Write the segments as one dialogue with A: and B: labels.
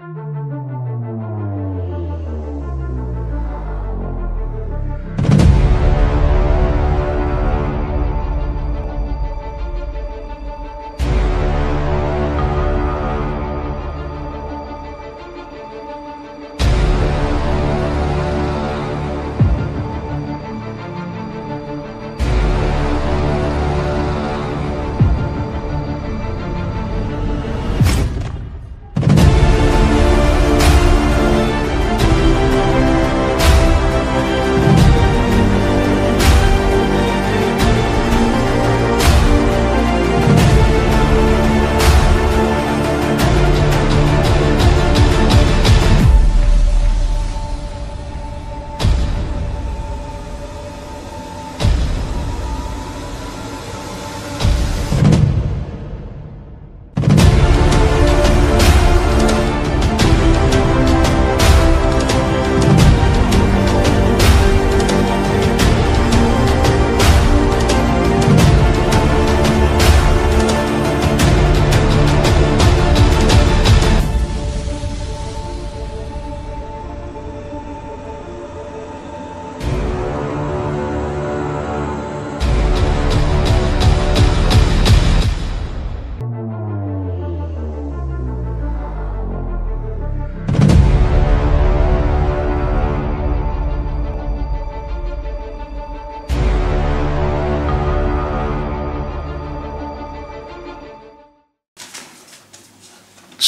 A: Thank you.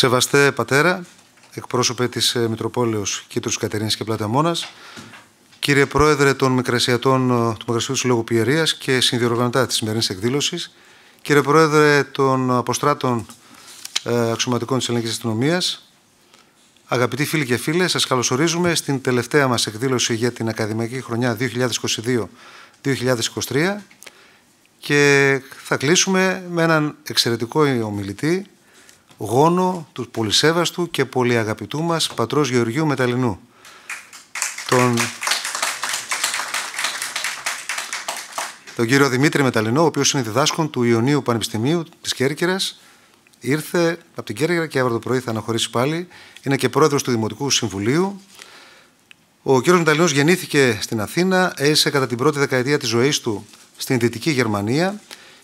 A: Σεβαστέ Πατέρα, εκπρόσωπε της ε, Μητροπόλεως Κίτρους Κατερίνης και Πλατεμόνας, κύριε Πρόεδρε των Μικρασιατών ε, του Μικρασιού του Λόγου Πιερίας και συνδιοργανωτά της σημερινής εκδήλωσης, κύριε Πρόεδρε των Αποστράτων ε, Αξιωματικών της Ελληνικής Αστυνομίας, αγαπητοί φίλοι και φίλες, σας καλωσορίζουμε στην τελευταία μας εκδήλωση για την Ακαδημαϊκή Χρονιά 2022-2023 και θα κλείσουμε με έναν εξαιρετικό ομιλητή, γόνο του πολυσέβαστου και πολύ αγαπητού μας πατρός Γεωργίου Μεταλινού. Τον, τον κύριο Δημήτρη Μεταλινό, ο οποίος είναι διδάσκον του Ιωνίου Πανεπιστημίου της Κέρκυρας, ήρθε από την Κέρκυρα και αύριο το πρωί θα αναχωρήσει πάλι. Είναι και πρόεδρος του Δημοτικού Συμβουλίου. Ο κύριος Μεταλινός γεννήθηκε στην Αθήνα, έζησε κατά την πρώτη δεκαετία της ζωής του στην Δυτική Γερμανία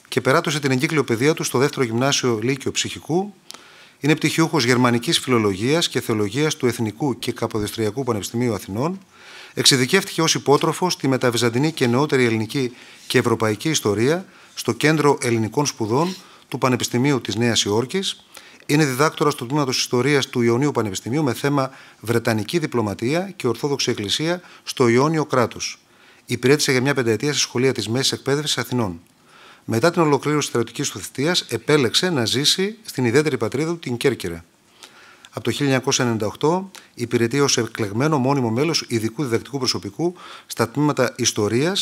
A: και περάτωσε την εγκύκλιο παιδεία του στο δεύτερο γυμνάσιο Λύκειο Ψυχικού, είναι πτυχιούχος Γερμανικής Φιλολογίας και Θεολογίας του Εθνικού και Καποδιστριακού Πανεπιστημίου Αθηνών. Εξειδικεύτηκε ως υπότροφος στη μεταβυζαντινή και νεότερη ελληνική και ευρωπαϊκή ιστορία στο Κέντρο Ελληνικών Σπουδών του Πανεπιστημίου της Νέας Υόρκης. Είναι διδάκτορας του τμήματος Ιστορίας του Ιωνίου Πανεπιστημίου με θέμα Βρετανική Διπλωματία και Ορθόδοξη Εκκλησία στο Ιόνιο Κράτο. Υπηρέτησε για μια πενταετία στη Σχολεία της Μέσης Εκπαίδευσης Αθηνών. Μετά την ολοκλήρωση της στρατιωτική του θητείας, επέλεξε να ζήσει στην ιδιαίτερη πατρίδα του, την Κέρκυρα. Από το 1998 υπηρετεί ως εκλεγμένο μόνιμο μέλος ειδικού διδακτικού προσωπικού στα τμήματα Ιστορίας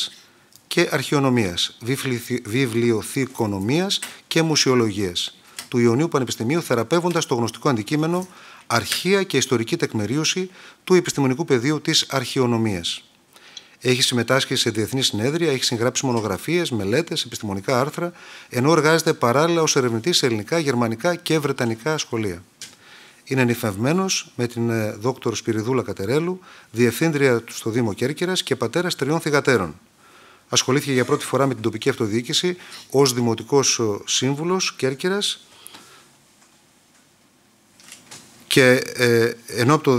A: και αρχαιονομίας, Βιβλιοθηκονομία και Μουσιολογίας του Ιωνίου Πανεπιστημίου, θεραπεύοντας το γνωστικό αντικείμενο Αρχεία και Ιστορική τεκμερίωση του Επιστημονικού Πεδίου της Αρχαιονομίας. Έχει συμμετάσχει σε διεθνή συνέδρια, έχει συγγράψει μονογραφίες, μελέτες, επιστημονικά άρθρα, ενώ εργάζεται παράλληλα ως ερευνητή σε ελληνικά, γερμανικά και βρετανικά σχολεία. Είναι νυφευμένος με την ε, Δ. Σπυριδούλα Κατερέλου, διευθύντρια του στο Δήμο Κέρκυρας και πατέρας τριών θυγατέρων. Ασχολήθηκε για πρώτη φορά με την τοπική αυτοδιοίκηση ως δημοτικός σύμβουλος Κέρκυρας και ε, ενώ από το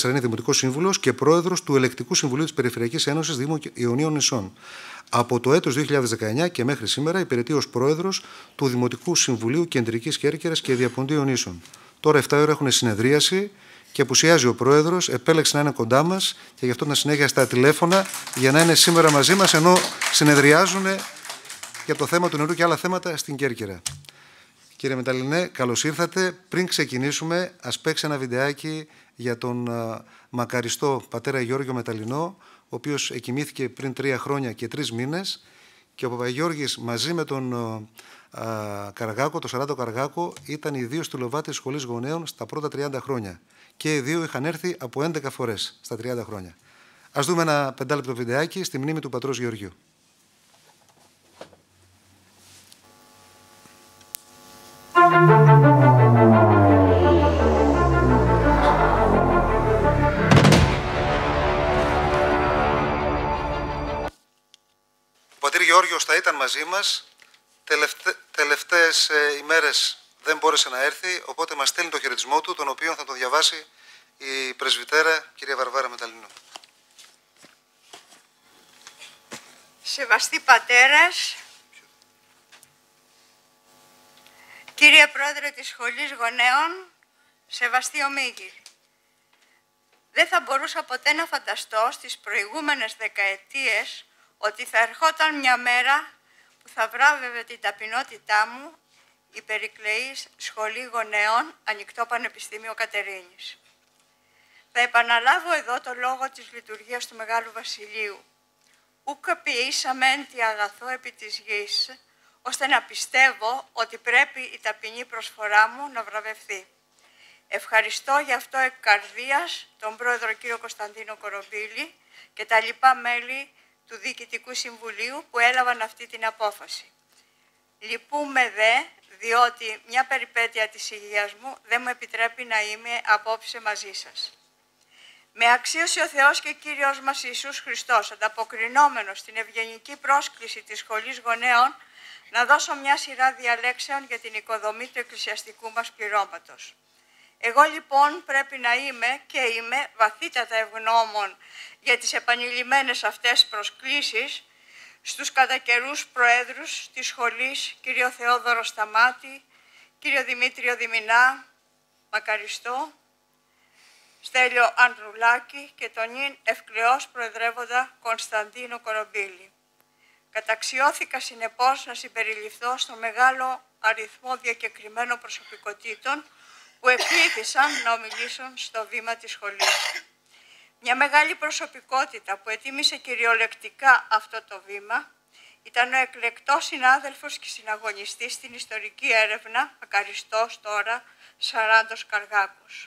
A: 2014 είναι Δημοτικός Σύμβουλος και πρόεδρος του Ελεκτικού Συμβουλίου της Περιφερειακής Ένωσης Δήμων Ιωνίων Νησών. Από το έτος 2019 και μέχρι σήμερα υπηρετεί ως πρόεδρος του Δημοτικού Συμβουλίου Κεντρικής Κέρκυρας και Διαποντίων Ίσων. Τώρα 7 ώρα έχουν συνεδρίαση και απουσιάζει ο πρόεδρος, επέλεξε να είναι κοντά μας και γι' αυτό να συνέχεια στα τηλέφωνα για να είναι σήμερα μαζί μας ενώ συνεδριάζουν για το θέμα του νερού και άλλα θέματα στην Κέρκυρα. Κύριε Μεταλινέ, καλώς ήρθατε. Πριν ξεκινήσουμε, ας παίξει ένα βιντεάκι για τον ε, μακαριστό πατέρα Γιώργιο Μεταλινό, ο οποίος εκοιμήθηκε πριν τρία χρόνια και τρεις μήνες. Και ο Παπαγιώργη μαζί με τον ε, α, Καργάκο, τον Σαράντο Καργάκο, ήταν οι δύο στυλοβάτες τη Σχολής Γονέων στα πρώτα 30 χρόνια. Και οι δύο είχαν έρθει από 11 φορές στα 30 χρόνια. Ας δούμε ένα πεντάλεπτο βιντεάκι στη μνήμη του πατρός Γεωργίου. Ο πατήρ Γεώργιος θα ήταν μαζί μας. Τελευταίε τελευταίες ε, ημέρες δεν μπόρεσε να έρθει, οπότε μας στέλνει το χαιρετισμό του, τον οποίο θα το διαβάσει η πρεσβυτέρα κυρία Βαρβάρα Μεταλλινού.
B: Σεβαστοί πατέρας, Κύριε Πρόεδρε της Σχολής Γονέων, Σεβαστή Ομίγη, δεν θα μπορούσα ποτέ να φανταστώ στις προηγούμενες δεκαετίες ότι θα ερχόταν μια μέρα που θα βράβευε την ταπεινότητά μου η Περικλεής Σχολή Γονέων Ανοιχτό Πανεπιστήμιο Κατερίνης. Θα επαναλάβω εδώ το λόγο της λειτουργίας του Μεγάλου Βασιλείου. «Ούκα ποιήσαμεν τη αγαθό επί της γης, ώστε να πιστεύω ότι πρέπει η ταπεινή προσφορά μου να βραβευθεί. Ευχαριστώ γι' αυτό εκ καρδίας τον πρόεδρο κύριο Κωνσταντίνο Κορομπίλη και τα λοιπά μέλη του Διοικητικού Συμβουλίου που έλαβαν αυτή την απόφαση. Λυπούμε δε, διότι μια περιπέτεια της υγείας μου δεν μου επιτρέπει να είμαι απόψε μαζί σας. Με αξίωση ο Θεός και Κύριος μας Ιησούς Χριστός, ανταποκρινόμενος στην ευγενική πρόσκληση της Σχολής Γονέων, να δώσω μια σειρά διαλέξεων για την οικοδομή του εκκλησιαστικού μας πληρώματος. Εγώ λοιπόν πρέπει να είμαι και είμαι βαθύτατα ευγνώμων για τις επανειλημμένες αυτές προσκλήσεις στους κατά προέδρους της σχολής, κύριο Θεόδωρο Σταμάτη, κύριο Δημήτριο Δημινά, Μακαριστό, Στέλιο Ανδρουλάκη και τον νυν προεδρεύοντα Κωνσταντίνο Κορομπίλη. Καταξιώθηκα συνεπώς να συμπεριληφθώ στο μεγάλο αριθμό διακεκριμένων προσωπικότητων που επίθυσαν να ομιλήσουν στο βήμα της σχολής. Μια μεγάλη προσωπικότητα που ετοίμησε κυριολεκτικά αυτό το βήμα ήταν ο εκλεκτός συνάδελφος και συναγωνιστής στην ιστορική έρευνα, ακαριστός τώρα, Σαράντος Καργάκος.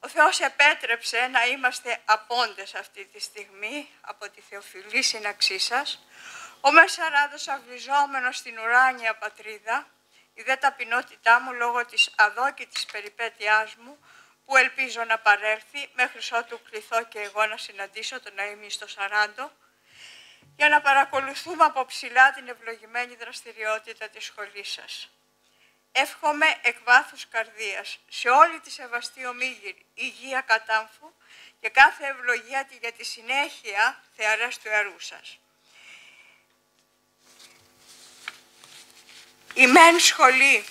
B: Ο Θεός επέτρεψε να είμαστε απόντες αυτή τη στιγμή από τη θεοφιλή σύναξή σας, ο Μεσαράδος αυγιζόμενος στην ουράνια πατρίδα, η δε ταπεινότητά μου λόγω της αδόκητης περιπέτειάς μου, που ελπίζω να παρέλθει, μέχρι ότου κληθώ και εγώ να συναντήσω τον Αίμι στο Σαράντο, για να παρακολουθούμε από ψηλά την ευλογημένη δραστηριότητα της σχολής σας. Εύχομαι εκ βάθους καρδίας σε όλη τη σεβαστή ομίγυρ υγεία κατάμφου και κάθε ευλογία για τη συνέχεια θεαρές του αιρού σας. Η μεν σχολή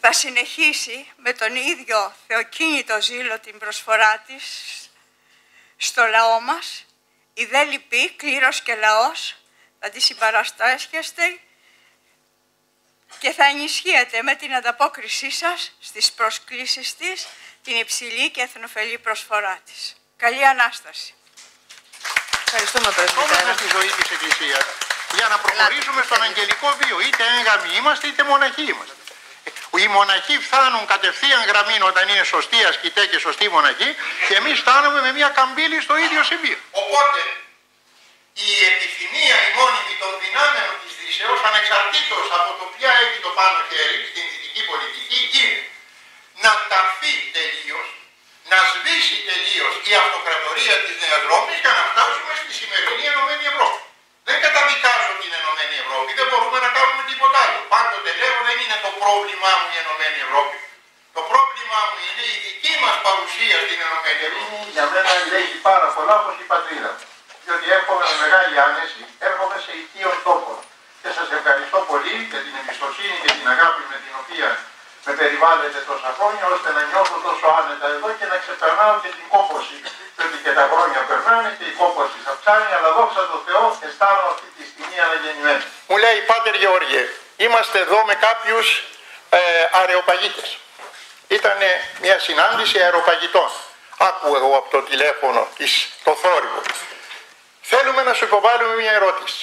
B: θα συνεχίσει με τον ίδιο θεοκίνητο ζήλο την προσφορά της στο λαό μας. Η δε λυπή, κλήρος και λαός, θα τη συμπαραστάσχεστε και θα ενισχύετε με την ανταπόκρισή σας στις προσκλήσεις της την υψηλή και εθνοφελή προσφορά της. Καλή Ανάσταση.
C: Ευχαριστώ Πρεσβυτέρα. Όμως ζωή για να προχωρήσουμε στον αγγελικό βίο. Είτε έγγαμοι είμαστε είτε μοναχοί είμαστε. Ε, οι μοναχοί φτάνουν κατευθείαν γραμμή όταν είναι σωστή ασκητές και σωστή μοναχή και εμείς φτάνουμε με μια καμπύλη στο ίδιο σημείο. Οπότε η επιθυμία η μόνιμη των δυνάμεων της Δύσεω ανεξαρτήτως από το ποια έχει το πάνω χέρι στην δυτική πολιτική είναι να ταφεί τελείως, να σβήσει τελείως η αυτοκρατορία της Νέας Ρώμης για να φτάσουμε στη σημερινή Ενωμένη Ευρώπη. Δεν καταδικάζω την Ενωμένη ΕΕ. Ευρώπη, δεν μπορούμε να κάνουμε τίποτα άλλο. Πάντοτε λέω δεν είναι το πρόβλημά μου η Ενωμένη ΕΕ. Ευρώπη. Το πρόβλημά μου είναι η δική μας παρουσία στην Ενωμένη ΕΕ. Ευρώπη. Για μένα λέει πάρα πολλά όπως η πατρίδα. Διότι έρχομαι με μεγάλη άνεση, έρχομαι σε οικείο τόπο. Και σας ευχαριστώ πολύ για την εμπιστοσύνη και την αγάπη με την οποία με περιβάλλετε τόσα χρόνια ώστε να νιώθω τόσο άνετα εδώ και να ξεπερνάω και την κόποση γιατί και τα χρόνια περνάνε και η κόπος της αυξάνει, αλλά δόξα τω Θεώ αισθάνομαι αυτή τη στιγμή αναγεννημένη. Μου λέει, Πάτερ Γεώργιε, είμαστε εδώ με κάποιους ε, αρεοπαγίτες. Ήταν μια συνάντηση αεροπαγητών. Άκουγα εγώ από το τηλέφωνο της, το θόρυβο. Θέλουμε να σου υποβάλουμε μια ερώτηση.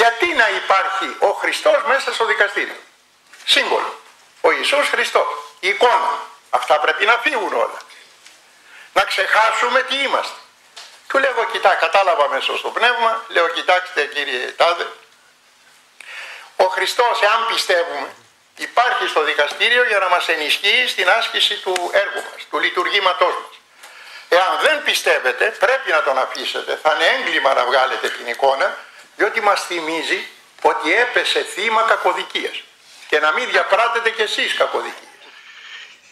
C: Γιατί να υπάρχει ο Χριστός μέσα στο δικαστήριο. Σύμβολο. Ο Ιησούς Χριστός. Η εικόνα. Αυτά πρέπει να φύγουν όλα να ξεχάσουμε τι είμαστε. Του λέω, κοιτά, κατάλαβα μέσα στο πνεύμα, λέω κοιτάξτε κύριε Τάδε, ο Χριστός εάν πιστεύουμε υπάρχει στο δικαστήριο για να μας ενισχύει στην άσκηση του έργου μας, του λειτουργήματός μας. Εάν δεν πιστεύετε πρέπει να τον αφήσετε, θα είναι έγκλημα να βγάλετε την εικόνα διότι μας θυμίζει ότι έπεσε θύμα κακοδικίας και να μην διαπράτετε κι εσείς κακοδικία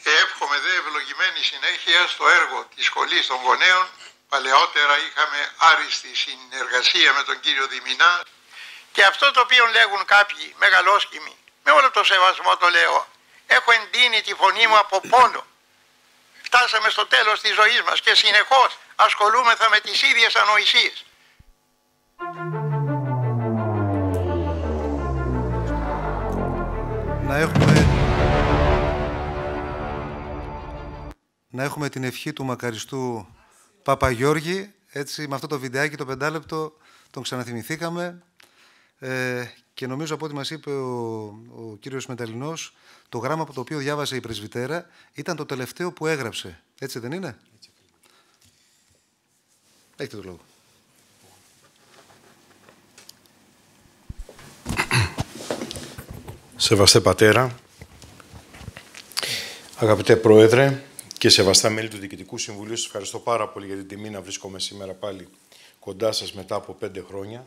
C: και εύχομαι δε ευλογημένη συνέχεια στο έργο της Σχολής των Γονέων. Παλαιότερα είχαμε άριστη συνεργασία με τον κύριο Δημινά. Και αυτό το οποίο λέγουν κάποιοι μεγαλόσχημοι, με όλο το σεβασμό το λέω, έχω εντείνει τη φωνή μου από πόνο. Φτάσαμε στο τέλος της ζωής μας και συνεχώς ασχολούμεθα με τις ίδιες ανοησίες.
A: να έχουμε την ευχή του μακαριστού Παπαγιώργη. Έτσι, με αυτό το βιντεάκι το πεντάλεπτο τον ξαναθυμηθήκαμε. Ε, και νομίζω από ό,τι μας είπε ο, ο κύριος Μεταλινός, το γράμμα από το οποίο διάβασε η πρεσβυτέρα ήταν το τελευταίο που έγραψε. Έτσι δεν είναι? Έτσι. Έχετε το λόγο.
D: Σεβαστέ Πατέρα, αγαπητέ Πρόεδρε, και σεβαστά μέλη του Διοικητικού Συμβουλίου, σας ευχαριστώ πάρα πολύ για την τιμή να βρίσκομαι σήμερα πάλι κοντά σας μετά από πέντε χρόνια.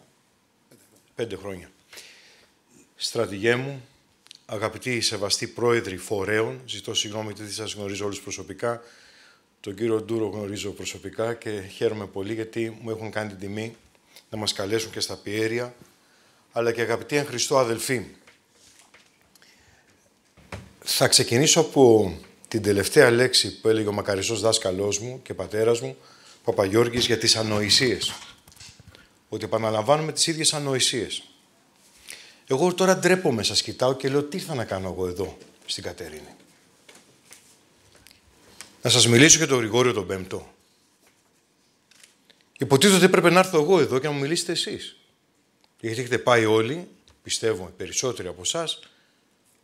D: Πέντε χρόνια. Στρατηγέ μου, αγαπητοί σεβαστοί πρόεδροι φορέων, ζητώ συγγνώμη γιατί σας γνωρίζω όλους προσωπικά, τον κύριο Ντούρο γνωρίζω προσωπικά και χαίρομαι πολύ γιατί μου έχουν κάνει την τιμή να μας καλέσουν και στα πιέρια, αλλά και αγαπητοί εν Χριστώ αδελφοί. Θα ξεκινήσω από την τελευταία λέξη που έλεγε ο μακαριστός δάσκαλός μου και πατέρας μου, Παπαγιώργης, για τις ανοησίες. Ότι επαναλαμβάνουμε τις ίδιες ανοησίες. Εγώ τώρα ντρέπομαι, σας κοιτάω και λέω τι θα να κάνω εγώ εδώ, στην Κατερίνη. Να σας μιλήσω για τον Γρηγόριο τον Πέμπτο. Υποτίθεται ότι έπρεπε να έρθω εγώ εδώ και να μου μιλήσετε εσείς. Γιατί έχετε πάει όλοι, πιστεύω περισσότεροι από εσάς,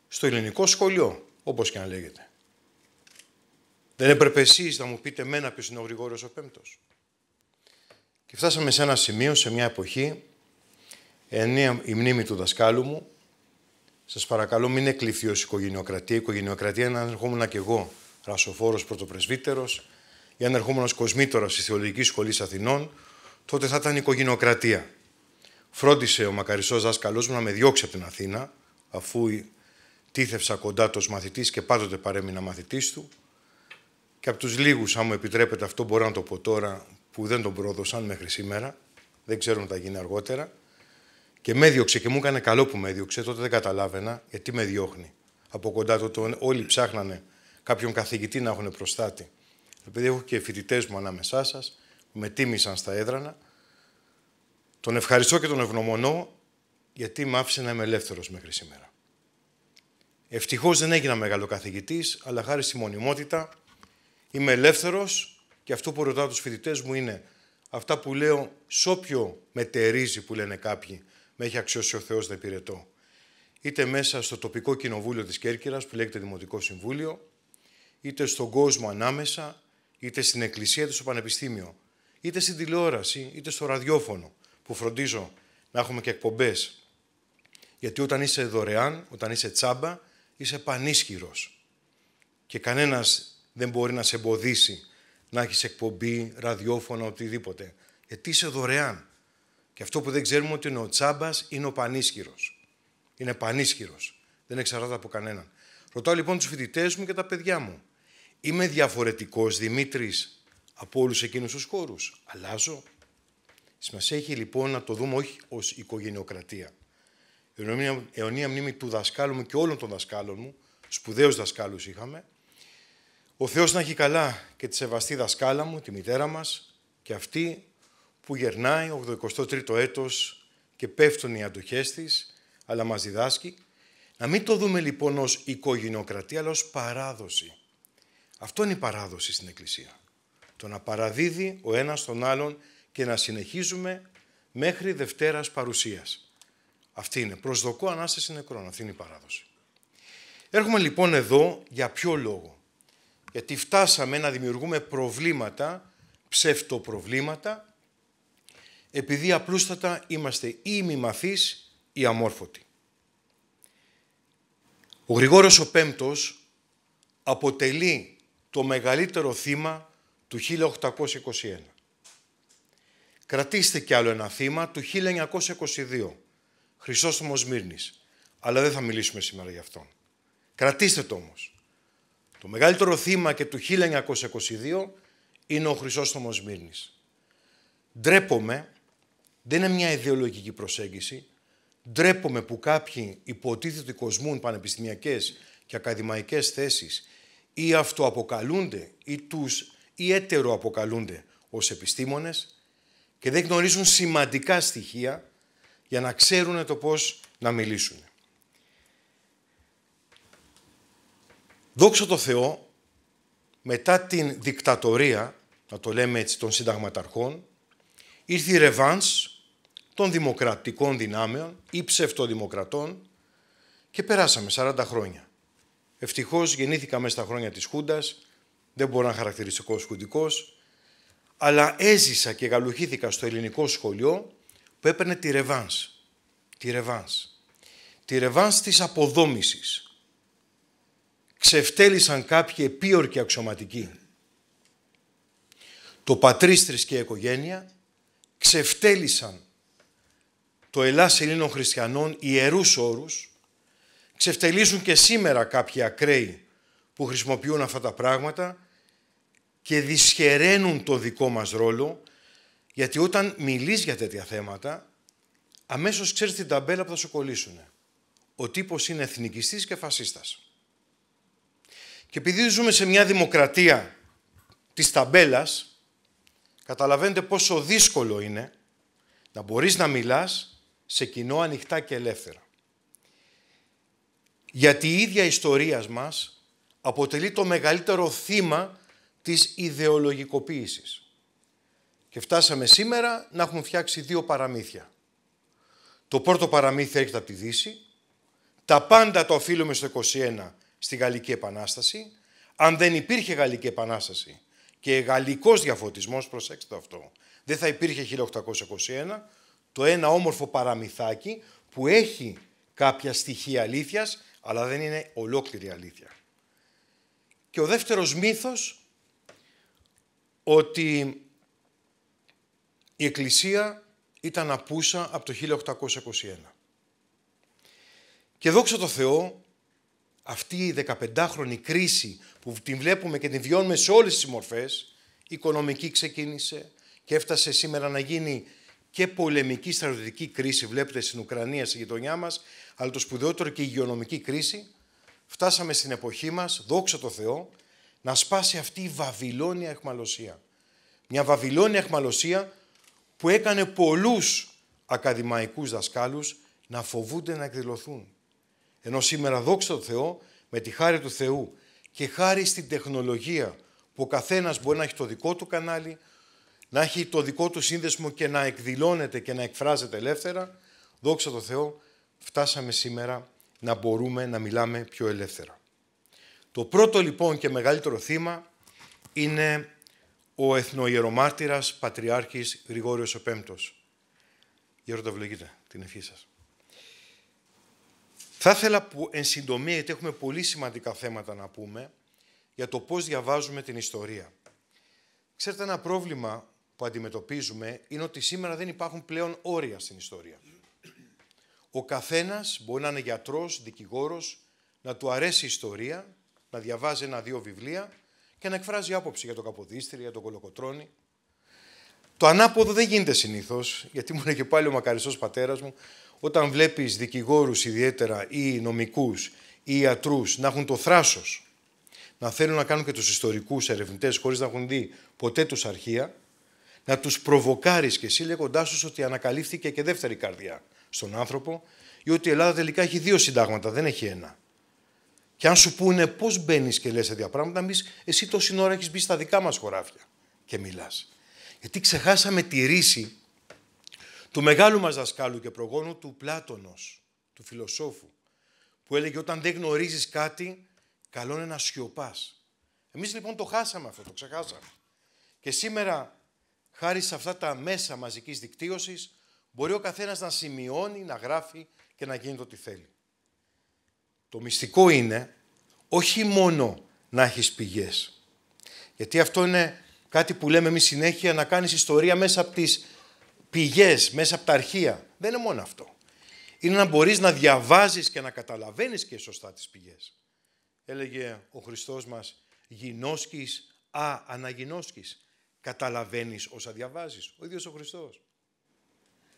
D: στο ελληνικό σχολείο, όπως και αν λέγεται. Δεν έπρεπε εσείς να μου πείτε εμένα ποιος είναι ο γρηγόριος ο Πέμπτος. Και φτάσαμε σε ένα σημείο, σε μια εποχή, ενία η μνήμη του δασκάλου μου, Σας παρακαλώ μην εκλειφθεί ως οικογενειοκρατία. Η οικογενειοκρατία είναι αν ερχόμουν και εγώ, ρασοφόρος πρωτοπρεσβύτερος. ή αν ερχόμουν ως κοσμήτορας της Θεολογικής Σχολής Αθηνών, τότε θα ήταν οικογενειοκρατία. Φρόντισε ο μακαριστός δάσκαλός μου να με διώξει από την Αθήνα, αφού τίθευσα κοντά του μαθητής και πάντοτε παρέμεινα μαθητής του, και από τους λίγους, αν μου επιτρέπετε αυτό μπορώ να το πω τώρα, που δεν τον πρόδωσαν μέχρι σήμερα, δεν ξέρω αν θα γίνει αργότερα, και με έδιωξε και μου έκανε καλό που με έδιωξε, τότε δεν καταλάβαινα γιατί με διώχνει. Από κοντά τότε όλοι ψάχνανε κάποιον καθηγητή να έχουν προστάτη. Επειδή έχω και φοιτητές μου ανάμεσά σας, με τίμησαν στα έδρανα. Τον ευχαριστώ και τον ευγνωμονώ γιατί με άφησε να είμαι ελεύθερος μέχρι σήμερα. Ευτυχώς δεν έγινα μεγάλο καθηγητής, αλλά χάρη στη μονιμότητα Είμαι ελεύθερος, και αυτό που ρωτάω τους φοιτητές μου είναι αυτά που λέω σ' όποιο μετερίζει που λένε κάποιοι με έχει αξιώσει ο Θεός να υπηρετώ. Είτε μέσα στο τοπικό κοινοβούλιο της Κέρκυρας, που λέγεται Δημοτικό Συμβούλιο, είτε στον κόσμο ανάμεσα, είτε στην εκκλησία, είτε στο πανεπιστήμιο, είτε στην τηλεόραση, είτε στο ραδιόφωνο που φροντίζω να έχουμε και εκπομπές. Γιατί όταν είσαι δωρεάν, όταν είσαι τσάμπα, είσαι πανίσχυρος. Και κανένας δεν μπορεί να σε εμποδίσει να έχεις εκπομπή, ραδιόφωνα, οτιδήποτε. Γιατί είσαι δωρεάν. Και αυτό που δεν ξέρουμε ότι είναι ο τσάμπας είναι ο πανίσχυρος. Είναι πανίσχυρος. Δεν εξαρτάται από κανέναν. Ρωτάω λοιπόν τους φοιτητές μου και τα παιδιά μου. Είμαι διαφορετικός Δημήτρης από όλους εκείνους τους χώρους. Αλλάζω. Σημασία έχει λοιπόν να το δούμε όχι ως οικογενειοκρατία. Η αιωνία μνήμη του δασκάλου μου και όλων των δασκάλων μου, σπουδαίους δασκάλους είχαμε, ο Θεός να έχει καλά και τη σεβαστή δασκάλα μου, τη μητέρα μας, και αυτή που γερνάει 83ο έτος και πέφτουν οι αντοχές της, αλλά μας διδάσκει. Να μην το δούμε λοιπόν ως οικογενειοκρατία, αλλά ως παράδοση. Αυτό είναι η παράδοση στην Εκκλησία. Το να παραδίδει ο ένας τον άλλον και να συνεχίζουμε μέχρι Δευτέρας παρουσίας. Αυτή είναι. Προσδοκώ ανάσταση νεκρών. Αυτή είναι η παράδοση. Έρχομαι λοιπόν εδώ για ποιο λόγο. Γιατί φτάσαμε να δημιουργούμε προβλήματα, ψευτοπροβλήματα, επειδή απλούστατα είμαστε ή μαθείς ή αμόρφωτοι. Ο Γρηγόρος ο Πέμπτος αποτελεί το μεγαλύτερο θύμα του 1821. Κρατήστε κι άλλο ένα θύμα του 1922, Χρυσόστομος Μύρνης. Αλλά δεν θα μιλήσουμε σήμερα γι' αυτόν. Κρατήστε το όμως. Το μεγαλύτερο θύμα και του 1922 είναι ο Χρυσόστομος Μύρνης. Ντρέπομαι, δεν είναι μια ιδεολογική προσέγγιση, ντρέπομαι που κάποιοι υποτίθεται κοσμούν πανεπιστημιακές και ακαδημαϊκές θέσεις ή αυτοαποκαλούνται ή τους ή έτεροαποκαλούνται ως επιστήμονες και δεν γνωρίζουν σημαντικά στοιχεία για να ξέρουν το πώς να μιλήσουν. Δόξα τω Θεώ, μετά την δικτατορία, να το λέμε έτσι, των συνταγματαρχών, ήρθε η ρεβάνς των δημοκρατικών δυνάμεων ή ψευτοδημοκρατών και περάσαμε 40 χρόνια. Ευτυχώς γεννήθηκα μέσα στα χρόνια της Χούντας, δεν μπορώ να χαρακτηριστικό χουντικός, αλλά έζησα και γαλουχήθηκα στο ελληνικό σχολείο που έπαιρνε τη ρεβάνς. Τη ρεβάνς. Τη ρεβάνς της αποδόμησης ξεφτέλησαν κάποιοι επίορκοι αξιωματικοί. Το πατρίστρις και η οικογένεια ξεφτέλησαν το Ελλάς Ελλήνων Χριστιανών ιερούς όρους, ξεφτελίζουν και σήμερα κάποιοι ακραίοι που χρησιμοποιούν αυτά τα πράγματα και δυσχεραίνουν το δικό μας ρόλο, γιατί όταν μιλείς για τέτοια θέματα, αμέσως ξέρεις την ταμπέλα που θα σου κολλήσουν. Ο τύπος είναι εθνικιστής και φασίστας. Και επειδή ζούμε σε μια δημοκρατία της ταμπέλας, καταλαβαίνετε πόσο δύσκολο είναι να μπορείς να μιλάς σε κοινό ανοιχτά και ελεύθερα. Γιατί η ίδια ιστορία μας αποτελεί το μεγαλύτερο θύμα της ιδεολογικοποίησης. Και φτάσαμε σήμερα να έχουμε φτιάξει δύο παραμύθια. Το πρώτο παραμύθι έρχεται από τη Δύση. Τα πάντα το οφείλουμε στο 21 στη Γαλλική Επανάσταση. Αν δεν υπήρχε Γαλλική Επανάσταση και γαλλικός διαφωτισμός, προσέξτε αυτό, δεν θα υπήρχε 1821, το ένα όμορφο παραμυθάκι που έχει κάποια στοιχεία αλήθειας, αλλά δεν είναι ολόκληρη αλήθεια. Και ο δεύτερος μύθος, ότι η Εκκλησία ήταν απούσα από το 1821. Και δόξα τω Θεώ, αυτή η 15χρονη κρίση που την βλέπουμε και την βιώνουμε σε όλες τις μορφές, οικονομική ξεκίνησε και έφτασε σήμερα να γίνει και πολεμική στρατιωτική κρίση, βλέπετε στην Ουκρανία, στη γειτονιά μας, αλλά το σπουδαιότερο και η υγειονομική κρίση, φτάσαμε στην εποχή μας, δόξα τω Θεώ, να σπάσει αυτή η Βαβυλώνια εχμαλωσία. Μια Βαβυλώνια εχμαλωσία που έκανε πολλούς ακαδημαϊκούς δασκάλους να φοβούνται να εκδηλωθούν. Ενώ σήμερα δόξα τω Θεώ, με τη χάρη του Θεού και χάρη στην τεχνολογία που ο καθένας μπορεί να έχει το δικό του κανάλι, να έχει το δικό του σύνδεσμο και να εκδηλώνεται και να εκφράζεται ελεύθερα, δόξα τω Θεώ, φτάσαμε σήμερα να μπορούμε να μιλάμε πιο ελεύθερα. Το πρώτο λοιπόν και μεγαλύτερο θύμα είναι ο εθνοϊερομάρτυρας Πατριάρχης Γρηγόριος ο Πέμπτος. Γέροντα, την ευχή σας. Θα ήθελα που εν συντομία, γιατί έχουμε πολύ σημαντικά θέματα να πούμε, για το πώς διαβάζουμε την ιστορία. Ξέρετε, ένα πρόβλημα που αντιμετωπίζουμε είναι ότι σήμερα δεν υπάρχουν πλέον όρια στην ιστορία. Ο καθένας μπορεί να είναι γιατρός, δικηγόρος, να του αρέσει η ιστορία, να διαβάζει ένα-δύο βιβλία και να εκφράζει άποψη για τον Καποδίστρια, για τον Κολοκοτρώνη. Το ανάποδο δεν γίνεται συνήθως, γιατί μου και πάλι ο μακαριστός πατέρας μου όταν βλέπεις δικηγόρους ιδιαίτερα ή νομικούς ή ιατρούς να έχουν το θράσος να θέλουν να κάνουν και τους ιστορικούς ερευνητές χωρίς να έχουν δει ποτέ τους αρχεία, να τους προβοκάρεις και εσύ λέγοντάς τους ότι ανακαλύφθηκε και δεύτερη καρδιά στον άνθρωπο ή ότι η Ελλάδα τελικά έχει δύο συντάγματα, δεν έχει ένα. Και αν σου πούνε πώς μπαίνεις και λες τέτοια πράγματα, εμεί εσύ τόση ώρα έχεις μπει στα δικά μας χωράφια και μιλάς. Γιατί ξεχάσαμε τη ρίση του μεγάλου μας δασκάλου και προγόνου του Πλάτωνος, του φιλοσόφου, που έλεγε όταν δεν γνωρίζεις κάτι, καλό είναι να σιωπάς. Εμείς λοιπόν το χάσαμε αυτό, το ξεχάσαμε. Και σήμερα, χάρη σε αυτά τα μέσα μαζικής δικτύωσης, μπορεί ο καθένας να σημειώνει, να γράφει και να γίνει το τι θέλει. Το μυστικό είναι όχι μόνο να έχεις πηγές. Γιατί αυτό είναι κάτι που λέμε εμείς συνέχεια, να κάνεις ιστορία μέσα από τις πηγές μέσα από τα αρχεία. Δεν είναι μόνο αυτό. Είναι να μπορείς να διαβάζεις και να καταλαβαίνεις και σωστά τις πηγές. Έλεγε ο Χριστός μας, γινώσκεις, α, αναγινώσκεις. Καταλαβαίνεις όσα διαβάζεις. Ο ίδιος ο Χριστός.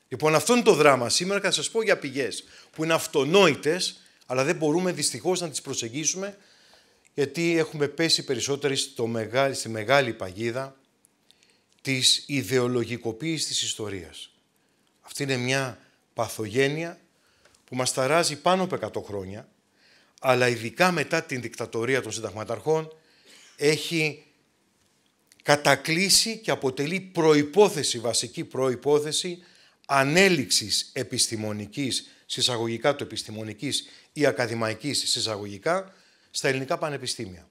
D: Λοιπόν, αυτό είναι το δράμα. Σήμερα θα σας πω για πηγές που είναι αυτονόητες, αλλά δεν μπορούμε δυστυχώς να τις προσεγγίσουμε, γιατί έχουμε πέσει περισσότεροι στη μεγάλη παγίδα της ιδεολογικοποίησης της ιστορίας. Αυτή είναι μια παθογένεια που μας ταράζει πάνω από 100 χρόνια, αλλά ειδικά μετά την δικτατορία των συνταγματαρχών έχει κατακλείσει και αποτελεί προϋπόθεση, βασική προϋπόθεση ανέλυξης επιστημονικής, συσσαγωγικά του επιστημονικής ή ακαδημαϊκής συσσαγωγικά, στα ελληνικά πανεπιστήμια.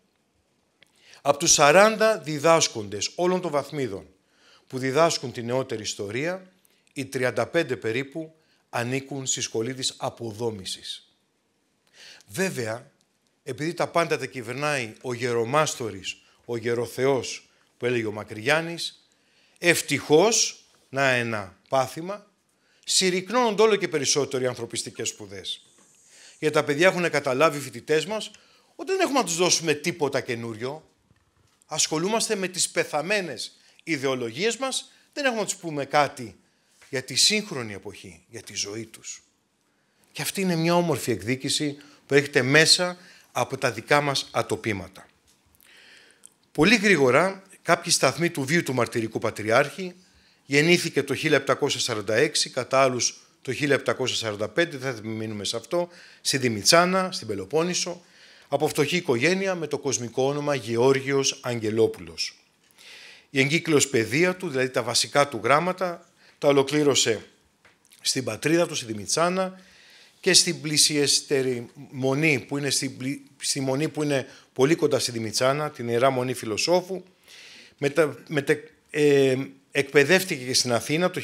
D: Από τους 40 διδάσκοντες όλων των βαθμίδων που διδάσκουν την νεότερη ιστορία, οι 35 περίπου ανήκουν στη σχολή της αποδόμησης. Βέβαια, επειδή τα πάντα τα κυβερνάει ο γερομάστορης, ο γεροθεός που έλεγε ο Μακρυγιάννης, ευτυχώς, να ένα πάθημα, συρρυκνώνονται όλο και περισσότερο οι ανθρωπιστικές σπουδές. Γιατί τα παιδιά έχουν καταλάβει οι φοιτητές μας ότι δεν έχουμε να τους δώσουμε τίποτα καινούριο. Ασχολούμαστε με τις πεθαμένες ιδεολογίες μας, δεν έχουμε να τους πούμε κάτι για τη σύγχρονη εποχή, για τη ζωή τους. Και αυτή είναι μια όμορφη εκδίκηση που έρχεται μέσα από τα δικά μας ατοπήματα. Πολύ γρήγορα, κάποιοι σταθμοί του βίου του μαρτυρικού πατριάρχη γεννήθηκε το 1746, κατά άλλους το 1745, δεν θα μείνουμε σε αυτό, στη Δημητσάνα, στην Πελοπόννησο, από φτωχή οικογένεια με το κοσμικό όνομα Γεώργιος Αγγελόπουλος. Η εγκύκλειος παιδεία του, δηλαδή τα βασικά του γράμματα, τα ολοκλήρωσε στην πατρίδα του, στη Δημητσάνα και στην πλησιέστερη μονή που είναι, στη, στη μονή που είναι πολύ κοντά στη Δημητσάνα, την Ιερά Μονή Φιλοσόφου. Μετα, ε, εκπαιδεύτηκε και στην Αθήνα το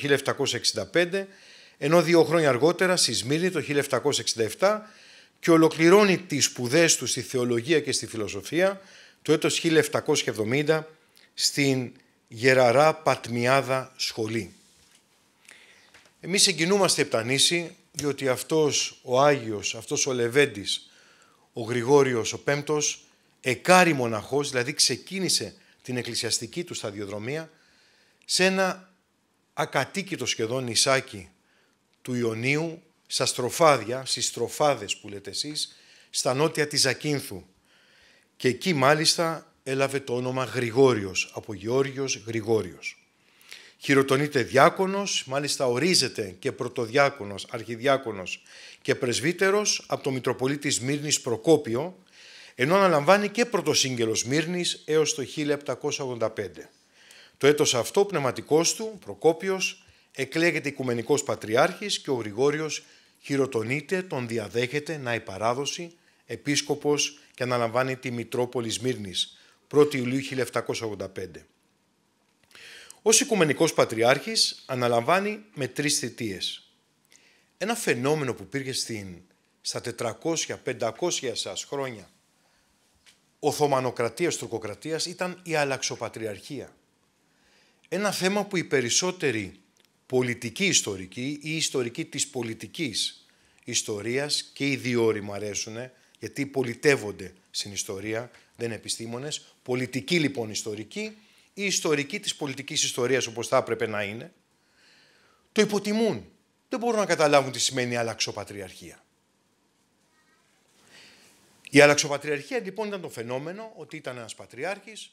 D: 1765, ενώ δύο χρόνια αργότερα στη Σμύρνη το 1767 και ολοκληρώνει τις σπουδές του στη θεολογία και στη φιλοσοφία το έτος 1770 στην Γεραρά Πατμιάδα Σχολή. Εμείς εγκινούμαστε επτανήσι, διότι αυτός ο Άγιος, αυτός ο Λεβέντης, ο Γρηγόριος ο Πέμπτος, εκάρι μοναχός, δηλαδή ξεκίνησε την εκκλησιαστική του σταδιοδρομία σε ένα ακατοίκητο σχεδόν νησάκι του Ιωνίου, στα στροφάδια, στις στροφάδες που λέτε εσείς, στα νότια της Ακίνθου. Και εκεί μάλιστα έλαβε το όνομα Γρηγόριος, από Γεώργιος Γρηγόριος. Χειροτονείται διάκονος, μάλιστα ορίζεται και πρωτοδιάκονος, αρχιδιάκονος και πρεσβύτερος από το Μητροπολίτης Σμύρνης Προκόπιο, ενώ αναλαμβάνει και πρωτοσύγγελος Σμύρνης έως το 1785. Το έτος αυτό πνευματικός του, Προκόπιος, εκλέγεται Οικουμενικός Πατριάρχης και ο Γρηγόριος χειροτονείται, τον διαδέχεται να παράδοση, επίσκοπος και αναλαμβάνει τη Μητρόπολης Σμύρνης, 1 η Ιουλίου 1785. Ως Οικουμενικός Πατριάρχης αναλαμβάνει με τρεις θητείες. Ένα φαινόμενο που πήρε στην, στα 400-500 χρόνια Οθωμανοκρατίας, Τουρκοκρατίας ήταν η Αλλαξοπατριαρχία. Ένα θέμα που οι περισσότεροι πολιτικοί ιστορικοί ή ιστορικοί της πολιτικής ιστορίας και οι δύο μου αρέσουν γιατί πολιτεύονται στην ιστορία, δεν είναι επιστήμονες, πολιτική λοιπόν ιστορική, η ιστορική της πολιτικής ιστορίας όπως θα έπρεπε να είναι, το υποτιμούν. Δεν μπορούν να καταλάβουν τι σημαίνει αλλαξοπατριαρχία. Η αλλαξοπατριαρχία λοιπόν ήταν το φαινόμενο ότι ήταν ένας πατριάρχης,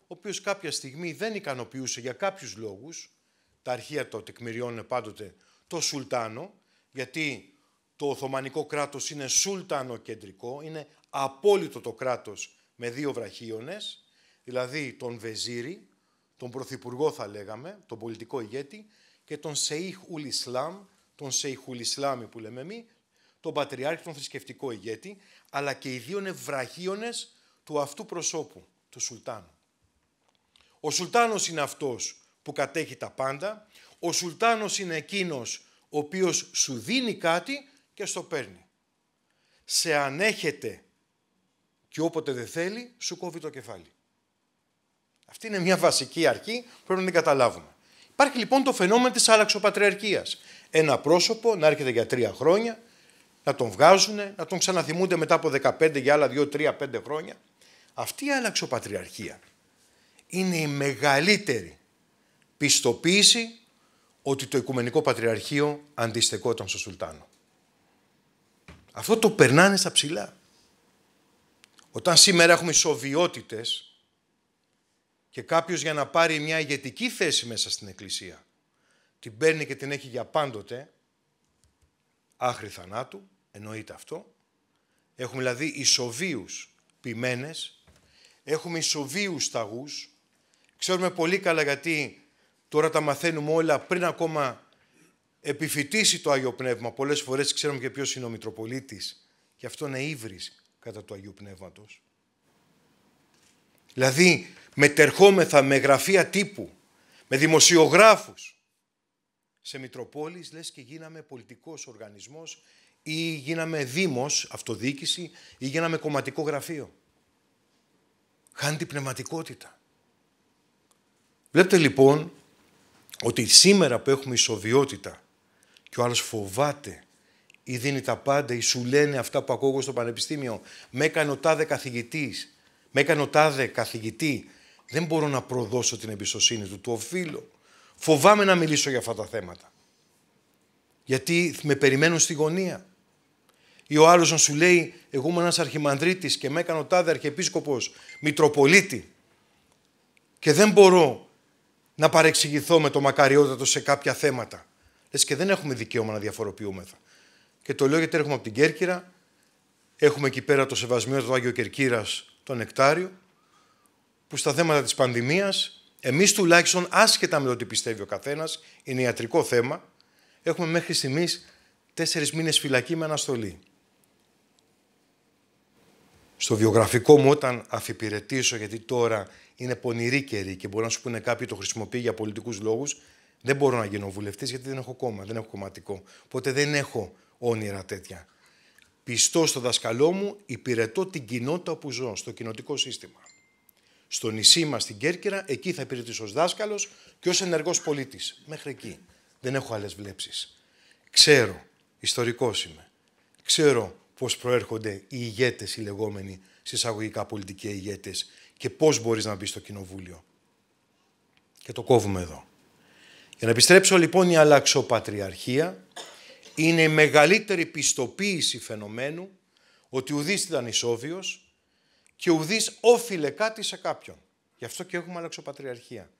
D: ο οποίος κάποια στιγμή δεν ικανοποιούσε για κάποιους λόγους, τα αρχεία το τεκμηριώνουν πάντοτε το Σουλτάνο, γιατί το Οθωμανικό κράτος είναι σουλτανο κεντρικο είναι απόλυτο το κράτος με δύο βραχίονες, δηλαδή τον Βεζίρι, τον πρωθυπουργό θα λέγαμε, τον πολιτικό ηγέτη, και τον Σεϊχ Ουλ τον Σεϊχ Ουλ που λέμε εμείς, τον Πατριάρχη, τον θρησκευτικό ηγέτη, αλλά και οι δύο είναι βραχίονες του αυτού προσώπου, του Σουλτάνου. Ο Σουλτάνος είναι αυτός που κατέχει τα πάντα, ο Σουλτάνος είναι εκείνος ο οποίος σου δίνει κάτι και στο παίρνει. Σε ανέχεται και όποτε δεν θέλει, σου κόβει το κεφάλι. Αυτή είναι μια βασική αρχή που πρέπει να την καταλάβουμε. Υπάρχει λοιπόν το φαινόμενο της άλλαξοπατριαρχία. Ένα πρόσωπο να έρχεται για τρία χρόνια, να τον βγάζουν, να τον ξαναθυμούνται μετά από 15 για άλλα 2, 3, 5 χρόνια. Αυτή η αλλαξοπατριαρχία είναι η μεγαλύτερη πιστοποίηση ότι το Οικουμενικό Πατριαρχείο αντιστεκόταν στο Σουλτάνο. Αυτό το περνάνε στα ψηλά. Όταν σήμερα έχουμε ισοβιότητες και κάποιος για να πάρει μια ηγετική θέση μέσα στην Εκκλησία την παίρνει και την έχει για πάντοτε, άχρη θανάτου, εννοείται αυτό. Έχουμε δηλαδή ισοβίους ποιμένες, έχουμε ισοβίους σταγούς. Ξέρουμε πολύ καλά γιατί τώρα τα μαθαίνουμε όλα πριν ακόμα επιφυτίσει το Άγιο Πνεύμα. Πολλές φορές ξέρουμε και ποιος είναι ο Μητροπολίτης και αυτό είναι ύβρις κατά του Αγίου Πνεύματος. Δηλαδή μετερχόμεθα με γραφεία τύπου, με δημοσιογράφους σε Μητροπόλεις λες και γίναμε πολιτικός οργανισμός ή γίναμε δήμος, αυτοδιοίκηση ή γίναμε κομματικό γραφείο. Χάνει την πνευματικότητα. Βλέπετε λοιπόν ότι σήμερα που έχουμε ισοβιότητα και ο άλλος φοβάται ή δίνει τα πάντα, ή σου λένε αυτά που ακούω στο πανεπιστήμιο. Με έκανε ο τάδε καθηγητής. Με έκανε ο τάδε καθηγητή. Δεν μπορώ να προδώσω την εμπιστοσύνη του, του οφείλω. Φοβάμαι να μιλήσω για αυτά τα θέματα. Γιατί με περιμένουν στη γωνία. Ή ο άλλος να σου λέει: Εγώ είμαι ένας αρχιμανδρίτης και με έκανε ο τάδε αρχιεπίσκοπος Μητροπολίτη. Και δεν μπορώ να παρεξηγηθώ με το μακαριότατο σε κάποια θέματα. Λες και δεν έχουμε δικαίωμα να διαφοροποιούμεθα. Και το λέω γιατί έρχομαι από την Κέρκυρα. Έχουμε εκεί πέρα το σεβασμιό του Άγιο Κερκύρας, το νεκτάριο, που στα θέματα της πανδημίας, εμείς τουλάχιστον, άσχετα με το τι πιστεύει ο καθένας, είναι ιατρικό θέμα, έχουμε μέχρι στιγμής τέσσερις μήνες φυλακή με αναστολή. Στο βιογραφικό μου, όταν αφιπηρετήσω, γιατί τώρα είναι πονηρή καιρή και μπορεί να σου πούνε κάποιοι το χρησιμοποιεί για πολιτικούς λόγους, δεν μπορώ να γίνω βουλευτής γιατί δεν έχω κόμμα, δεν έχω κομματικό. Οπότε δεν έχω όνειρα τέτοια. Πιστό στο δασκαλό μου, υπηρετώ την κοινότητα που ζω, στο κοινοτικό σύστημα. Στο νησί μας, στην Κέρκυρα, εκεί θα υπηρετήσω ως δάσκαλος και ως ενεργός πολίτης. Μέχρι εκεί. Δεν έχω άλλες βλέψεις. Ξέρω, ιστορικός είμαι. Ξέρω πώς προέρχονται οι ηγέτες, οι λεγόμενοι συσσαγωγικά πολιτικοί ηγέτες και πώς μπορείς να μπεις στο κοινοβούλιο. Και το κόβουμε εδώ. Για να επιστρέψω λοιπόν η πατριαρχία, είναι η μεγαλύτερη πιστοποίηση φαινομένου ότι ουδής ήταν ισόβιος και ουδής όφιλε κάτι σε κάποιον. Γι' αυτό και έχουμε αλλαξοπατριαρχία.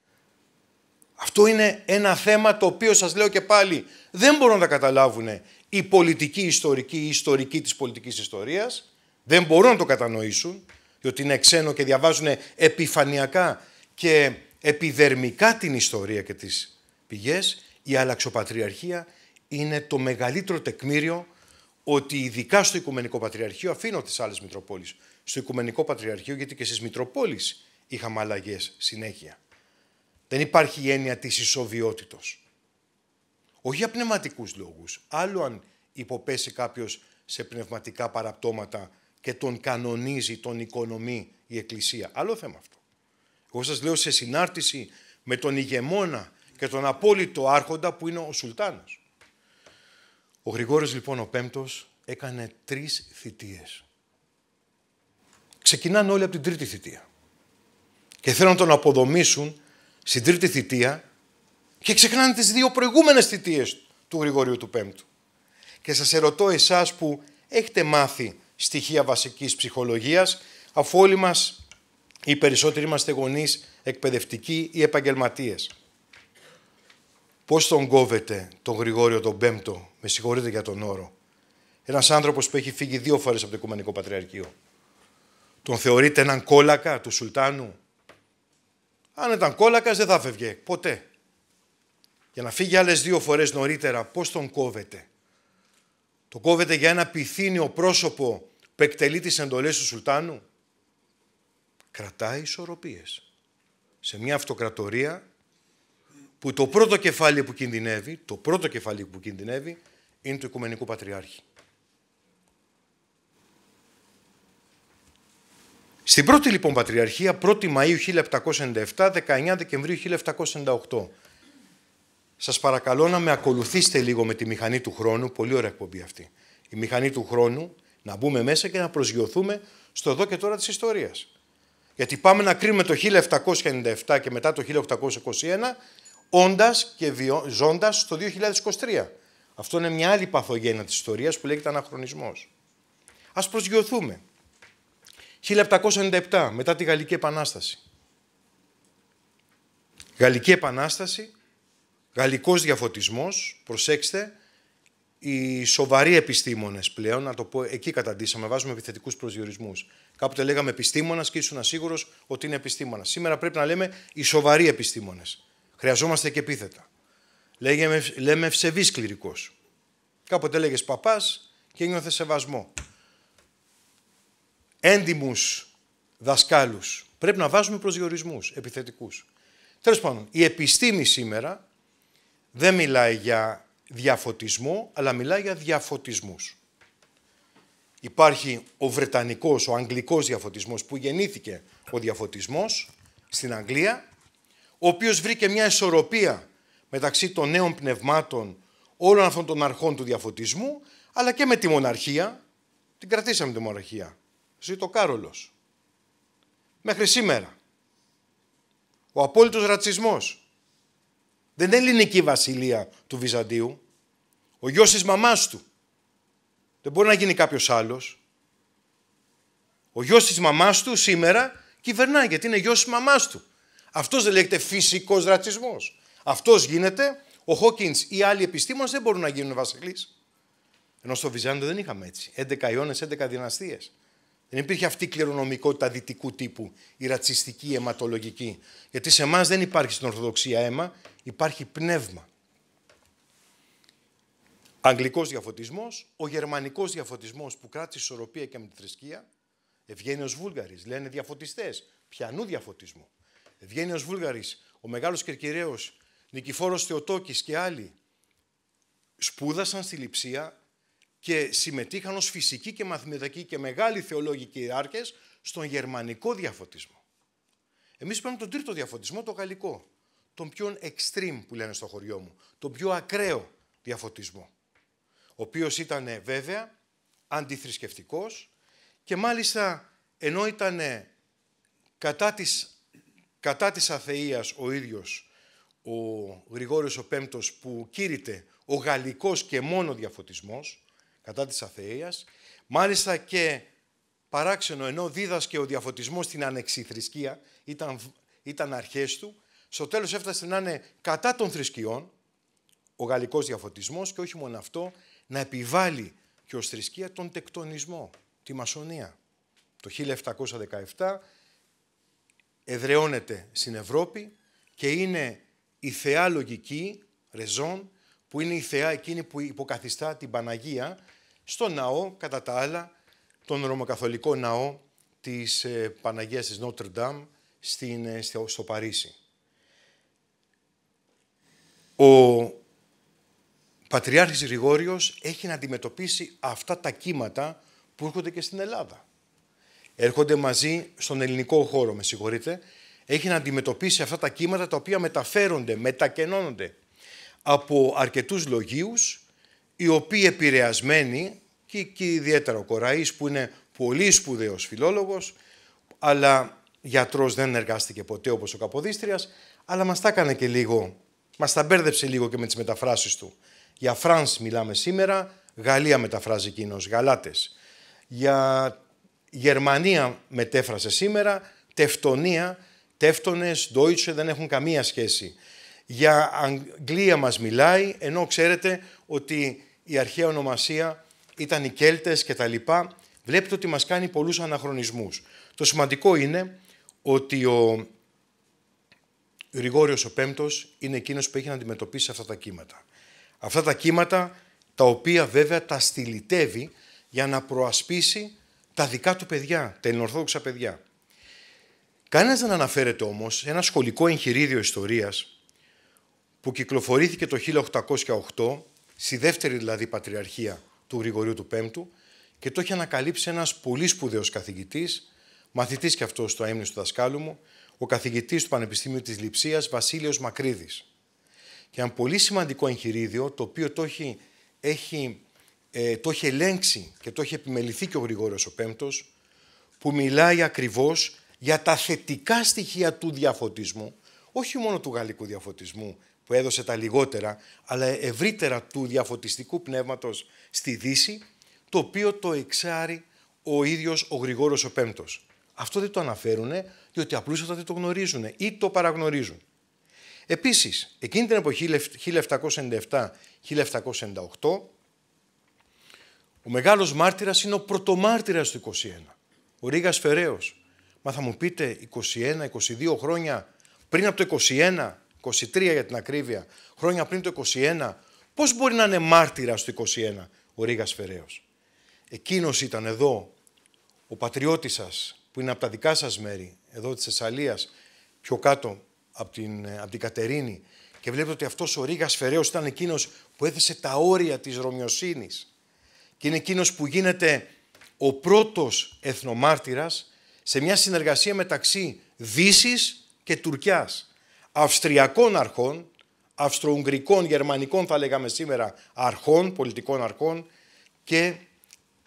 D: Αυτό είναι ένα θέμα το οποίο σας λέω και πάλι δεν μπορούν να καταλάβουν οι πολιτικοί ιστορικοί ή οι ιστορικοί της πολιτικής ιστορίας. Δεν μπορούν να το κατανοήσουν διότι είναι ξένο και διαβάζουν επιφανειακά και επιδερμικά την ιστορία και τις πηγές. Η αλλαξοπατριαρχία είναι το μεγαλύτερο τεκμήριο ότι ειδικά στο Οικουμενικό Πατριαρχείο, αφήνω τις άλλες Μητροπόλεις, στο Οικουμενικό Πατριαρχείο, γιατί και στις Μητροπόλεις είχαμε αλλαγές συνέχεια. Δεν υπάρχει η έννοια της ισοβιότητος. Όχι για πνευματικούς λόγους. Άλλο αν υποπέσει κάποιος σε πνευματικά παραπτώματα και τον κανονίζει, τον οικονομεί η Εκκλησία. Άλλο θέμα αυτό. Εγώ σας λέω σε συνάρτηση με τον ηγεμόνα και τον απόλυτο άρχοντα που είναι ο Σουλτάνος. Ο Γρηγόρης λοιπόν ο πέμπτος έκανε τρεις θητείες. Ξεκινάνε όλοι από την τρίτη θητεία. Και θέλουν να τον αποδομήσουν στην τρίτη θητεία και ξεχνάνε τις δύο προηγούμενες θητείες του Γρηγορίου του Πέμπτου. Και σας ερωτώ εσάς που έχετε μάθει στοιχεία βασικής ψυχολογίας αφού όλοι μας οι περισσότεροι είμαστε γονείς εκπαιδευτικοί ή επαγγελματίες. Πώς τον κόβετε τον Γρηγόριο τον Πέμπτο, με συγχωρείτε για τον όρο. Ένας άνθρωπος που έχει φύγει δύο φορές από το Οικουμενικό Πατριαρχείο. Τον θεωρείτε έναν κόλακα του Σουλτάνου. Αν ήταν κόλακας δεν θα φεύγε ποτέ. Για να φύγει άλλες δύο φορές νωρίτερα, πώς τον κόβετε. Το κόβετε για ένα πυθύνιο πρόσωπο που εκτελεί τις εντολές του Σουλτάνου. Κρατάει ισορροπίες. Σε μια αυτοκρατορία που το πρώτο κεφάλι που κινδυνεύει, το πρώτο κεφάλι που κινδυνεύει, είναι του Οικουμενικού Πατριάρχη. Στην πρώτη λοιπόν Πατριαρχία, 1η Μαΐου 1797, 19 Δεκεμβρίου 1798. Σας παρακαλώ να με ακολουθήσετε λίγο με τη μηχανή του χρόνου, πολύ ωραία εκπομπή αυτή. Η μηχανή του χρόνου, να μπούμε μέσα και να προσγειωθούμε στο εδώ και τώρα της ιστορίας. Γιατί πάμε να κρίνουμε το 1797 και μετά το 1821 όντας και ζώντα ζώντας το 2023. Αυτό είναι μια άλλη παθογένεια της ιστορίας που λέγεται αναχρονισμός. Ας προσγειωθούμε. 1797, μετά τη Γαλλική Επανάσταση. Γαλλική Επανάσταση, γαλλικός διαφωτισμός, προσέξτε, οι σοβαροί επιστήμονες πλέον, να το πω, εκεί καταντήσαμε, βάζουμε επιθετικούς προσδιορισμούς. Κάποτε λέγαμε επιστήμονας και ήσουν σίγουρο ότι είναι επιστήμονας. Σήμερα πρέπει να λέμε οι σοβαροί επιστήμονες. Χρειαζόμαστε και επίθετα. Λέγε, λέμε ευσεβή κληρικός. Κάποτε λέγε παπάς και νιώθες σεβασμό. Έντιμους δασκάλους. Πρέπει να βάζουμε προσδιορισμούς επιθετικούς. Τέλος πάντων, η επιστήμη σήμερα δεν μιλάει για διαφωτισμό, αλλά μιλάει για διαφωτισμούς. Υπάρχει ο Βρετανικός, ο Αγγλικός διαφωτισμός που γεννήθηκε ο διαφωτισμός στην Αγγλία ο οποίος βρήκε μια ισορροπία μεταξύ των νέων πνευμάτων όλων αυτών των αρχών του διαφωτισμού, αλλά και με τη μοναρχία, την κρατήσαμε τη μοναρχία, ζει το Κάρολος. Μέχρι σήμερα. Ο απόλυτος ρατσισμός. Δεν είναι ελληνική βασιλεία του Βυζαντίου. Ο γιος της μαμάς του. Δεν μπορεί να γίνει κάποιος άλλος. Ο γιος της μαμάς του σήμερα κυβερνάει γιατί είναι γιος της μαμάς του. Αυτός δεν λέγεται φυσικός ρατσισμός. Αυτός γίνεται, ο Χόκκιν ή άλλοι επιστήμονες δεν μπορούν να γίνουν βασιλείς. Ενώ στο Βυζάντιο δεν είχαμε έτσι. 11 αιώνε, 11 δυναστείε. Δεν υπήρχε αυτή η κληρονομικότητα δυτικού τύπου, η ρατσιστική, ρατσιστική εμπολογική. Γιατί σε εμά δεν μπορουν να γινουν ορτοδοξία ενω στο βυζαντιο δεν ειχαμε ετσι 11 αιωνε 11 δυναστειε δεν υπηρχε αυτη η κληρονομικοτητα δυτικου τυπου η ρατσιστικη η αιματολογικη γιατι σε εμα δεν υπαρχει στην Ορθοδοξία αίμα, υπάρχει πνεύμα. αγγλικο διαφωτισμο ο γερμανικο διαφωτισμο που κράτησε ισορροπία και με τη θρησκεία, ευγένειο Βούλγαρης, λένε διαφωτιστές, πιανού διαφωτισμό. Ευγένιος Βούλγαρης, ο Μεγάλος Κερκυραίος, Νικηφόρος Θεοτόκης και άλλοι σπούδασαν στη Λιψία και συμμετείχαν ως φυσικοί και μαθηματικοί και μεγάλοι θεολόγοι και ιεράρχες στον γερμανικό διαφωτισμό. Εμείς είπαμε τον τρίτο διαφωτισμό, το γαλλικό, τον πιο extreme που λένε στο χωριό μου, τον πιο ακραίο διαφωτισμό, ο οποίος ήταν ε, βέβαια αντιθρησκευτικός και μάλιστα ενώ ήταν κατά της κατά της αθείας ο ίδιος ο Γρηγόριος ο Πέμπτος που κήρυτε ο γαλλικός και μόνο διαφωτισμός κατά της αθείας, μάλιστα και παράξενο ενώ δίδασκε ο διαφωτισμός στην ανεξιθρησκεία, ήταν, ήταν αρχές του, στο τέλος έφτασε να είναι κατά των θρησκειών ο γαλλικός διαφωτισμός και όχι μόνο αυτό, να επιβάλλει και ως θρησκεία τον τεκτονισμό, τη μασονία. Το 1717 εδραιώνεται στην Ευρώπη και είναι η θεά λογική, ρεζόν, που είναι η θεά εκείνη που υποκαθιστά την Παναγία στον ναό, κατά τα άλλα, τον Ρωμοκαθολικό ναό της ε, Παναγίας της Νότρ Ντάμ ε, στο Παρίσι. Ο Πατριάρχης Γρηγόριος έχει να αντιμετωπίσει αυτά τα κύματα που έρχονται και στην Ελλάδα έρχονται μαζί στον ελληνικό χώρο, με συγχωρείτε, έχει να αντιμετωπίσει αυτά τα κύματα τα οποία μεταφέρονται, μετακενώνονται από αρκετούς λογίους, οι οποίοι επηρεασμένοι, και, και ιδιαίτερα ο Κοραής που είναι πολύ σπουδαίος φιλόλογος, αλλά γιατρός δεν εργάστηκε ποτέ όπως ο Καποδίστριας, αλλά μας τα έκανε και λίγο, μας τα μπέρδεψε λίγο και με τις μεταφράσεις του. Για Φρανς μιλάμε σήμερα, Γαλλία μεταφράζει εκείνος, Γαλάτες. Για Γερμανία μετέφρασε σήμερα, τευτονία, τεύτονες, Deutsche δεν έχουν καμία σχέση. Για Αγγλία μας μιλάει, ενώ ξέρετε ότι η αρχαία ονομασία ήταν οι Κέλτες και τα λοιπά. Βλέπετε ότι μας κάνει πολλούς αναχρονισμούς. Το σημαντικό είναι ότι ο Γρηγόριος ο Πέμπτος είναι εκείνος που έχει να αντιμετωπίσει αυτά τα κύματα. Αυτά τα κύματα τα οποία βέβαια τα στυλιτεύει για να προασπίσει τα δικά του παιδιά, τα ελληνοορθόδοξα παιδιά. Κανένας δεν αναφέρεται όμως ένα σχολικό εγχειρίδιο ιστορίας που κυκλοφορήθηκε το 1808, στη δεύτερη δηλαδή πατριαρχία του Γρηγορίου του Πέμπτου, και το έχει ανακαλύψει ένας πολύ σπουδαίος καθηγητής, μαθητής και αυτός στο αίμνη του δασκάλου μου, ο καθηγητής του Πανεπιστημίου της Λιψία, Βασίλειο Μακρίδη. Και ένα πολύ σημαντικό εγχειρίδιο, το οποίο το έχει, έχει ε, το έχει ελέγξει και το έχει επιμεληθεί και ο Γρηγόριος ο Πέμπτος, που μιλάει ακριβώς για τα θετικά στοιχεία του διαφωτισμού, όχι μόνο του γαλλικού διαφωτισμού που έδωσε τα λιγότερα, αλλά ευρύτερα του διαφωτιστικού πνεύματος στη Δύση, το οποίο το εξάρει ο ίδιος ο Γρηγόρος ο Πέμπτος. Αυτό δεν το αναφέρουν, διότι απλούστατα δεν το γνωρίζουν ή το παραγνωρίζουν. Επίσης, εκείνη την εποχή 1797-1798, ο μεγάλος μάρτυρας είναι ο πρωτομάρτυρας του 21. Ο Ρίγα Φεραίος. Μα θα μου πείτε 21, 22 χρόνια πριν από το 21, 23 για την ακρίβεια, χρόνια πριν το 21, πώς μπορεί να είναι μάρτυρας του 21 ο Ρίγα Φεραίος. Εκείνος ήταν εδώ ο πατριώτης σας που είναι από τα δικά σας μέρη, εδώ της Θεσσαλίας, πιο κάτω από την, την Κατερίνη και βλέπετε ότι αυτός ο Ρίγα Φεραίος ήταν εκείνος που έθεσε τα όρια της Ρωμιοσύνης και είναι εκείνος που γίνεται ο πρώτος εθνομάρτυρας σε μια συνεργασία μεταξύ Δύσης και Τουρκιάς, Αυστριακών αρχών, Αυστροουγγρικών, Γερμανικών θα λέγαμε σήμερα αρχών, πολιτικών αρχών και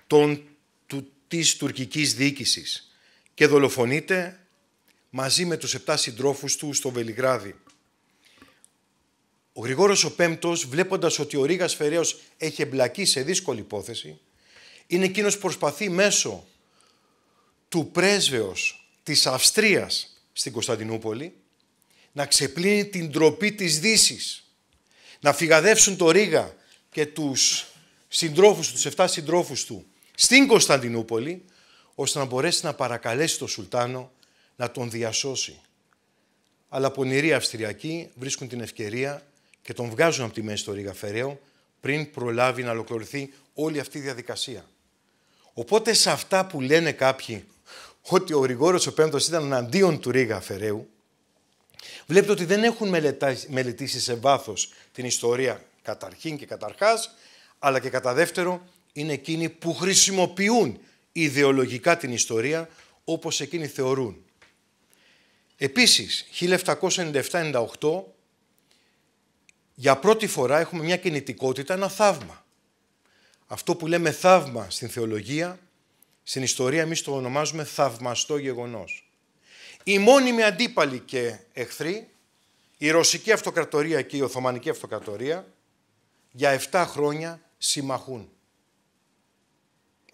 D: των, του, της τουρκικής διοίκησης και δολοφονείται μαζί με τους επτά συντρόφους του στο Βελιγράδι. Ο γρηγόρος ο Πέμπτος, βλέποντας ότι ο Ρήγας Φεραίος έχει εμπλακεί σε δύσκολη υπόθεση, είναι εκείνος που προσπαθεί μέσω του πρέσβεως της Αυστρίας στην Κωνσταντινούπολη να ξεπλύνει την τροπή της δύσης, να φυγαδεύσουν το Ρήγα και τους του, τους 7 συντρόφους του στην Κωνσταντινούπολη, ώστε να μπορέσει να παρακαλέσει τον Σουλτάνο να τον διασώσει. Αλλά πονηροί Αυστριακοί βρίσκουν την ευκαιρία και τον βγάζουν από τη μέση του Ρίγα Φεραίο πριν προλάβει να ολοκληρωθεί όλη αυτή η διαδικασία. Οπότε σε αυτά που λένε κάποιοι ότι ο Ρηγόρος ο Πέμπτος ήταν εναντίον του Ρίγα Φεραίου, βλέπετε ότι δεν έχουν μελετήσει σε βάθος την ιστορία καταρχήν και καταρχάς, αλλά και κατά δεύτερο είναι εκείνοι που χρησιμοποιούν ιδεολογικά την ιστορία όπως εκείνοι θεωρούν. Επίσης, 1797-98 για πρώτη φορά έχουμε μια κινητικότητα, ένα θαύμα. Αυτό που λέμε θαύμα στην θεολογία, στην ιστορία εμείς το ονομάζουμε θαυμαστό γεγονός. Οι μόνιμοι αντίπαλη και εχθρή η Ρωσική Αυτοκρατορία και η Οθωμανική Αυτοκρατορία, για 7 χρόνια συμμαχούν.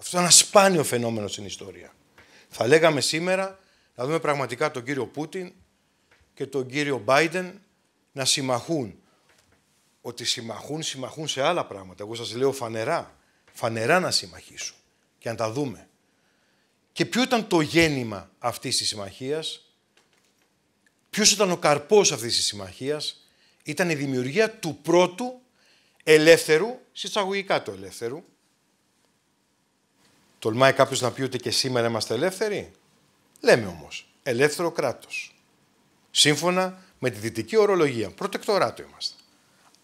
D: Αυτό είναι ένα σπάνιο φαινόμενο στην ιστορία. Θα λέγαμε σήμερα να δούμε πραγματικά τον κύριο Πούτιν και τον κύριο Μπάιντεν να συμμαχούν ότι συμμαχούν, συμμαχούν σε άλλα πράγματα. Εγώ σας λέω φανερά, φανερά να συμμαχήσουν και να τα δούμε. Και ποιο ήταν το γέννημα αυτής της συμμαχίας, Ποιος ήταν ο καρπός αυτής της συμμαχίας, ήταν η δημιουργία του πρώτου ελεύθερου, συσταγωγικά του ελεύθερου. Τολμάει κάποιος να πει ότι και σήμερα είμαστε ελεύθεροι. Λέμε όμως, ελεύθερο κράτος. Σύμφωνα με τη δυτική ορολογία, προτεκτοράτο είμαστε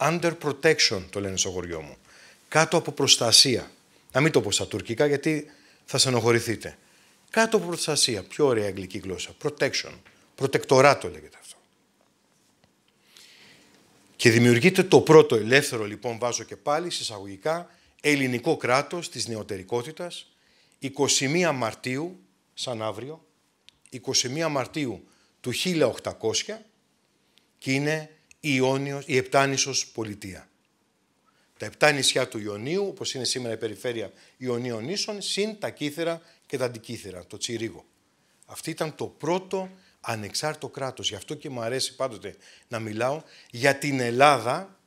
D: under protection, το λένε στο χωριό μου. Κάτω από προστασία. Να μην το πω στα τουρκικά, γιατί θα στενοχωρηθείτε. Κάτω από προστασία. Πιο ωραία αγγλική γλώσσα. Protection. Προτεκτοράτο λέγεται αυτό. Και δημιουργείται το πρώτο ελεύθερο, λοιπόν, βάζω και πάλι, συσαγωγικά, ελληνικό κράτος της νεωτερικότητας, 21 Μαρτίου, σαν αύριο, 21 Μαρτίου του 1800 και είναι η, Ιόνιος, η Επτάνησος πολιτεία. Τα επτά νησιά του Ιωνίου, όπως είναι σήμερα η περιφέρεια Ιωνίων νήσων, συν τα Κύθερα και τα Αντικύθερα, το Τσιρίγο. Αυτή ήταν το πρώτο ανεξάρτητο κράτος. Γι' αυτό και μου αρέσει πάντοτε να μιλάω για την Ελλάδα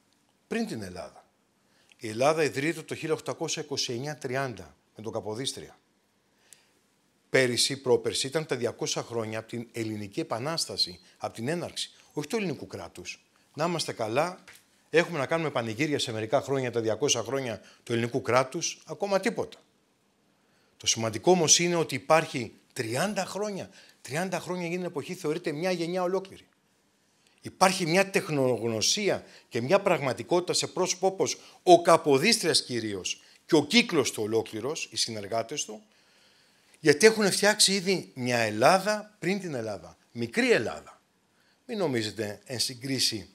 D: πριν την Ελλάδα. Η Ελλάδα ιδρύεται το 1829-30 με τον Καποδίστρια. Πέρυσι, πρόπερσι, ήταν τα 200 χρόνια από την Ελληνική Επανάσταση, από την έναρξη, όχι του ελληνικού κράτους να είμαστε καλά. Έχουμε να κάνουμε πανηγύρια σε μερικά χρόνια, τα 200 χρόνια του ελληνικού κράτους, ακόμα τίποτα. Το σημαντικό όμως είναι ότι υπάρχει 30 χρόνια. 30 χρόνια γίνει εποχή θεωρείται μια γενιά ολόκληρη. Υπάρχει μια τεχνογνωσία και μια πραγματικότητα σε πρόσωπος όπως ο Καποδίστριας κυρίως και ο κύκλος του ολόκληρος, οι συνεργάτες του, γιατί έχουν φτιάξει ήδη μια Ελλάδα πριν την Ελλάδα. Μικρή Ελλάδα. Μην νομίζετε εν συγκρίση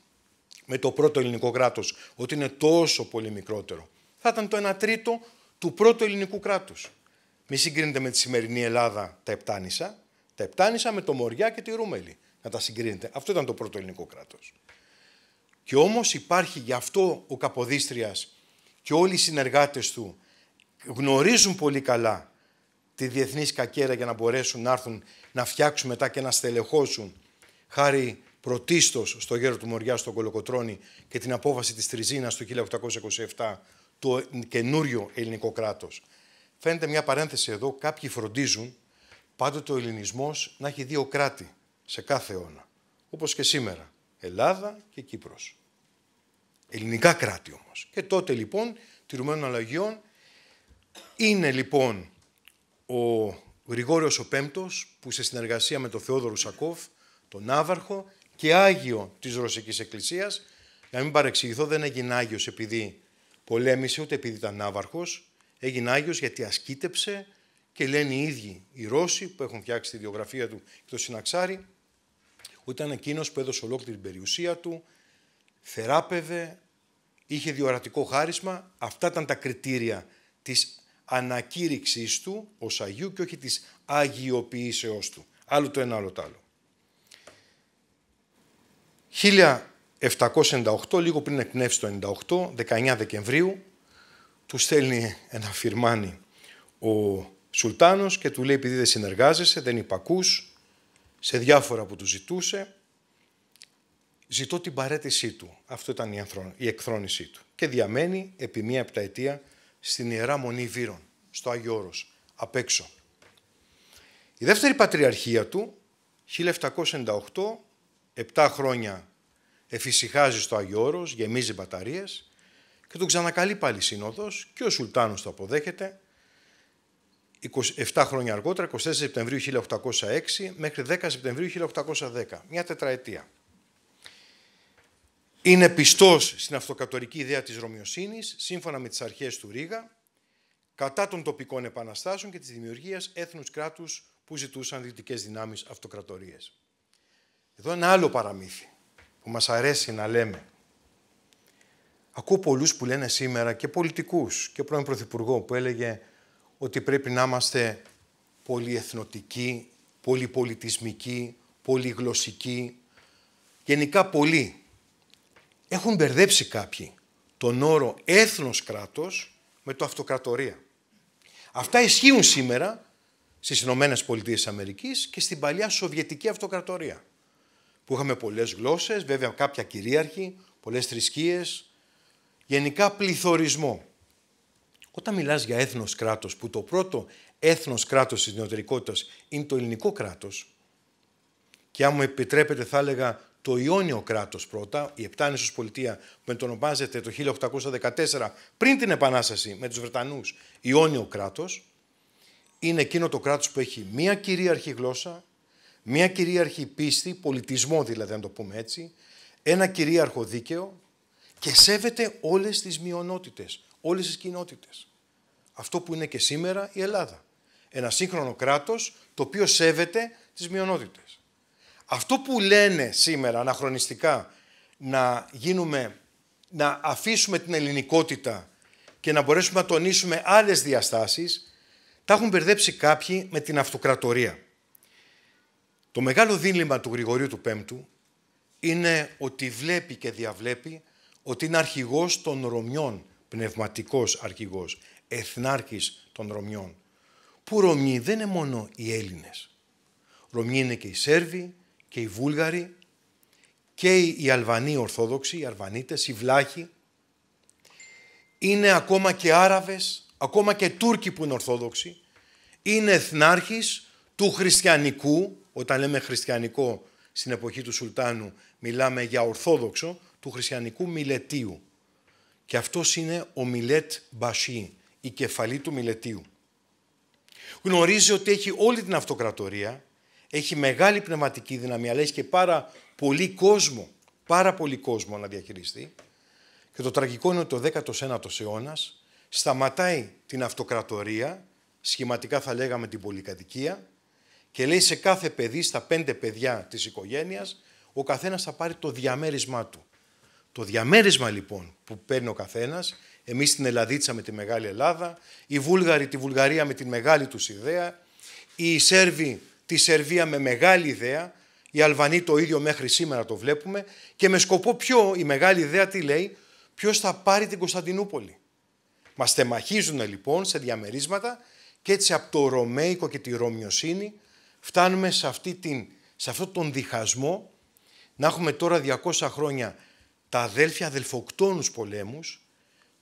D: με το πρώτο ελληνικό κράτος, ότι είναι τόσο πολύ μικρότερο. Θα ήταν το 1 τρίτο του πρώτου ελληνικού κράτους. Μη συγκρίνετε με τη σημερινή Ελλάδα τα Επτάνησα, τα Επτάνησα με το Μοριά και τη Ρούμελη. Να τα συγκρίνετε. Αυτό ήταν το πρώτο ελληνικό κράτος. Και όμως υπάρχει γι' αυτό ο καποδίστριας και όλοι οι συνεργάτες του γνωρίζουν πολύ καλά τη διεθνής κακέρα για να μπορέσουν να έρθουν να φτιάξουν μετά και να στελεχώσουν χάρη πρωτίστως στο γέρο του Μωριά στον Κολοκοτρόνη και την απόφαση της Τριζίνας του 1827 το καινούριο ελληνικό κράτος. Φαίνεται μια παρένθεση εδώ. Κάποιοι φροντίζουν πάντοτε ο ελληνισμός να έχει δύο κράτη σε κάθε αιώνα. Όπως και σήμερα. Ελλάδα και Κύπρος. Ελληνικά κράτη όμως. Και τότε λοιπόν, τηρουμένων αλλαγιών, είναι λοιπόν ο Γρηγόριος ο Πέμπτος, που σε συνεργασία με τον Θεόδωρο Σακόφ, τον Άβαρχο, και Άγιο της Ρωσικής Εκκλησίας. Να μην παρεξηγηθώ, δεν έγινε Άγιος επειδή πολέμησε, ούτε επειδή ήταν ναύαρχος. Έγινε Άγιος γιατί ασκήτεψε και λένε οι ίδιοι οι Ρώσοι που έχουν φτιάξει τη βιογραφία του και το Συναξάρι, ότι ήταν εκείνος που έδωσε ολόκληρη την περιουσία του, θεράπευε, είχε διορατικό χάρισμα. Αυτά ήταν τα κριτήρια της ανακήρυξής του ως Αγίου και όχι της αγιοποιήσεώς του. Άλλο το ένα, άλλο το άλλο. 1798, λίγο πριν εκπνεύσει το 98, 19 Δεκεμβρίου, του στέλνει ένα φυρμάνι ο Σουλτάνος και του λέει επειδή δεν συνεργάζεσαι, δεν υπακούς, σε διάφορα που του ζητούσε, ζητώ την παρέτησή του. Αυτό ήταν η εκθρόνησή του. Και διαμένει επί μία επταετία στην Ιερά Μονή Βύρων, στο Άγιο Όρος, απ' έξω. Η δεύτερη πατριαρχία του, 1798, Επτά χρόνια εφησυχάζει στο Άγιο Όρος, γεμίζει μπαταρίες και τον ξανακαλεί πάλι σύνοδος και ο Σουλτάνος το αποδέχεται 27 χρόνια αργότερα, 24 Σεπτεμβρίου 1806 μέχρι 10 Σεπτεμβρίου 1810, μια τετραετία. Είναι πιστός στην αυτοκατορική ιδέα της Ρωμιοσύνης, σύμφωνα με τις αρχές του Ρήγα, κατά των τοπικών επαναστάσεων και της δημιουργίας έθνους κράτους που ζητούσαν δυτικές δυνάμεις αυτοκρατορίες. Εδώ ένα άλλο παραμύθι που μας αρέσει να λέμε. Ακούω πολλούς που λένε σήμερα και πολιτικούς και πρώην Πρωθυπουργό που έλεγε ότι πρέπει να είμαστε πολυεθνοτικοί, πολυπολιτισμικοί, πολυγλωσσικοί, γενικά πολλοί. Έχουν μπερδέψει κάποιοι τον όρο έθνος κράτος με το αυτοκρατορία. Αυτά ισχύουν σήμερα στις Ηνωμένες Πολιτείες Αμερικής και στην παλιά Σοβιετική Αυτοκρατορία που είχαμε πολλές γλώσσες, βέβαια κάποια κυρίαρχη, πολλές θρησκείες, γενικά πληθωρισμό. Όταν μιλάς για έθνος κράτος, που το πρώτο έθνος κράτος της νεωτερικότητας είναι το ελληνικό κράτος, και αν μου επιτρέπετε θα έλεγα το Ιόνιο κράτος πρώτα, η Επτάνησος Πολιτεία που εντονομάζεται το 1814 πριν την Επανάσταση με τους Βρετανούς, Ιόνιο κράτος, είναι εκείνο το κράτος που έχει μία κυρίαρχη γλώσσα, μια κυρίαρχη πίστη, πολιτισμό δηλαδή να το πούμε έτσι, ένα κυρίαρχο δίκαιο και σέβεται όλες τις μειονότητες, όλες τις κοινότητες. Αυτό που είναι και σήμερα η Ελλάδα. Ένα σύγχρονο κράτος το οποίο σέβεται τις μειονότητες. Αυτό που λένε σήμερα αναχρονιστικά να γίνουμε, να αφήσουμε την ελληνικότητα και να μπορέσουμε να τονίσουμε άλλες διαστάσεις, τα έχουν μπερδέψει κάποιοι με την αυτοκρατορία. Το μεγάλο δίλημα του Γρηγορίου του Πέμπτου είναι ότι βλέπει και διαβλέπει ότι είναι αρχηγός των Ρωμιών, πνευματικός αρχηγός, εθνάρχης των Ρωμιών. Που Ρωμιοί δεν είναι μόνο οι Έλληνες. Ρωμιοί είναι και οι Σέρβοι και οι Βούλγαροι και οι Αλβανοί Ορθόδοξοι, οι Αρβανίτες, οι Βλάχοι. Είναι ακόμα και Άραβες, ακόμα και Τούρκοι που είναι Ορθόδοξοι. Είναι εθνάρχης του χριστιανικού όταν λέμε χριστιανικό στην εποχή του Σουλτάνου, μιλάμε για ορθόδοξο του χριστιανικού μιλετίου. Και αυτός είναι ο Μιλέτ Μπασί, η κεφαλή του μιλετίου. Γνωρίζει ότι έχει όλη την αυτοκρατορία, έχει μεγάλη πνευματική δύναμη, αλλά έχει και πάρα πολύ κόσμο, πάρα πολύ κόσμο να διαχειριστεί. Και το τραγικό είναι ότι ο 19 ο αιώνας σταματάει την αυτοκρατορία, σχηματικά θα λέγαμε την πολυκατοικία, και λέει σε κάθε παιδί, στα πέντε παιδιά της οικογένειας, ο καθένας θα πάρει το διαμέρισμά του. Το διαμέρισμα λοιπόν που παίρνει ο καθένας, εμείς την Ελλαδίτσα με τη Μεγάλη Ελλάδα, οι Βούλγαροι τη Βουλγαρία με τη μεγάλη τους ιδέα, οι Σέρβοι τη Σερβία με μεγάλη ιδέα, οι Αλβανοί το ίδιο μέχρι σήμερα το βλέπουμε και με σκοπό ποιο, η μεγάλη ιδέα τι λέει, ποιος θα πάρει την Κωνσταντινούπολη. Μας θεμαχίζουν λοιπόν σε διαμερίσματα και έτσι από το Ρωμαϊκό και τη Ρωμιοσύνη φτάνουμε σε, αυτή την, σε αυτόν τον διχασμό να έχουμε τώρα 200 χρόνια τα αδέλφια αδελφοκτόνους πολέμους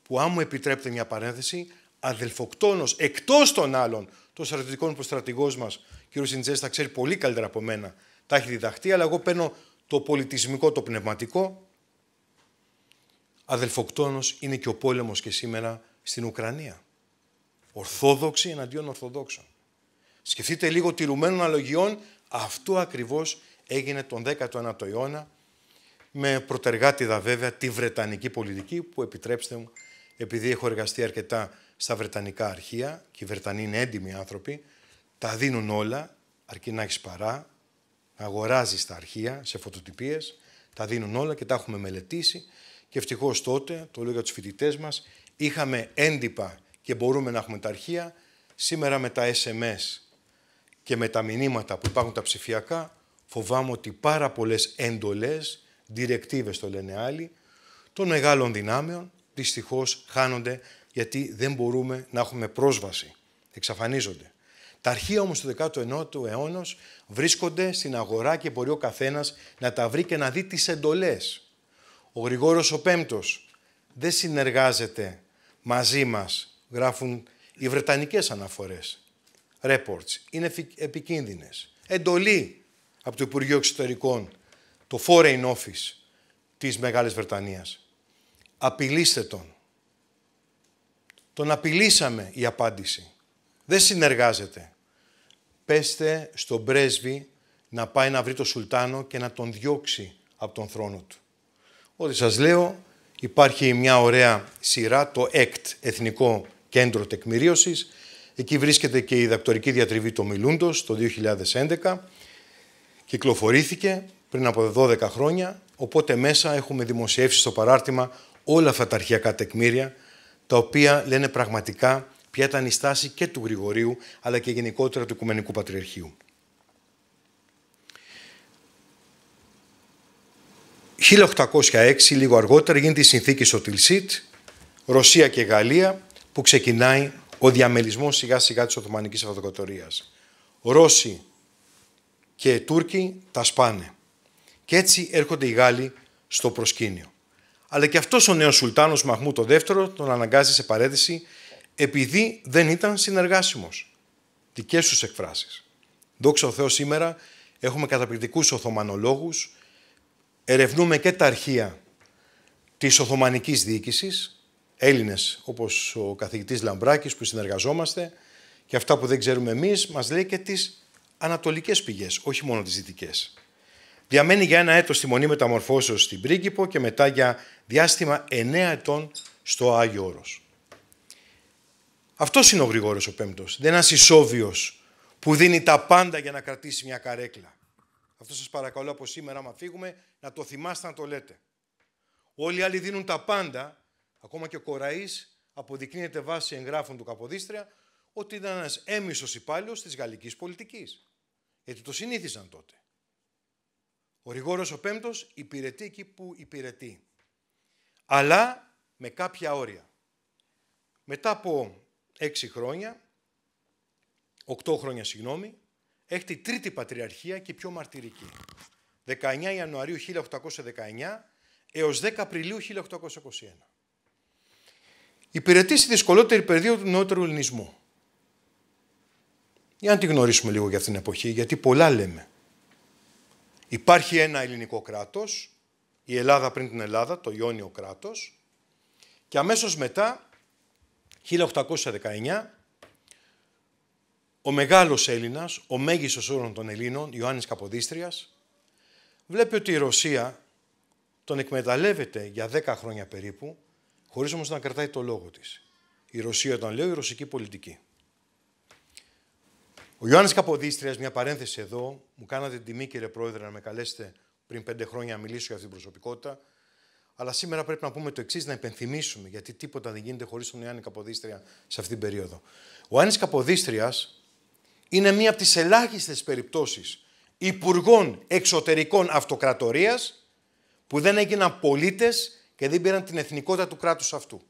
D: που αν μου επιτρέπετε μια παρένθεση αδελφοκτόνος εκτός των άλλων των στρατιωτικών που ο στρατηγός μας κ. Σιντζέστα τα ξέρει πολύ καλύτερα από μένα τα έχει διδαχτεί αλλά εγώ παίρνω το πολιτισμικό, το πνευματικό αδελφοκτόνος είναι και ο πόλεμος και σήμερα στην Ουκρανία. Ορθόδοξοι εναντίον Ορθοδόξων. Σκεφτείτε λίγο τηρουμένων αλογιών. Αυτό ακριβώς έγινε τον 19ο αιώνα με προτεργάτιδα βέβαια τη Βρετανική πολιτική που επιτρέψτε μου επειδή έχω εργαστεί αρκετά στα Βρετανικά αρχεία και οι Βρετανοί είναι έντιμοι άνθρωποι, τα δίνουν όλα αρκεί να έχεις παρά, να αγοράζεις τα αρχεία σε φωτοτυπίες, τα δίνουν όλα και τα έχουμε μελετήσει και ευτυχώς τότε, το λέω για τους φοιτητές μας, είχαμε έντυπα και μπορούμε να έχουμε τα αρχεία. Σήμερα με τα SMS και με τα μηνύματα που υπάρχουν τα ψηφιακά, φοβάμαι ότι πάρα πολλές εντολές, διρεκτίβες το λένε άλλοι, των μεγάλων δυνάμεων δυστυχώς χάνονται γιατί δεν μπορούμε να έχουμε πρόσβαση. Εξαφανίζονται. Τα αρχεία όμως του 19ου αιώνα βρίσκονται στην αγορά και μπορεί ο καθένας να τα βρει και να δει τις εντολές. Ο γρηγόρος ο Πέμπτος, δεν συνεργάζεται μαζί μας, γράφουν οι βρετανικές αναφορές reports. Είναι επικίνδυνες. Εντολή από το Υπουργείο Εξωτερικών, το Foreign Office της Μεγάλης Βρετανίας. Απειλήστε τον. Τον απειλήσαμε η απάντηση. Δεν συνεργάζεται. Πέστε στον πρέσβη να πάει να βρει τον Σουλτάνο και να τον διώξει από τον θρόνο του. Ό,τι σας λέω, υπάρχει μια ωραία σειρά, το ΕΚΤ, Εθνικό Κέντρο Τεκμηρίωσης, Εκεί βρίσκεται και η δακτορική διατριβή του Μιλούντος το 2011. Κυκλοφορήθηκε πριν από 12 χρόνια, οπότε μέσα έχουμε δημοσιεύσει στο παράρτημα όλα αυτά τα αρχιακά τεκμήρια, τα οποία λένε πραγματικά ποια ήταν η στάση και του Γρηγορίου, αλλά και γενικότερα του Οικουμενικού Πατριαρχείου. 1806, λίγο αργότερα, γίνεται η συνθήκη στο Τιλσίτ, Ρωσία και Γαλλία, που ξεκινάει ο διαμελισμός σιγά σιγά της Οθωμανικής Αυτοκρατορίας. Ρώσοι και Τούρκοι τα σπάνε. Και έτσι έρχονται οι Γάλλοι στο προσκήνιο. Αλλά και αυτός ο νέος Σουλτάνος Μαχμού το δεύτερος τον αναγκάζει σε παρέτηση επειδή δεν ήταν συνεργάσιμος. Δικές τους εκφράσεις. Δόξα ο Θεός σήμερα έχουμε καταπληκτικούς Οθωμανολόγους, ερευνούμε και τα αρχεία της Οθωμανικής διοίκησης Έλληνες, όπως ο καθηγητής Λαμπράκης που συνεργαζόμαστε και αυτά που δεν ξέρουμε εμείς μας λέει και τις ανατολικές πηγές, όχι μόνο τις δυτικές. Διαμένει για ένα έτος στη Μονή Μεταμορφώσεως στην Πρίγκυπο και μετά για διάστημα 9 ετών στο Άγιο Όρος. Αυτός είναι ο γρήγορο ο Πέμπτος. Δεν είναι ένας ισόβιος που δίνει τα πάντα για να κρατήσει μια καρέκλα. Αυτό σας παρακαλώ από σήμερα, άμα φύγουμε, να το θυμάστε να το λέτε. Όλοι οι άλλοι δίνουν τα πάντα Ακόμα και ο κοραής αποδεικνύεται βάσει εγγράφων του Καποδίστρια ότι ήταν ένας έμισος υπάλληλος της γαλλικής πολιτικής. Γιατί το συνήθιζαν τότε. Ο Ρηγόρος ο πέμπτος υπηρετεί εκεί που υπηρετεί. Αλλά με κάποια όρια. Μετά από έξι χρόνια, οκτώ χρόνια συγγνώμη, έχει τη τρίτη πατριαρχία και πιο μαρτυρική. 19 Ιανουαρίου 1819 έως 10 Απριλίου 1821 υπηρετεί στη δυσκολότερη περίοδο του νεότερου ελληνισμού. Για να τη γνωρίσουμε λίγο για αυτήν την εποχή, γιατί πολλά λέμε. Υπάρχει ένα ελληνικό κράτος, η Ελλάδα πριν την Ελλάδα, το Ιόνιο κράτος, και αμέσως μετά, 1819, ο μεγάλος Έλληνας, ο μέγιστος όλων των Ελλήνων, Ιωάννης Καποδίστριας, βλέπει ότι η Ρωσία τον εκμεταλλεύεται για 10 χρόνια περίπου, χωρίς όμως να κρατάει το λόγο της. Η Ρωσία όταν λέω, η ρωσική πολιτική. Ο Ιωάννης Καποδίστριας, μια παρένθεση εδώ, μου κάνατε την τιμή κύριε Πρόεδρε να με καλέσετε πριν πέντε χρόνια να μιλήσω για αυτή την προσωπικότητα, αλλά σήμερα πρέπει να πούμε το εξής, να υπενθυμίσουμε, γιατί τίποτα δεν γίνεται χωρίς τον Ιωάννη Καποδίστρια σε αυτήν την περίοδο. Ο Ιωάννης Καποδίστριας είναι μία από τις ελάχιστες περιπτώσεις υπουργών εξωτερικών αυτοκρατορίας που δεν έγιναν πολίτες και δεν πήραν την εθνικότητα του κράτους αυτού.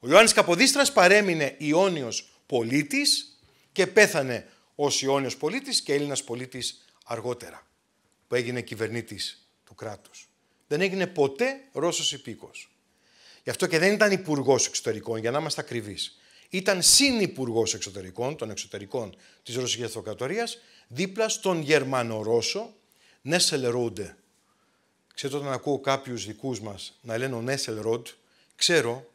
D: Ο Ιωάννης Καποδίστρας παρέμεινε Ιόνιος πολίτης και πέθανε ως Ιόνιος πολίτης και Έλληνας πολίτης αργότερα, που έγινε κυβερνήτης του κράτους. Δεν έγινε ποτέ Ρώσος υπήκος. Γι' αυτό και δεν ήταν υπουργός εξωτερικών, για να είμαστε ακριβείς. Ήταν συνυπουργός εξωτερικών, των εξωτερικών της Ρωσικής Αυτοκρατορίας, δίπλα στον Γερμανο-Ρώσο Νέσελ Ξέρετε, όταν ακούω κάποιους δικούς μας να λένε ο Νέσελ Ροντ, ξέρω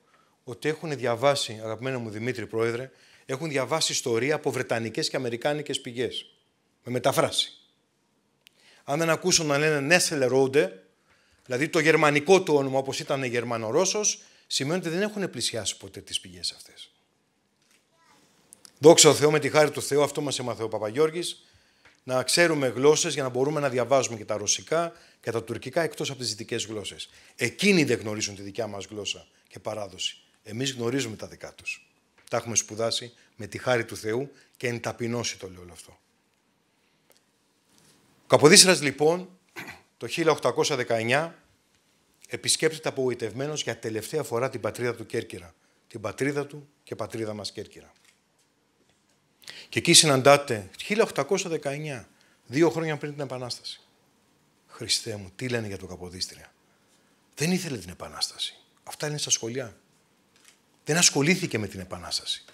D: ότι έχουν διαβάσει, αγαπημένο μου Δημήτρη Πρόεδρε, έχουν διαβάσει ιστορία από βρετανικές και αμερικάνικες πηγές. Με μεταφράση. Αν δεν ακούσω να λένε Νέσελ Ρόντε, δηλαδή το γερμανικό του όνομα όπως ήταν Γερμανορώσος, σημαίνει ότι δεν έχουν πλησιάσει ποτέ τις πηγές αυτές. Δόξα ο Θεό με τη χάρη του Θεού, αυτό μας έμαθε ο Παπαγιώργης, να ξέρουμε γλώσσες για να μπορούμε να διαβάζουμε και τα ρωσικά και τα τουρκικά εκτός από τις δυτικές γλώσσες. Εκείνοι δεν γνωρίζουν τη δικιά μας γλώσσα και παράδοση. Εμείς γνωρίζουμε τα δικά τους. Τα έχουμε σπουδάσει με τη χάρη του Θεού και εν το λέω όλο αυτό. Ο λοιπόν το 1819 επισκέπτεται απογοητευμένος για τελευταία φορά την πατρίδα του Κέρκυρα. Την πατρίδα του και πατρίδα μας Κέρκυρα. Και εκεί συναντάτε 1819, δύο χρόνια πριν την Επανάσταση. Χριστέ μου, τι λένε για το Καποδίστρια. Δεν ήθελε την Επανάσταση. Αυτά είναι στα σχολιά. Δεν ασχολήθηκε με την Επανάσταση.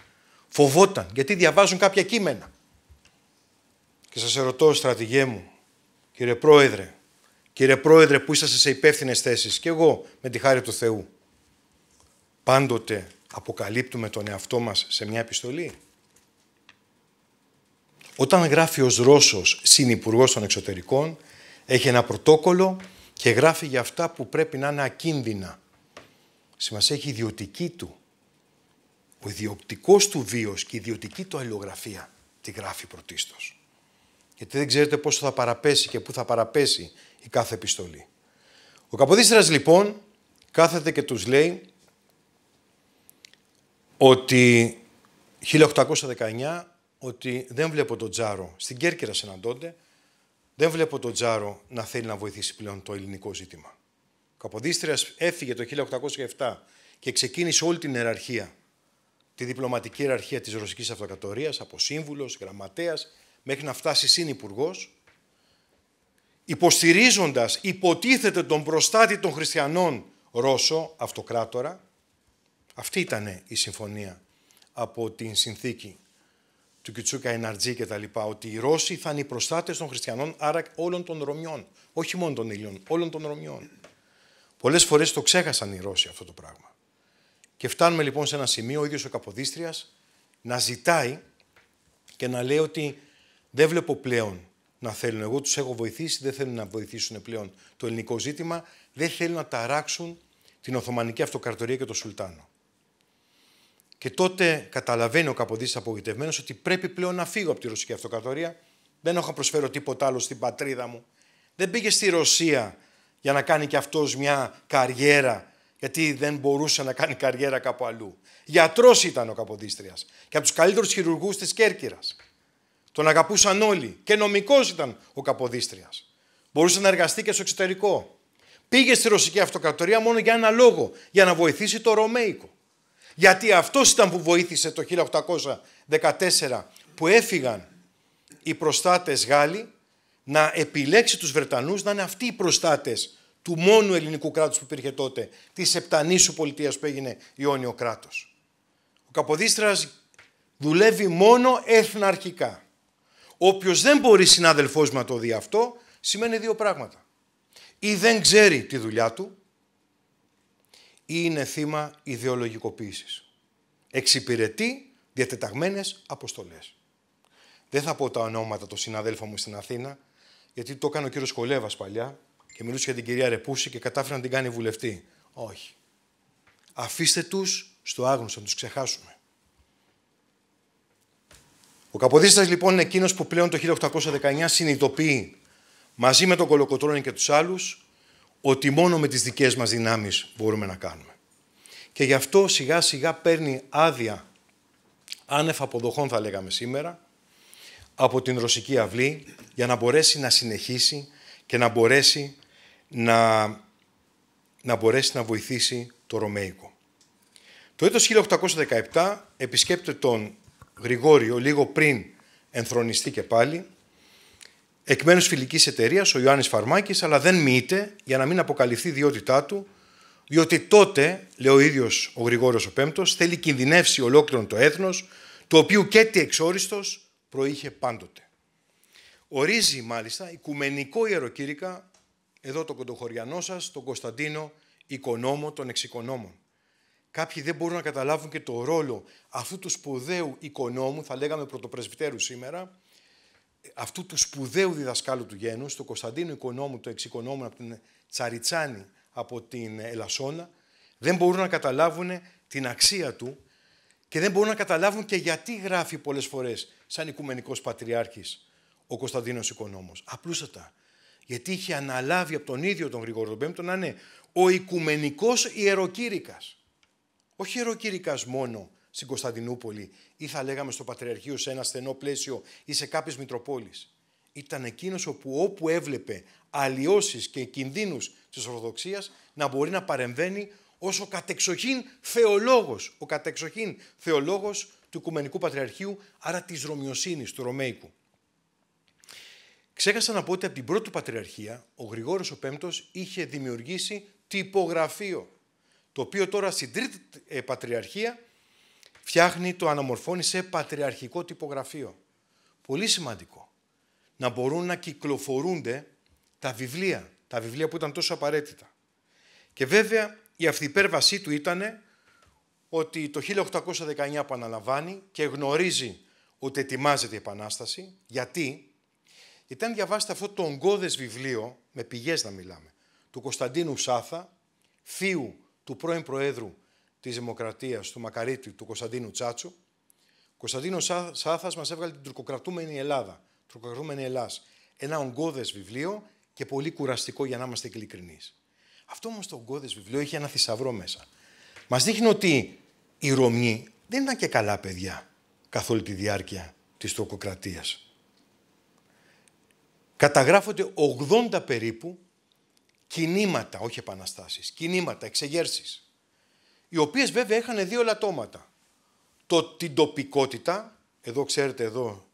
D: Φοβόταν, γιατί διαβάζουν κάποια κείμενα. Και σας ερωτώ, στρατηγέ μου, κύριε Πρόεδρε, κύριε Πρόεδρε που είσαστε σε υπεύθυνες θέσεις, και εγώ με τη χάρη του Θεού, πάντοτε αποκαλύπτουμε τον εαυτό μας σε μια επιστολή. Όταν γράφει ως Ρώσος συνυπουργός των εξωτερικών, έχει ένα πρωτόκολλο και γράφει για αυτά που πρέπει να είναι ακίνδυνα. Σημασία έχει η ιδιωτική του. Ο ιδιωτικός του βίος και η ιδιωτική του αλληλογραφία τη γράφει πρωτίστως. Γιατί δεν ξέρετε πόσο θα παραπέσει και πού θα παραπέσει η κάθε επιστολή. Ο Καποδίστρας λοιπόν κάθεται και τους λέει ότι 1819 ότι δεν βλέπω τον Τζάρο, στην Κέρκυρα συναντώνται, δεν βλέπω τον Τζάρο να θέλει να βοηθήσει πλέον το ελληνικό ζήτημα. Ο Καποδίστριας έφυγε το 1807 και ξεκίνησε όλη την ιεραρχία, τη διπλωματική ιεραρχία της Ρωσικής Αυτοκρατορίας, από σύμβουλος, γραμματέας, μέχρι να φτάσει συνυπουργός, υποστηρίζοντας υποτίθεται τον προστάτη των χριστιανών Ρώσο, αυτοκράτορα. Αυτή ήταν η συμφωνία από την συνθήκη του Κιτσούκα Εναρτζή και τα λοιπά, Ότι οι Ρώσοι θα είναι οι προστάτες των χριστιανών, άρα όλων των Ρωμιών. Όχι μόνο των Ηλιών, όλων των Ρωμιών. Πολλές φορές το ξέχασαν οι Ρώσοι αυτό το πράγμα. Και φτάνουμε λοιπόν σε ένα σημείο ο ίδιος ο Καποδίστριας να ζητάει και να λέει ότι δεν βλέπω πλέον να θέλουν. Εγώ τους έχω βοηθήσει, δεν θέλουν να βοηθήσουν πλέον το ελληνικό ζήτημα, δεν θέλουν να ταράξουν την Οθωμανική Αυτοκρατορία και τον Σουλτάνο. Και τότε καταλαβαίνει ο Καποδίτη απογοητευμένος ότι πρέπει πλέον να φύγω από τη Ρωσική Αυτοκρατορία. Δεν έχω προσφέρω τίποτα άλλο στην πατρίδα μου. Δεν πήγε στη Ρωσία για να κάνει κι αυτός μια καριέρα, γιατί δεν μπορούσε να κάνει καριέρα κάπου αλλού. Γιατρός ήταν ο καποδίστριας και από τους καλύτερους χειρουργούς της Κέρκυρας. Τον αγαπούσαν όλοι και νομικός ήταν ο καποδίστριας. Μπορούσε να εργαστεί και στο εξωτερικό. Πήγε στη Ρωσική Αυτοκρατορία μόνο για ένα λόγο, για να βοηθήσει το Ρωμαϊκό. Γιατί αυτός ήταν που βοήθησε το 1814 που έφυγαν οι προστάτες Γάλλοι να επιλέξει τους Βρετανούς να είναι αυτοί οι προστάτες του μόνου ελληνικού κράτους που υπήρχε τότε, της επτανήσου πολιτείας που έγινε Ιόνιο κράτος. Ο Καποδίστρας δουλεύει μόνο εθναρχικά. Όποιος δεν μπορεί συνάδελφός μου να το δει αυτό, σημαίνει δύο πράγματα. Ή δεν ξέρει τη δουλειά του, ή είναι θύμα ιδεολογικοποίησης. Εξυπηρετεί διατεταγμένες αποστολές. Δεν θα πω τα ονόματα των συναδέλφων μου στην Αθήνα, γιατί το έκανε ο κύριος Κολέβας παλιά και μιλούσε για την κυρία Ρεπούση και κατάφερε να την κάνει βουλευτή. Όχι. Αφήστε τους στο άγνωστο, να τους ξεχάσουμε. Ο Καποδίστας λοιπόν είναι εκείνος που πλέον το 1819 συνειδητοποιεί μαζί με τον Κολοκοτρόνη και τους άλλους ότι μόνο με τις δικές μας δυνάμεις μπορούμε να κάνουμε. Και γι' αυτό σιγά σιγά παίρνει άδεια άνευ αποδοχών θα λέγαμε σήμερα από την ρωσική αυλή για να μπορέσει να συνεχίσει και να μπορέσει να, να, μπορέσει να βοηθήσει το Ρωμαϊκό. Το έτος 1817 επισκέπτεται τον Γρηγόριο λίγο πριν ενθρονιστεί και πάλι Εκ Εκμένο φιλικής εταιρείας, ο Ιωάννης Φαρμάκης, αλλά δεν μοιείται για να μην αποκαλυφθεί η ιδιότητά του, διότι τότε, λέει ο ίδιος ο γρηγόρο ο Πέμπτος, θέλει κινδυνεύσει ολόκληρο το έθνος, το οποίο και τι εξόριστος προείχε πάντοτε. Ορίζει μάλιστα οικουμενικό ιεροκήρυκα, εδώ το κοντοχωριανό σας, τον Κωνσταντίνο, οικονόμο των εξοικονόμων. Κάποιοι δεν μπορούν να καταλάβουν και το ρόλο αυτού του σπουδαίου οικονόμου, θα λέγαμε πρωτοπρεσβυτέρου σήμερα, αυτού του σπουδαίου διδασκάλου του Γένους, του Κωνσταντίνου Οικονόμου, του εξοικονόμου από την Τσαριτσάνη, από την Ελασσόνα, δεν μπορούν να καταλάβουν την αξία του και δεν μπορούν να καταλάβουν και γιατί γράφει πολλές φορές σαν Οικουμενικός Πατριάρχης ο Κωνσταντίνος Οικονόμος. Απλούστατα. Γιατί είχε αναλάβει από τον ίδιο τον Γρηγόρο τον Πέμπτο να είναι ο Οικουμενικός Ιεροκήρυκας. Όχι Ιεροκήρυκας μόνο στην Κωνσταντινούπολη ή θα λέγαμε στο Πατριαρχείο σε ένα στενό πλαίσιο ή σε κάποιες Μητροπόλεις. Ήταν εκείνος όπου όπου έβλεπε αλλοιώσεις και κινδύνους της Ορθοδοξίας να μπορεί να παρεμβαίνει ως ο κατεξοχήν θεολόγος, ο κατεξοχήν θεολόγος του Οικουμενικού Πατριαρχείου, άρα της Ρωμιοσύνης, του Ρωμαϊκού. Ξέχασα να πω ότι από την πρώτη Πατριαρχία ο Γρηγόρης ο Πέμπτος είχε δημιουργήσει τυπογραφείο, το οποίο τώρα στην τρίτη ε, Πατριαρχία φτιάχνει, το αναμορφώνει σε πατριαρχικό τυπογραφείο. Πολύ σημαντικό. Να μπορούν να κυκλοφορούνται τα βιβλία, τα βιβλία που ήταν τόσο απαραίτητα. Και βέβαια η αυθυπέρβασή του ήταν ότι το 1819 επαναλαμβάνει και γνωρίζει ότι ετοιμάζεται η Επανάσταση. Γιατί, ήταν διαβάσει αυτό το ογκώδες βιβλίο, με πηγές να μιλάμε, του Κωνσταντίνου Σάθα, θείου του πρώην Προέδρου Της δημοκρατίας, του Μακαρίτη, του Κωνσταντίνου Τσάτσου, ο Κωνσταντίνο Σάθας μας έβγαλε την τουρκοκρατούμενη Ελλάδα. Τουρκοκρατούμενη Ελλάς. Ένα ογκώδες βιβλίο και πολύ κουραστικό για να είμαστε ειλικρινείς. Αυτό όμως το ογκώδες βιβλίο έχει ένα θησαυρό μέσα. Μας δείχνει ότι οι Ρωμοί δεν ήταν και καλά παιδιά καθ' όλη τη διάρκεια της τουρκοκρατίας. Καταγράφονται 80 περίπου κινήματα, όχι επαναστάσεις, κινήματα, εξεγέρσεις οι οποίες βέβαια είχαν δύο λατώματα. Το, την τοπικότητα, εδώ ξέρετε εδώ,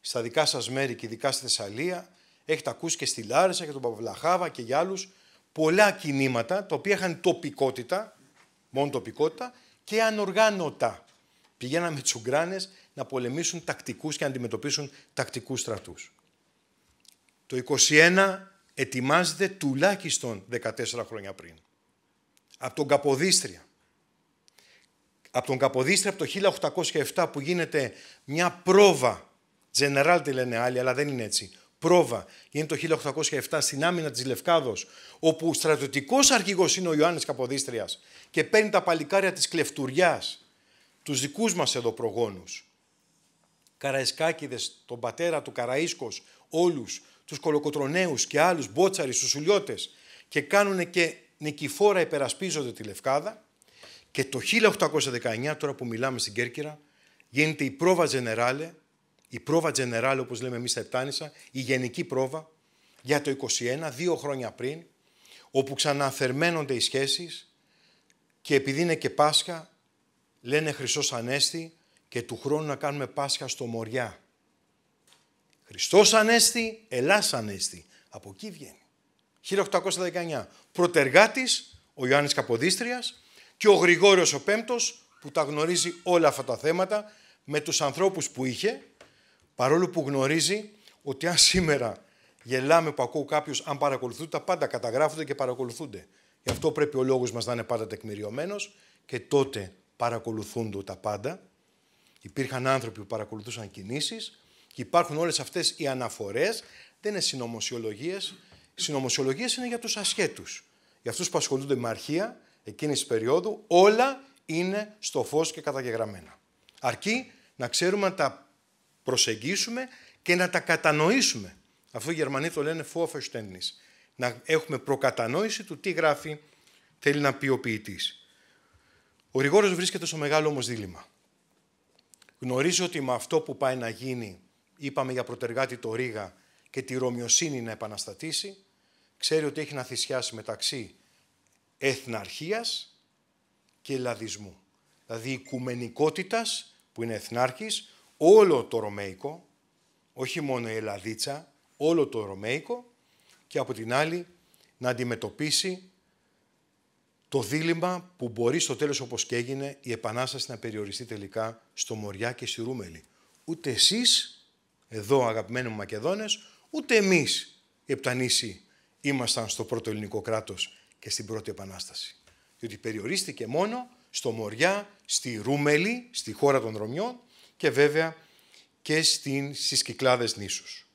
D: στα δικά σας μέρη και ειδικά στη Θεσσαλία, έχετε ακούσει και στη Λάρισα και τον Παπαβλαχάβα και για άλλους, πολλά κινήματα τα οποία είχαν τοπικότητα, μόνο τοπικότητα, και ανοργάνωτα. πηγαίναμε με τσουγκράνες να πολεμήσουν τακτικούς και να αντιμετωπίσουν τακτικούς στρατούς. Το 21 ετοιμάζεται τουλάχιστον 14 χρόνια πριν. Από τον Καποδίστρια από τον Καποδίστρια από το 1807 που γίνεται μια πρόβα, general τη λένε άλλοι, αλλά δεν είναι έτσι, πρόβα, γίνεται το 1807 στην άμυνα της Λευκάδος, όπου ο στρατιωτικός αρχηγός είναι ο Ιωάννης Καποδίστριας και παίρνει τα παλικάρια της Κλεφτουριάς, τους δικούς μας εδώ προγόνους. Καραϊσκάκηδες, τον πατέρα του Καραΐσκος, όλους, τους κολοκοτρονέους και άλλους, μπότσαροι, τους ουλιώτες και κάνουν και νικηφόρα υπερασπίζονται τη Λευκάδα και το 1819, τώρα που μιλάμε στην Κέρκυρα, γίνεται η πρόβα γενεράλε, η πρόβα Γενεράλε, όπως λέμε εμείς Επτάνησα, η γενική πρόβα για το 21, δύο χρόνια πριν, όπου ξαναθερμαίνονται οι σχέσεις και επειδή είναι και Πάσχα, λένε Χριστός Ανέστη και του χρόνου να κάνουμε Πάσχα στο Μοριά. Χριστός Ανέστη, Ελλάς Ανέστη. Από εκεί βγαίνει. 1819. Πρωτεργάτης, ο Ιωάννης Καποδίστριας, και ο Γρηγόριος ο Πέμπτος που τα γνωρίζει όλα αυτά τα θέματα με τους ανθρώπους που είχε, παρόλο που γνωρίζει ότι αν σήμερα γελάμε που ακούω κάποιους, αν παρακολουθούν, τα πάντα καταγράφονται και παρακολουθούνται. Γι' αυτό πρέπει ο λόγος μας να είναι πάντα τεκμηριωμένος και τότε παρακολουθούνται τα πάντα. Υπήρχαν άνθρωποι που παρακολουθούσαν κινήσεις και υπάρχουν όλες αυτές οι αναφορές, δεν είναι συνωμοσιολογίες. Συνωμοσιολογίες είναι για τους ασχέτους, για αυτούς που ασχολούνται με αρχεία, εκείνης της περίοδου, όλα είναι στο φως και καταγεγραμμένα. Αρκεί να ξέρουμε να τα προσεγγίσουμε και να τα κατανοήσουμε. Αυτό οι Γερμανοί το λένε Vorverständnis. Να έχουμε προκατανόηση του τι γράφει, θέλει να πει ο ποιητής. Ο Ριγόρος βρίσκεται στο μεγάλο όμως δίλημα. Γνωρίζει ότι με αυτό που πάει να γίνει, είπαμε για προτεργάτη το Ρήγα και τη Ρωμιοσύνη να επαναστατήσει, ξέρει ότι έχει να θυσιάσει μεταξύ εθναρχίας και λαδισμού. Δηλαδή οικουμενικότητας που είναι εθνάρχης, όλο το Ρωμαϊκό, όχι μόνο η Ελλαδίτσα, όλο το Ρωμαϊκό και από την άλλη να αντιμετωπίσει το δίλημα που μπορεί στο τέλος όπως και έγινε η Επανάσταση να περιοριστεί τελικά στο Μοριά και στη Ρούμελη. Ούτε εσείς, εδώ αγαπημένοι μου Μακεδόνες, ούτε εμείς οι Επτανήσοι ήμασταν στο πρώτο ελληνικό κράτος και στην Πρώτη Επανάσταση. Διότι περιορίστηκε μόνο στο Μοριά, στη Ρούμελη, στη χώρα των Ρωμιών και βέβαια και στις Κυκλάδες νήσους.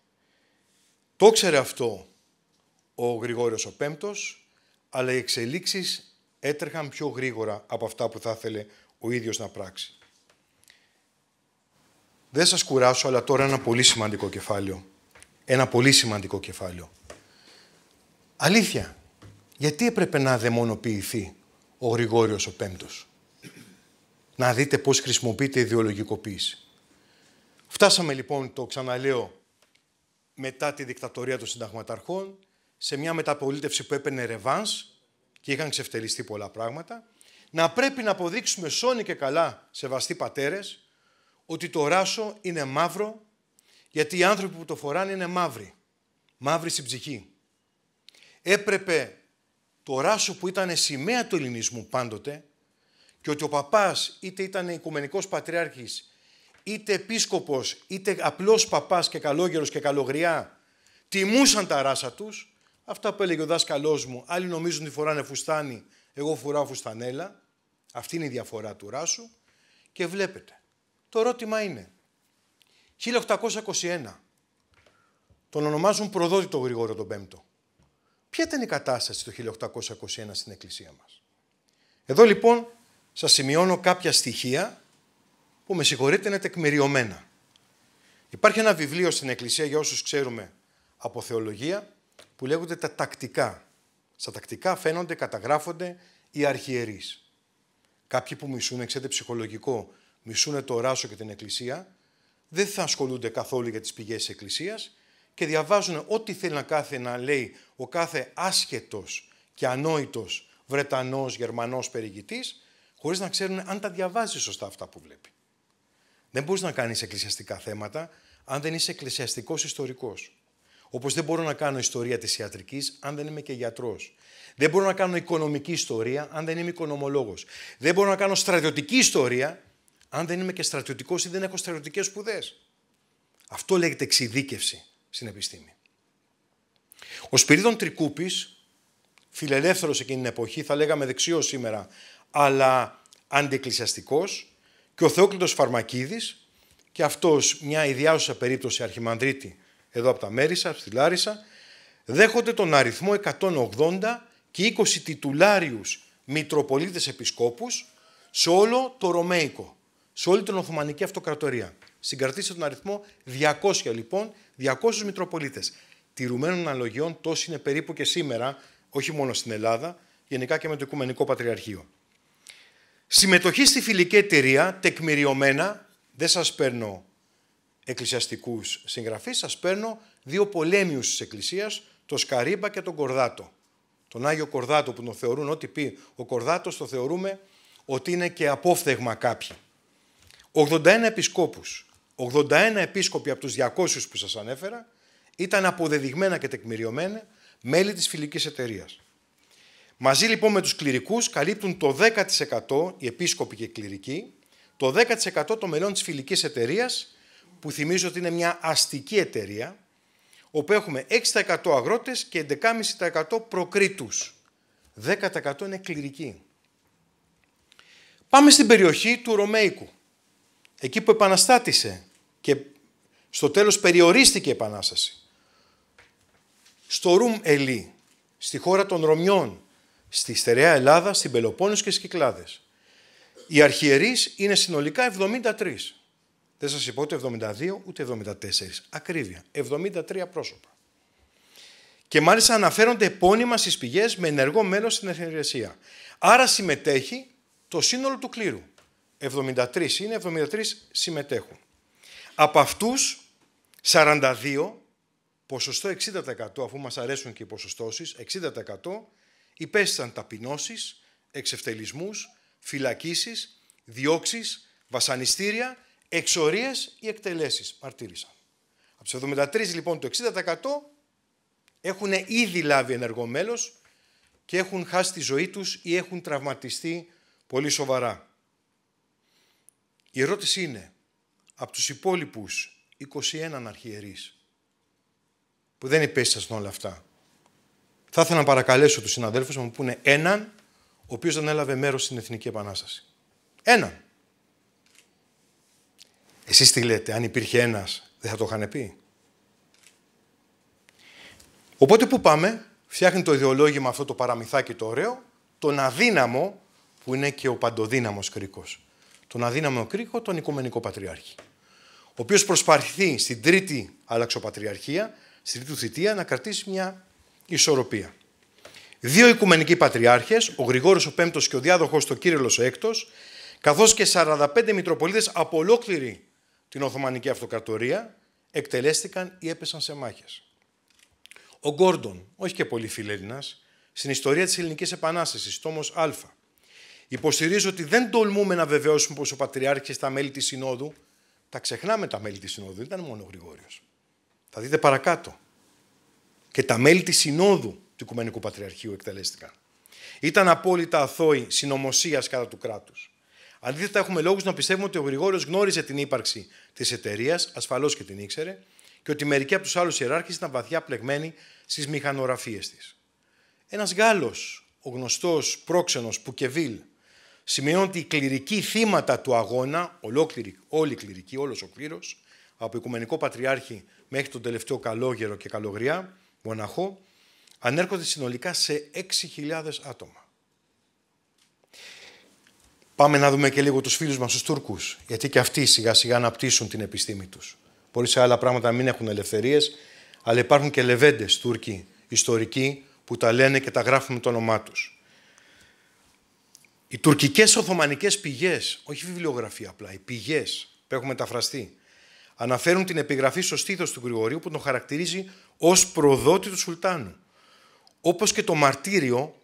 D: Το ξέρε αυτό ο Γρηγόριος ο Πέμπτος, αλλά οι εξελίξεις έτρεχαν πιο γρήγορα από αυτά που θα ήθελε ο ίδιος να πράξει. Δεν σας κουράσω, αλλά τώρα ένα πολύ σημαντικό κεφάλαιο. Ένα πολύ σημαντικό κεφάλαιο. Αλήθεια, γιατί έπρεπε να δαιμονοποιηθεί ο Γρηγόριος ο Πέμπτος. Να δείτε πώς χρησιμοποιείται η ιδεολογικοποίηση. Φτάσαμε λοιπόν, το ξαναλέω, μετά τη δικτατορία των συνταγματαρχών, σε μια μεταπολίτευση που έπαιρνε ρεβάνς και είχαν ξεφτελιστεί πολλά πράγματα, να πρέπει να αποδείξουμε σόνι και καλά, σεβαστοί πατέρες, ότι το ράσο είναι μαύρο, γιατί οι άνθρωποι που το φοράνε είναι μαύροι. Μαύροι στην ψυχή. Έπρεπε το ράσο που ήταν σημαία του ελληνισμού πάντοτε και ότι ο παπάς είτε ήταν οικουμενικός πατριάρχης, είτε επίσκοπος, είτε απλός παπάς και καλόγερος και καλογριά, τιμούσαν τα ράσα τους, αυτά που έλεγε ο δάσκαλός μου, άλλοι νομίζουν ότι φοράνε φουστάνι, εγώ φοράω φουστανέλα, αυτή είναι η διαφορά του ράσου και βλέπετε. Το ερώτημα είναι, 1821, τον ονομάζουν προδότη τον Γρηγόριο τον Πέμπτο. Ποια ήταν η κατάσταση το 1821 στην Εκκλησία μας. Εδώ λοιπόν σας σημειώνω κάποια στοιχεία που με συγχωρείτε είναι τεκμηριωμένα. Υπάρχει ένα βιβλίο στην Εκκλησία για όσους ξέρουμε από θεολογία που λέγονται τα τακτικά. Στα τακτικά φαίνονται, καταγράφονται οι αρχιερείς. Κάποιοι που μισούν, ξέρετε ψυχολογικό, μισούν το οράσο και την Εκκλησία, δεν θα ασχολούνται καθόλου για τις πηγές της Εκκλησίας και διαβάζουν ό,τι θέλει να κάθε να λέει ο κάθε άσχετος και ανόητος Βρετανός, Γερμανός περιηγητής, χωρίς να ξέρουν αν τα διαβάζει σωστά αυτά που βλέπει. Δεν μπορείς να κάνεις εκκλησιαστικά θέματα αν δεν είσαι εκκλησιαστικός ιστορικός. Όπως δεν μπορώ να κάνω ιστορία της ιατρικής αν δεν είμαι και γιατρός. Δεν μπορώ να κάνω οικονομική ιστορία αν δεν είμαι οικονομολόγος. Δεν μπορώ να κάνω στρατιωτική ιστορία αν δεν είμαι και στρατιωτικός ή δεν έχω στρατιωτικές σπουδές. Αυτό λέγεται εξειδίκευση στην επιστήμη. Ο Σπυρίδων Τρικούπης, φιλελεύθερος εκείνη την εποχή, θα λέγαμε δεξιός σήμερα, αλλά αντιεκκλησιαστικός, και ο Θεόκλητος Φαρμακίδης, και αυτός μια ιδιάζουσα περίπτωση αρχιμανδρίτη εδώ από τα Μέρισα, στη Λάρισα, δέχονται τον αριθμό 180 και 20 τιτουλάριους Μητροπολίτες Επισκόπους σε όλο το Ρωμαϊκό, σε όλη την Οθωμανική Αυτοκρατορία. Συγκρατήστε τον αριθμό 200 λοιπόν, 200 Μητροπολίτες. Τηρουμένων αναλογιών, τόσοι είναι περίπου και σήμερα, όχι μόνο στην Ελλάδα, γενικά και με το Οικουμενικό Πατριαρχείο. Συμμετοχή στη φιλική εταιρεία, τεκμηριωμένα, δεν σας παίρνω εκκλησιαστικούς συγγραφείς, σας παίρνω δύο πολέμιους της εκκλησίας, το Σκαρίμπα και τον Κορδάτο. Τον Άγιο Κορδάτο που τον θεωρούν ό,τι πει ο Κορδάτος το θεωρούμε ότι είναι και απόφθεγμα κάποιοι. 81 επισκόπους, 81 επίσκοποι από τους 200 που σας ανέφερα ήταν αποδεδειγμένα και τεκμηριωμένα μέλη της φιλικής εταιρείας. Μαζί λοιπόν με τους κληρικούς καλύπτουν το 10% οι επίσκοποι και κληρικοί, το 10% των μελών της φιλικής εταιρείας, που θυμίζω ότι είναι μια αστική εταιρεία, όπου έχουμε 6% αγρότες και 11,5% προκρίτους. 10% είναι κληρικοί. Πάμε στην περιοχή του Ρωμαϊκού, εκεί που επαναστάτησε και στο τέλος περιορίστηκε η Επανάσταση. Στο Ρουμ Ελί, στη χώρα των Ρωμιών, στη στερεά Ελλάδα, στην Πελοπόννησο και στις Κυκλάδες. Οι αρχιερείς είναι συνολικά 73. Δεν σας είπα ούτε 72 ούτε 74. Ακρίβεια. 73 πρόσωπα. Και μάλιστα αναφέρονται επώνυμα στις πηγές με ενεργό μέλος στην αρχιερεσία. Άρα συμμετέχει το σύνολο του κλήρου. 73 είναι, 73 συμμετέχουν. Από αυτούς 42, ποσοστό 60% αφού μας αρέσουν και οι ποσοστώσεις, 60% υπέστησαν ταπεινώσεις, εξευτελισμούς, φυλακίσεις, διώξεις, βασανιστήρια, εξορίες ή εκτελέσεις. Μαρτύρησαν. Από 73 λοιπόν το 60% έχουν ήδη λάβει ενεργό μέλος και έχουν χάσει τη ζωή τους ή έχουν τραυματιστεί πολύ σοβαρά. Η ερώτηση είναι, από τους υπόλοιπους 21 αρχιερείς που δεν υπέστησαν όλα αυτά. Θα ήθελα να παρακαλέσω τους συναδέλφους μου που είναι έναν ο οποίος δεν έλαβε μέρος στην Εθνική Επανάσταση. Έναν. Εσείς τι λέτε, αν υπήρχε ένας δεν θα το είχαν πει. Οπότε που πάμε, φτιάχνει το ιδεολόγημα αυτό το παραμυθάκι το ωραίο, τον αδύναμο που είναι και ο παντοδύναμος κρίκος. Τον αδύναμο κρίκο, τον Οικουμενικό Πατριάρχη ο οποίος προσπαθεί στην τρίτη αλλαξοπατριαρχία, στην τρίτη θητεία, να κρατήσει μια ισορροπία. Δύο οικουμενικοί πατριάρχες, ο Γρηγόρος ο Πέμπτος και ο διάδοχος το Κύριλλος ο Έκτος, καθώς και 45 μητροπολίτες από ολόκληρη την Οθωμανική Αυτοκρατορία, εκτελέστηκαν ή έπεσαν σε μάχες. Ο Γκόρντον, όχι και πολύ φιλέλληνας, στην ιστορία της Ελληνικής Επανάστασης, τόμος Α, υποστηρίζει ότι δεν τολμούμε να βεβαιώσουμε πως ο Πατριάρχης και τα μέλη της Συνόδου τα ξεχνάμε τα μέλη της Συνόδου, δεν ήταν μόνο ο Γρηγόριος. Θα δείτε παρακάτω. Και τα μέλη της Συνόδου του Οικουμενικού Πατριαρχείου εκτελέστηκαν. Ήταν απόλυτα αθώοι συνωμοσίας κατά του κράτους. Αντίθετα, έχουμε λόγους να πιστεύουμε ότι ο Γρηγόριος γνώριζε την ύπαρξη της εταιρείας, ασφαλώς και την ήξερε, και ότι μερικοί από τους άλλους ιεράρχες ήταν βαθιά πλεγμένοι στις μηχανογραφίες της. Ένας Γάλλος, ο γνωστός πρόξενος Πουκεβίλ, σημαίνει ότι οι κληρικοί θύματα του αγώνα, ολόκληρη, όλοι οι κληρικοί, όλος ο κλήρος, από Οικουμενικό Πατριάρχη μέχρι τον τελευταίο Καλόγερο και Καλογριά, μοναχό, ανέρχονται συνολικά σε 6.000 άτομα. Πάμε να δούμε και λίγο τους φίλους μας, τους Τούρκους, γιατί και αυτοί σιγά σιγά αναπτύσσουν την επιστήμη τους. Μπορεί σε άλλα πράγματα να μην έχουν ελευθερίες, αλλά υπάρχουν και λεβέντες Τούρκοι ιστορικοί που τα λένε και τα γράφουν με το όνομά τους. Οι τουρκικές οθωμανικές πηγές, όχι βιβλιογραφία απλά, οι πηγές που έχουν μεταφραστεί, αναφέρουν την επιγραφή στο στήθος του Γρηγορίου που τον χαρακτηρίζει ως προδότη του Σουλτάνου. Όπως και το μαρτύριο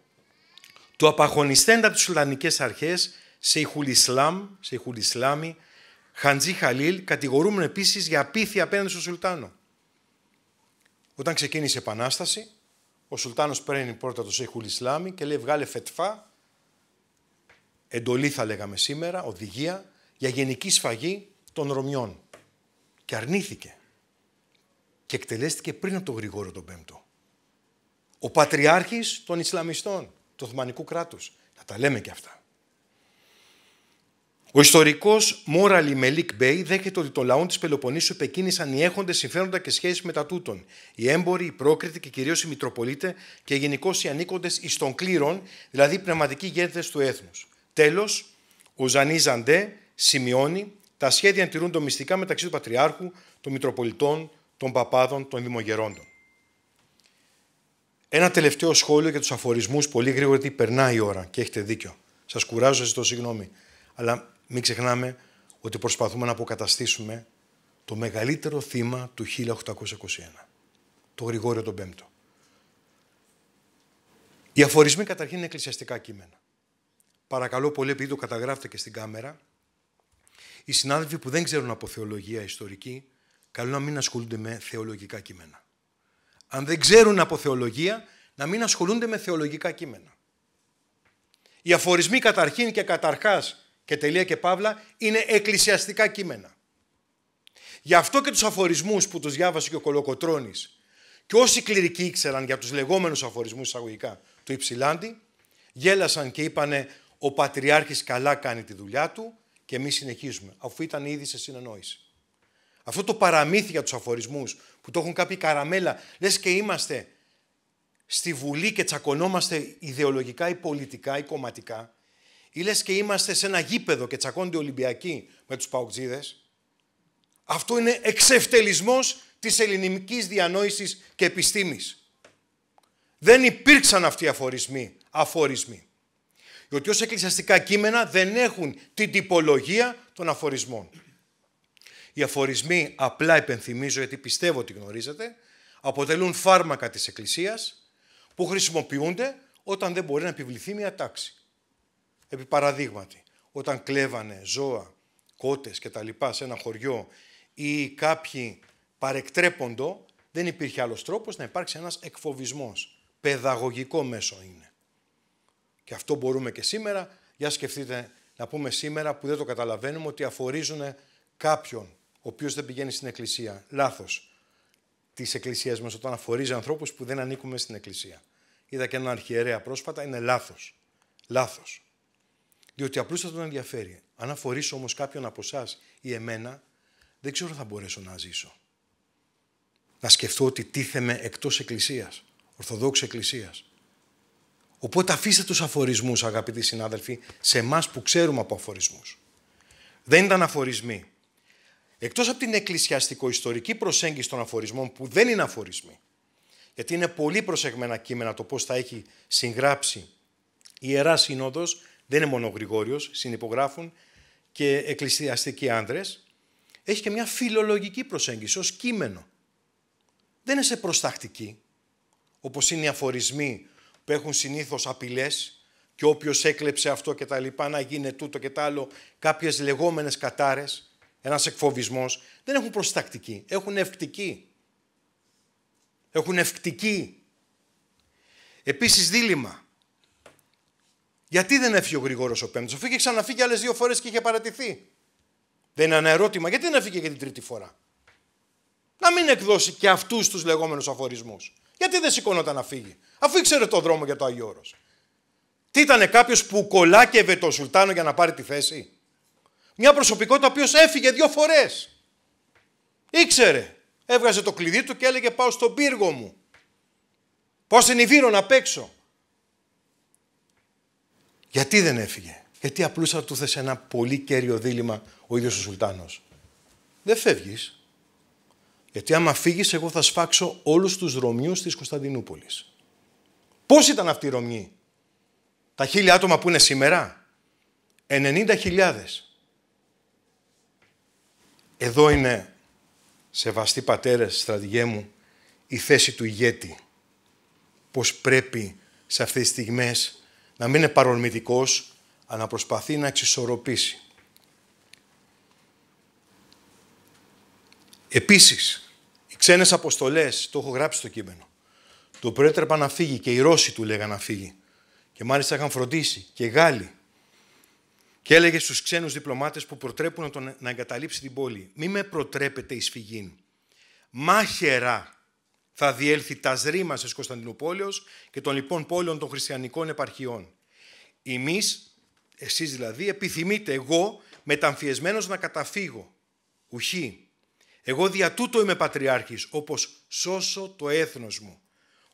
D: του απαγωνιστέντα από τις Σουλτανικές αρχές σε Ιχουλισλάμ, σε Ιχουλισλάμι, Χαντζή Χαλίλ, κατηγορούν επίσης για απίθια απέναντι στον Σουλτάνο. Όταν ξεκίνησε η Επανάσταση, ο Σουλτάνος παίρνει πρώτα το Σέιχουλ Ισλάμι και λέει βγάλε φετφά εντολή θα λέγαμε σήμερα, οδηγία, για γενική σφαγή των Ρωμιών. Και αρνήθηκε. Και εκτελέστηκε πριν από τον Γρηγόρο τον Πέμπτο. Ο Πατριάρχης των Ισλαμιστών, του Οθμανικού κράτους. Να τα λέμε και αυτά. Ο ιστορικός Μόραλι Μελίκ Μπέι δέχεται ότι το λαό της Πελοποννήσου επεκίνησαν οι έχοντες συμφέροντα και σχέσεις μετά τούτον. Οι έμποροι, οι πρόκριτοι και κυρίως οι Μητροπολίτες και γενικώς οι ανήκοντες εις των κλήρων, δηλαδή πνευματικοί γέντε του έθνους. Τέλος, ο Ζανί Ζαντέ σημειώνει τα σχέδια τηρούν μυστικά μεταξύ του Πατριάρχου, των Μητροπολιτών, των Παπάδων, των Δημογερόντων. Ένα τελευταίο σχόλιο για τους αφορισμούς, πολύ γρήγορα γιατί περνάει η ώρα και έχετε δίκιο. Σας κουράζω, ζητώ συγγνώμη. Αλλά μην ξεχνάμε ότι προσπαθούμε να αποκαταστήσουμε το μεγαλύτερο θύμα του 1821, το Γρηγόριο τον Πέμπτο. Οι αφορισμοί καταρχήν είναι εκκλησιαστικά κείμενα παρακαλώ πολύ, επειδή το καταγράφετε και στην κάμερα, οι συνάδελφοι που δεν ξέρουν από θεολογία ιστορική, καλό να μην ασχολούνται με θεολογικά κείμενα. Αν δεν ξέρουν από θεολογία, να μην ασχολούνται με θεολογικά κείμενα. Οι αφορισμοί καταρχήν και καταρχάς και τελεία και παύλα είναι εκκλησιαστικά κείμενα. Γι' αυτό και τους αφορισμούς που τους διάβασε και ο Κολοκοτρώνης και όσοι κληρικοί ήξεραν για τους λεγόμενους αφορισμούς εισαγωγικά του Υψηλάντη, γέλασαν και είπανε ο Πατριάρχης καλά κάνει τη δουλειά του και εμείς συνεχίζουμε, αφού ήταν ήδη σε συνεννόηση. Αυτό το παραμύθι για τους αφορισμούς που το έχουν κάποιοι καραμέλα, λες και είμαστε στη Βουλή και τσακωνόμαστε ιδεολογικά ή πολιτικά ή κομματικά, ή λες και είμαστε σε ένα γήπεδο και τσακώνται Ολυμπιακοί με τους Παουτζίδες, αυτό είναι εξευτελισμός της ελληνικής διανόησης και επιστήμης. Δεν υπήρξαν αυτοί οι αφορισμοί. αφορισμοί διότι ως εκκλησιαστικά κείμενα δεν έχουν την τυπολογία των αφορισμών. Οι αφορισμοί, απλά υπενθυμίζω γιατί πιστεύω ότι γνωρίζετε, αποτελούν φάρμακα της Εκκλησίας που χρησιμοποιούνται όταν δεν μπορεί να επιβληθεί μια τάξη. Επί παραδείγματι, όταν κλέβανε ζώα, κότες και τα λοιπά σε ένα χωριό ή κάποιοι παρεκτρέποντο, δεν υπήρχε άλλος τρόπος να υπάρξει ένας εκφοβισμός. Παιδαγωγικό μέσο είναι. Και αυτό μπορούμε και σήμερα. Για σκεφτείτε να πούμε σήμερα που δεν το καταλαβαίνουμε ότι αφορίζουν κάποιον ο οποίος δεν πηγαίνει στην εκκλησία. Λάθος τη εκκλησία μας όταν αφορίζει ανθρώπους που δεν ανήκουμε στην εκκλησία. Είδα και έναν αρχιερέα πρόσφατα, είναι λάθος. Λάθος. Διότι θα τον ενδιαφέρει. Αν αφορήσω όμως κάποιον από εσάς ή εμένα, δεν ξέρω αν θα μπορέσω να ζήσω. Να σκεφτώ ότι τίθεμαι εκτός εκκλησίας, ορθοδόξης εκκλησίας. Οπότε αφήστε τους αφορισμούς, αγαπητοί συνάδελφοι, σε εμάς που ξέρουμε από αφορισμούς. Δεν ήταν αφορισμοί. Εκτός από την εκκλησιαστικο-ιστορική προσέγγιση των αφορισμών που δεν είναι αφορισμοί, γιατί είναι πολύ προσεγμένα κείμενα το πώς θα έχει συγγράψει η Ιερά Σύνοδος, δεν είναι μόνο Γρηγόριος, συνυπογράφουν και εκκλησιαστικοί άνδρες, έχει και μια φιλολογική προσέγγιση ως κείμενο. Δεν είναι σε προστακτική, όπως είναι οι αφορισμοί που έχουν συνήθως απειλές και όποιος έκλεψε αυτό και τα λοιπά, να γίνει τούτο και τα άλλο, κάποιες λεγόμενες κατάρες, ένας εκφοβισμός δεν έχουν προστακτική, έχουν ευκτική. Έχουν ευκτική. Επίσης δίλημα. Γιατί δεν έφυγε ο Γρηγόρος ο Πέμπτος, αφού είχε ξαναφύγει άλλες δύο φορές και είχε παρατηθεί. Δεν είναι ένα ερώτημα, γιατί δεν έφυγε για την τρίτη φορά. Να μην εκδώσει και αυτούς τους λεγόμενους αφορισμούς. Γιατί δεν σηκώνονταν να φύγει, αφού ήξερε το δρόμο για το Άγιο Τι ήταν κάποιος που κολάκευε τον Σουλτάνο για να πάρει τη θέση. Μια προσωπικότητα που έφυγε δύο φορές. Ήξερε. Έβγαζε το κλειδί του και έλεγε πάω στον πύργο μου. Πάω στην Ιβύρο να παίξω. Γιατί δεν έφυγε. Γιατί απλούσα του θες ένα πολύ κέριο δίλημα ο ίδιος ο Σουλτάνος. Δεν φεύγεις. Γιατί άμα φύγεις, εγώ θα σφάξω όλους τους Ρωμίου της Κωνσταντινούπολης. Πώς ήταν αυτοί οι Ρωμιοί. Τα χίλια άτομα που είναι σήμερα. 90.000. Εδώ είναι, σεβαστοί πατέρες, στρατηγέ μου, η θέση του ηγέτη. Πώς πρέπει σε αυτές τις στιγμές να μην είναι παρορμητικός, αλλά να προσπαθεί να εξισορροπήσει. Επίσης, ξένες αποστολές, το έχω γράψει στο κείμενο. Του προέτρεπα να φύγει και οι Ρώσοι του λέγανε να φύγει. Και μάλιστα είχαν φροντίσει και Γάλλοι. Και έλεγε στους ξένους διπλωμάτες που προτρέπουν να, τον, να εγκαταλείψει την πόλη «Μη με προτρέπετε εις φυγήν. Μάχερα θα διέλθει τα ζρήμα τη Κωνσταντινούπολεως και των λοιπόν πόλεων των χριστιανικών επαρχιών. Εμείς, εσείς δηλαδή, επιθυμείτε εγώ μεταμφιεσμένος να καταφύγω. Ουχή, εγώ δια τούτο είμαι πατριάρχης, όπως σώσω το έθνος μου.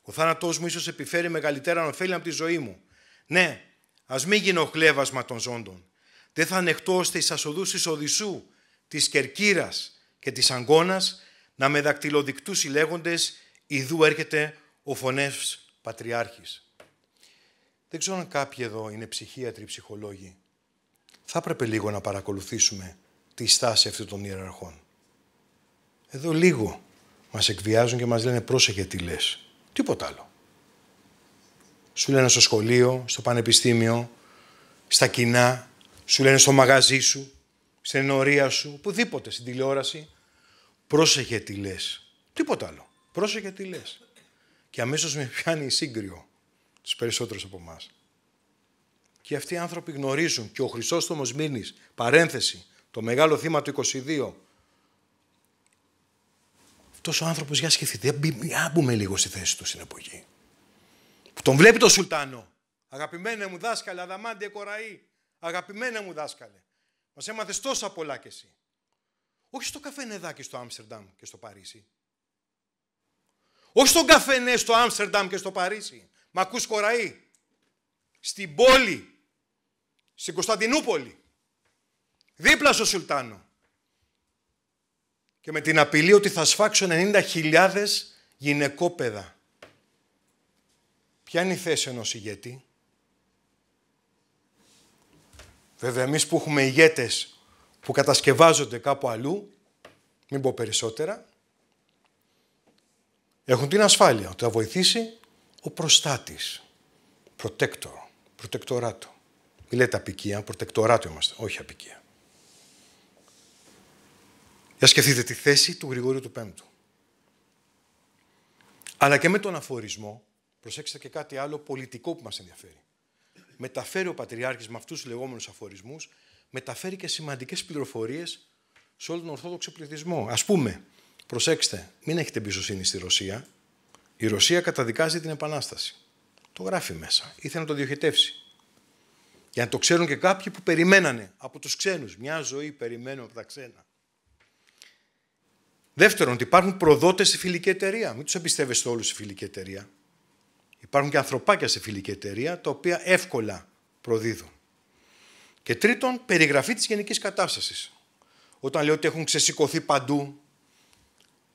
D: Ο θάνατός μου ίσως επιφέρει μεγαλύτερα ωφέλη από τη ζωή μου. Ναι, ας μην γίνω χλέβασμα των ζώντων. Δεν θα ανεχτώ ώστε οι σασοδούς της Οδυσσού, της Κερκύρας και της Αγκώνας να με δακτυλοδεικτού συλλέγοντες ιδού έρχεται ο φωνεύς πατριάρχης. Δεν ξέρω αν κάποιοι εδώ είναι ψυχίατροι, ψυχολόγοι. Θα έπρεπε λίγο να παρακολουθήσουμε τη στάση αυτών των ιεραρχών. Εδώ λίγο μας εκβιάζουν και μας λένε πρόσεχε τι λες. Τίποτα άλλο. Σου λένε στο σχολείο, στο πανεπιστήμιο, στα κοινά, σου λένε στο μαγαζί σου, στην ενορία σου, οπουδήποτε, στην τηλεόραση. Πρόσεχε τι λες. Τίποτα άλλο. Πρόσεχε τι λες. Και αμέσως με πιάνει η σύγκριο τους περισσότερους από εμάς. Και αυτοί οι άνθρωποι γνωρίζουν και ο Τόμο Μήνης, παρένθεση, το μεγάλο θύμα του 22, Τόσο ο άνθρωπος, για σκεφτείτε, για μπούμε λίγο στη θέση του στην εποχή. Που τον βλέπει το Σουλτάνο. Αγαπημένα μου δάσκαλε, Αδαμάντια Κοραή. Αγαπημένα μου δάσκαλε. Μας έμαθες τόσα πολλά κι εσύ. Όχι στο καφενεδάκι στο Άμστερνταμ και στο Παρίσι. Όχι στον καφενέ ναι στο Άμστερνταμ και στο Παρίσι. Μα ακούς Κοραή. Στην πόλη. Στην Κωνσταντινούπολη. Δίπλα στο Σουλτάνο και με την απειλή ότι θα σφάξω 90.000 γυναικόπαιδα. Ποια είναι η θέση ενός ηγέτη. Βέβαια, εμείς που έχουμε ηγέτες που κατασκευάζονται κάπου αλλού, μην πω περισσότερα, έχουν την ασφάλεια ότι θα βοηθήσει ο προστάτης, προτέκτορο, προτεκτοράτο. Μην λέτε απικία, προτεκτοράτο είμαστε, όχι απικία. Για σκεφτείτε τη θέση του Γρηγόριου του Πέμπτου. Αλλά και με τον αφορισμό, προσέξτε και κάτι άλλο πολιτικό που μας ενδιαφέρει. Μεταφέρει ο Πατριάρχης με αυτούς τους λεγόμενους αφορισμούς, μεταφέρει και σημαντικές πληροφορίες σε όλο τον Ορθόδοξο πληθυσμό. Ας πούμε, προσέξτε, μην έχετε εμπιστοσύνη στη Ρωσία. Η Ρωσία καταδικάζει την Επανάσταση. Το γράφει μέσα. Ήθελε να το διοχετεύσει. Για να το ξέρουν και κάποιοι που περιμένανε από τους ξένους. Μια ζωή περιμένω από τα ξένα. Δεύτερον, ότι υπάρχουν προδότες σε φιλική εταιρεία. Μην τους εμπιστεύεστε όλους στη φιλική εταιρεία. Υπάρχουν και ανθρωπάκια στη φιλική εταιρεία, τα οποία εύκολα προδίδουν. Και τρίτον, περιγραφή της γενικής κατάστασης. Όταν λέω ότι έχουν ξεσηκωθεί παντού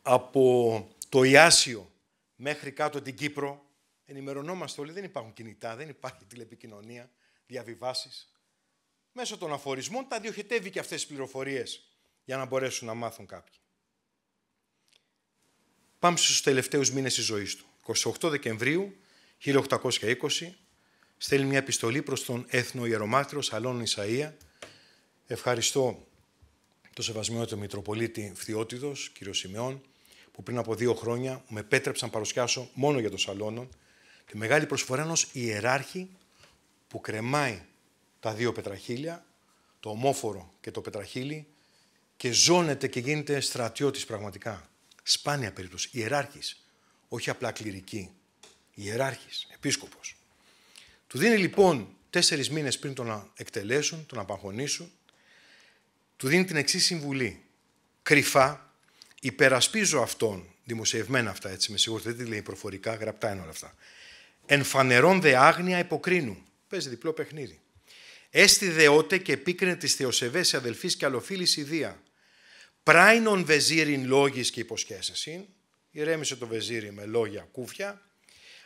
D: από το Ιάσιο μέχρι κάτω την Κύπρο, ενημερωνόμαστε όλοι, δεν υπάρχουν κινητά, δεν υπάρχει τηλεπικοινωνία, διαβιβάσεις. Μέσω των αφορισμών τα διοχετεύει και αυτές τις πληροφορίες για να μπορέσουν να μάθουν κάποιοι. Πάμε στους τελευταίους μήνες της ζωής του. 28 Δεκεμβρίου 1820 στέλνει μια επιστολή προς τον έθνο ιερομάτριο Σαλόν Ισαΐα. Ευχαριστώ το του Μητροπολίτη Φθιώτιδος, κύριο Σιμεών, που πριν από δύο χρόνια με επέτρεψαν παρουσιάσω μόνο για τον Σαλόνο τη μεγάλη προσφορά ενός ιεράρχη που κρεμάει τα δύο πετραχίλια, το ομόφορο και το πετραχύλι, και ζώνεται και γίνεται στρατιώτης πραγματικά. Σπάνια περίπτωση. ιεράρχης, όχι απλά κληρική. Ιεράρχης, επίσκοπος. Του δίνει λοιπόν τέσσερις μήνες πριν τον εκτελέσουν, τον απαγχωνήσουν, του δίνει την εξής συμβουλή. Κρυφά, υπερασπίζω αυτόν, δημοσιευμένα αυτά έτσι, με συγχωρείτε, δεν τη λέει προφορικά, γραπτά είναι όλα αυτά. Εμφανερών δε άγνοια υποκρίνου. Παίζει διπλό παιχνίδι. Έστι ότε και επίκρινε τη θεοσεβές αδελφής και αλοφίλης ιδία πράινον βεζίριν λόγις και υποσχέσεσιν, ηρέμησε το βεζίρι με λόγια κούφια,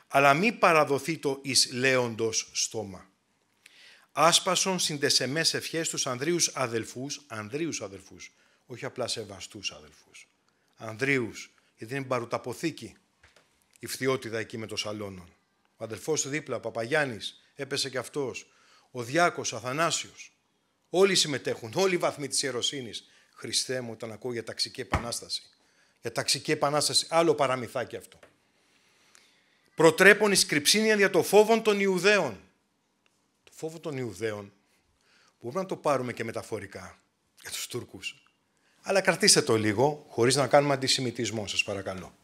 D: αλλά μη παραδοθεί το εις λέοντος στόμα. Άσπασον συντεσεμές ευχές τους Ανδρίους αδελφούς, Ανδρίους αδελφούς, όχι απλά σεβαστούς αδελφούς, Ανδρίους, γιατί είναι παρουταποθήκη η φθιότητα εκεί με το σαλόνον. Ο αδελφός δίπλα, ο Παπαγιάννης, έπεσε και αυτός. Ο Διάκος, Αθανάσιος. Όλοι συμμετέχουν, όλοι οι βαθμοί της ιεροσύνης Χριστέ μου, όταν ακούω για ταξική επανάσταση. Για ταξική επανάσταση, άλλο παραμυθάκι αυτό. Προτρέπον εις κρυψίνια για το φόβο των Ιουδαίων. Το φόβο των Ιουδαίων μπορούμε να το πάρουμε και μεταφορικά για τους Τούρκους. Αλλά κρατήστε το λίγο, χωρίς να κάνουμε αντισημιτισμό, σας παρακαλώ.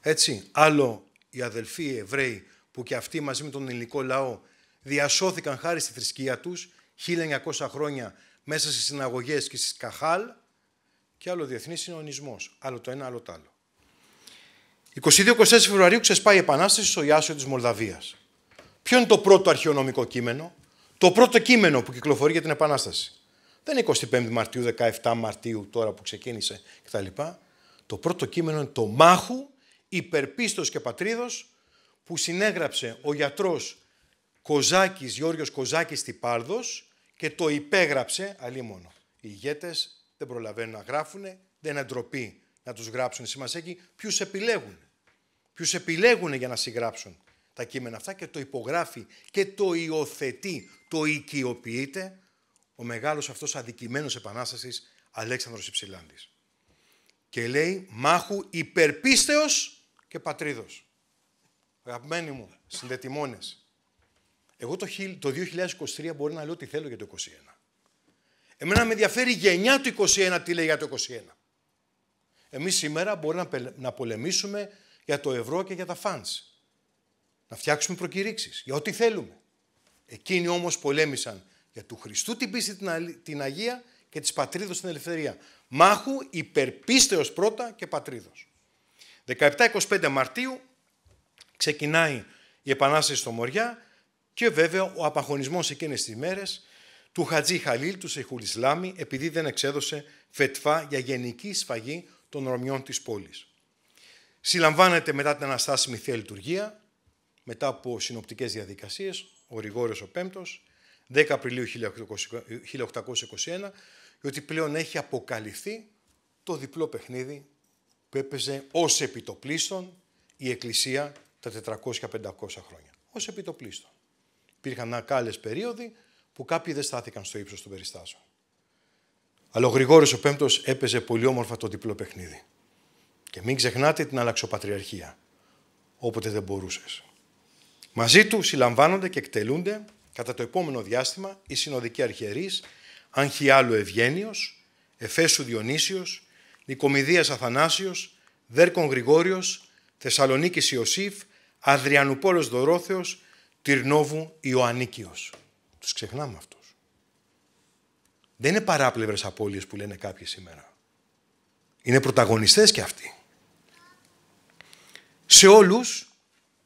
D: Έτσι, άλλο οι αδελφοί οι Εβραίοι που και αυτοί μαζί με τον ελληνικό λαό διασώθηκαν χάρη στη θρησκεία τους 1900 χρόνια μέσα στις συναγωγές και στις καχάλ και άλλο διεθνής συνωνισμός. Άλλο το ένα, άλλο το άλλο. 22-24 Φεβρουαρίου ξεσπάει η Επανάσταση στο Ιάσιο της Μολδαβίας. Ποιο είναι το πρώτο αρχαιονομικό κείμενο, το πρώτο κείμενο που κυκλοφορεί για την Επανάσταση. Δεν είναι 25 Μαρτίου, 17 Μαρτίου τώρα που ξεκίνησε κτλ. Το πρώτο κείμενο είναι το μάχου, υπερπίστος και πατρίδος που συνέγραψε ο γιατρός Κοζάκης, Γιώργος Κοζάκης Τιπάρδος, και το υπέγραψε αλλή Οι ηγέτες δεν προλαβαίνουν να γράφουν, δεν είναι ντροπή να τους γράψουν. Σημασία έχει ποιους επιλέγουν. Ποιους επιλέγουν για να συγγράψουν τα κείμενα αυτά και το υπογράφει και το υιοθετεί, το οικειοποιείται ο μεγάλος αυτός αδικημένος επανάστασης Αλέξανδρος Υψηλάντης. Και λέει μάχου υπερπίστεως και πατρίδος. Αγαπημένοι μου, συνδετημόνες, εγώ το 2023 μπορεί να λέω ό,τι θέλω για το 2021. Εμένα με ενδιαφέρει η γενιά του 2021 τι λέει για το 2021. Εμείς σήμερα μπορούμε να πολεμήσουμε για το ευρώ και για τα φαντς. Να φτιάξουμε προκηρύξεις για ό,τι θέλουμε. Εκείνοι όμως πολέμησαν για του Χριστού την πίστη την Αγία και της πατρίδος την ελευθερία. Μάχου υπερπίστεως πρώτα και πατρίδος. 17-25 Μαρτίου ξεκινάει η Επανάσταση στο Μοριά και βέβαια ο απαγωνισμός εκείνες τις μέρες του Χατζή Χαλίλ, του Σεχούλ Ισλάμι, επειδή δεν εξέδωσε φετφά για γενική σφαγή των Ρωμιών της πόλης. Συλλαμβάνεται μετά την αναστάσιμη θεία λειτουργία, μετά από συνοπτικές διαδικασίες, ο Ριγόριος ο Πέμπτος, 10 Απριλίου 1821, ότι πλέον έχει αποκαλυφθεί το διπλό παιχνίδι που έπαιζε ως επιτοπλίστων η Εκκλησία τα 400-500 χρόνια. Ως επιτοπλίστων. Υπήρχαν ακάλες περίοδοι που κάποιοι δεν στάθηκαν στο ύψος των περιστάσεων. Αλλά ο Γρηγόριο ο Πέμπτος έπαιζε πολύ όμορφα το διπλό παιχνίδι. Και μην ξεχνάτε την αλλαξοπατριαρχία, όποτε δεν μπορούσες. Μαζί του συλλαμβάνονται και εκτελούνται κατά το επόμενο διάστημα οι συνοδικοί αρχιερείς Αγχιάλου Ευγένιος, Εφέσου Διονύσιος, Νικομιδίας Αθανάσιος, Δέρκον Γρηγόριος, Θεσσαλονίκης Ιωσήφ, Αδριανουπόλος Δωρόθεος. Τυρνόβου Ιωαννίκιος. Τους ξεχνάμε αυτούς. Δεν είναι παράπλευρες απώλειες που λένε κάποιοι σήμερα. Είναι πρωταγωνιστές και αυτοί. Σε όλους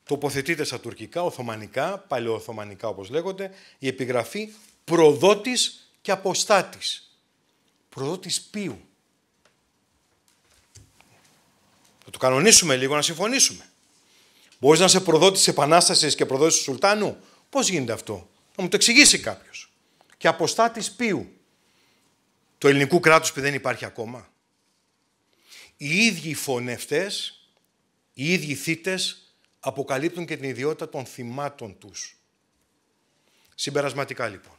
D: τοποθετείται στα τουρκικά, οθωμανικά, παλαιοοθωμανικά όπως λέγονται, η επιγραφή προδότης και αποστάτης. Προδότης ποιου. Θα το κανονίσουμε λίγο να συμφωνήσουμε. Μπορείς να είσαι προδότη τη Επανάστασης και προδότης του Σουλτάνου. Πώς γίνεται αυτό, να μου το εξηγήσει κάποιος. Και αποστάτης ποιου, Το ελληνικού κράτους που δεν υπάρχει ακόμα. Οι ίδιοι φωνευτές, οι ίδιοι θήτες αποκαλύπτουν και την ιδιότητα των θυμάτων τους. Συμπερασματικά λοιπόν.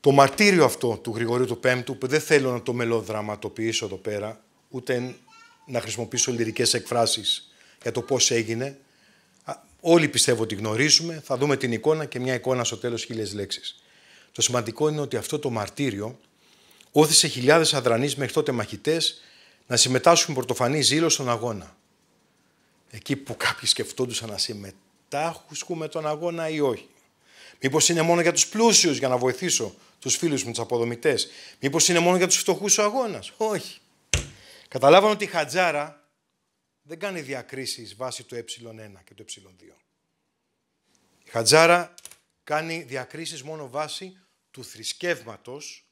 D: Το μαρτύριο αυτό του Γρηγορίου του Πέμπτου, που δεν θέλω να το μελοδραματοποιήσω εδώ πέρα, ούτε να χρησιμοποιήσω λυρικές εκφράσεις για το πώς έγινε. Όλοι πιστεύω ότι γνωρίζουμε, θα δούμε την εικόνα και μια εικόνα στο τέλος χίλιες λέξεις. Το σημαντικό είναι ότι αυτό το μαρτύριο όθησε χιλιάδες αδρανείς μέχρι τότε μαχητές να συμμετάσχουν πρωτοφανή ζήλο στον αγώνα. Εκεί που κάποιοι σκεφτόντουσαν να με τον αγώνα ή όχι. Μήπως είναι μόνο για τους πλούσιους για να βοηθήσω τους φίλους μου, τους αποδομητές. Μήπως είναι μόνο για τους φτωχούς ο αγώνας. Όχι. Καταλάβανε ότι η Χατζάρα δεν κάνει διακρίσεις βάσει του ε1 και του ε2. Η Χατζάρα κάνει διακρίσεις μόνο βάσει του θρησκεύματος,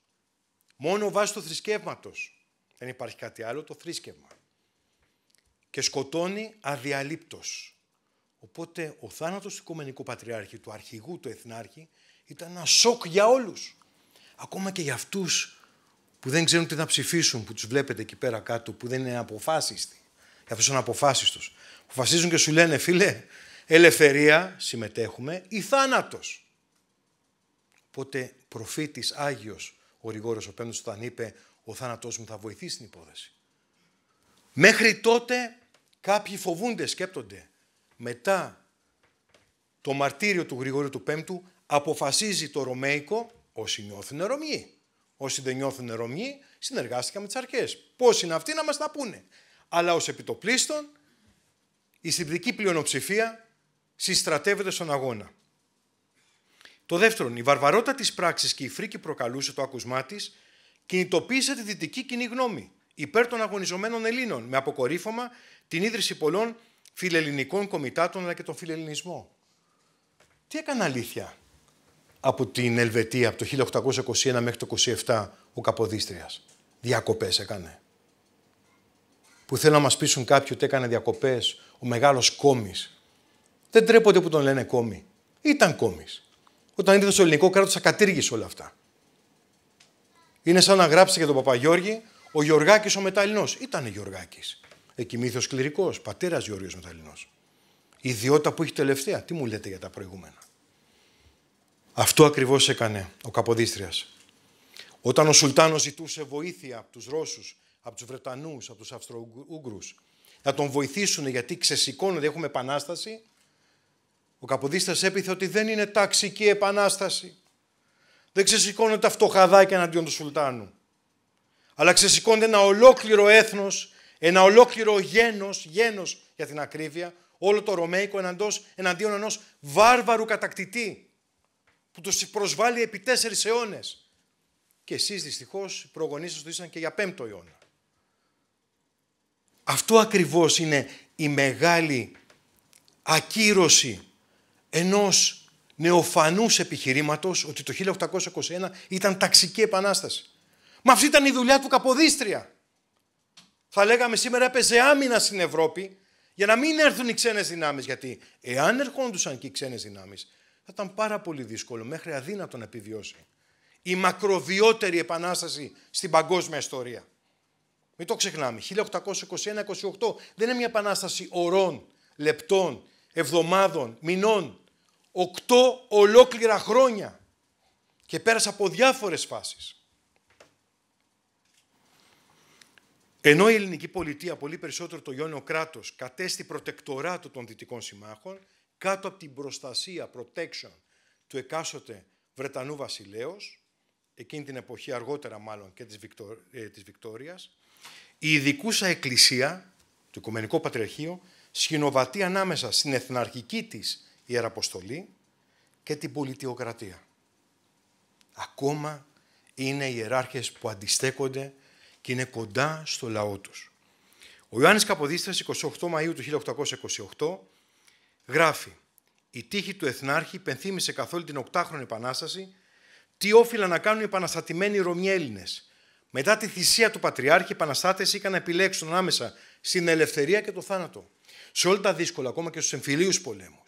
D: μόνο βάσει του θρησκεύματος. Δεν υπάρχει κάτι άλλο, το θρήσκευμα. Και σκοτώνει αδιαλείπτος. Οπότε ο θάνατος του Οικουμενικού Πατριάρχη, του αρχηγού, του εθνάρχη, ήταν ένα σοκ για όλους. Ακόμα και για αυτούς που δεν ξέρουν τι να ψηφίσουν, που τους βλέπετε εκεί πέρα κάτω, που δεν είναι αποφάσιστοι καθώ είναι αποφάσεις τους. Αποφασίζουν και σου λένε, φίλε, ελευθερία, συμμετέχουμε, ή θάνατος. Οπότε προφήτης Άγιος ο Γρηγόριος ο Πέμπτος όταν είπε ο θάνατός μου θα βοηθήσει την υπόθεση. Μέχρι τότε κάποιοι φοβούνται, σκέπτονται. Μετά το μαρτύριο του Γρηγόριου του Πέμπτου αποφασίζει το Ρωμαϊκό όσοι νιώθουν Ρωμιοί. Όσοι δεν νιώθουν Ρωμιοί συνεργάστηκαν με τις αρχές. Πώς είναι αυτοί να μας τα πούνε αλλά ως επιτοπλίστων η συντριπτική πλειονοψηφία συστρατεύεται στον αγώνα. Το δεύτερον, η βαρβαρότητα της πράξης και η φρίκη προκαλούσε το ακουσμά της κινητοποίησε τη δυτική κοινή γνώμη υπέρ των αγωνιζομένων Ελλήνων με αποκορύφωμα την ίδρυση πολλών φιλελληνικών κομιτάτων αλλά και τον φιλελληνισμό. Τι έκανε αλήθεια από την Ελβετία από το 1821 μέχρι το 1827 ο Καποδίστριας. Διακοπές έκανε που θέλουν να μας πείσουν κάποιοι ότι έκανε διακοπές ο μεγάλος κόμη. Δεν τρέπονται που τον λένε κόμη. Ήταν κόμη. Όταν ήρθε στο ελληνικό κράτος, ακατήργησε όλα αυτά. Είναι σαν να γράψει για τον Παπαγιώργη ο Γιωργάκη ο Μεταλλινό. Ήταν Γιωργάκη. ο κληρικός, πατέρας πατέρας Μεταλλινό. Η ιδιότητα που έχει τελευταία. Τι μου λέτε για τα προηγούμενα. Αυτό ακριβώς έκανε ο Καποδίστριας. Όταν ο Σουλτάνος ζητούσε βοήθεια από τους Ρώσους από τους Βρετανούς, από τους Αυστροούγγρου, να τον βοηθήσουν γιατί ξεσηκώνονται, έχουμε επανάσταση, ο Καποδίστας έπειθε ότι δεν είναι ταξική επανάσταση. Δεν ξεσηκώνονται τα φτωχαδάκια εναντίον του Σουλτάνου. Αλλά ξεσηκώνεται ένα ολόκληρο έθνος, ένα ολόκληρο γένος, γένος για την ακρίβεια, όλο το Ρωμαϊκό εναντός, εναντίον ενός βάρβαρου κατακτητή που τους προσβάλλει επί τέσσερις αιώνες. Και εσείς δυστυχώς, οι προγονείς σας το ήσαν και για πέμπτο αιώνα. Αυτό ακριβώς είναι η μεγάλη ακύρωση ενός νεοφανούς επιχειρήματος ότι το 1821 ήταν ταξική επανάσταση. Μα αυτή ήταν η δουλειά του Καποδίστρια. Θα λέγαμε σήμερα έπαιζε άμυνα στην Ευρώπη για να μην έρθουν οι ξένες δυνάμεις. Γιατί εάν ερχόντουσαν και οι ξένες δυνάμεις θα ήταν πάρα πολύ δύσκολο μέχρι αδύνατο να επιβιώσει. Η μακροβιότερη επανάσταση στην παγκόσμια ιστορία. Μην το ξεχνάμε. 1821-28 δεν είναι μια επανάσταση ωρών, λεπτών, εβδομάδων, μηνών. Οκτώ ολόκληρα χρόνια. Και πέρασε από διάφορες φάσεις. Ενώ η ελληνική πολιτεία, πολύ περισσότερο το Ιόνιο κράτος, κατέστη προτεκτοράτο των δυτικών συμμάχων, κάτω από την προστασία, protection, του εκάστοτε Βρετανού βασιλέως, εκείνη την εποχή αργότερα μάλλον και της, ε, της Βικτόριας, η ειδικούσα εκκλησία, το Οικουμενικό Πατριαρχείο, σχηνοβατεί ανάμεσα στην εθναρχική της Ιεραποστολή και την πολιτιοκρατία. Ακόμα είναι οι ιεράρχες που αντιστέκονται και είναι κοντά στο λαό τους. Ο Ιωάννης Καποδίστρας, 28 Μαΐου του 1828, γράφει «Η τύχη του Εθνάρχη υπενθύμησε καθ' την οκτάχρονη επανάσταση τι όφυλα να κάνουν οι επαναστατημένοι Ρωμιέλληνες, μετά τη θυσία του Πατριάρχη, οι Παναστάτες είχαν να επιλέξουν ανάμεσα στην ελευθερία και το θάνατο. Σε όλα τα δύσκολα, ακόμα και στους εμφυλίους πολέμους.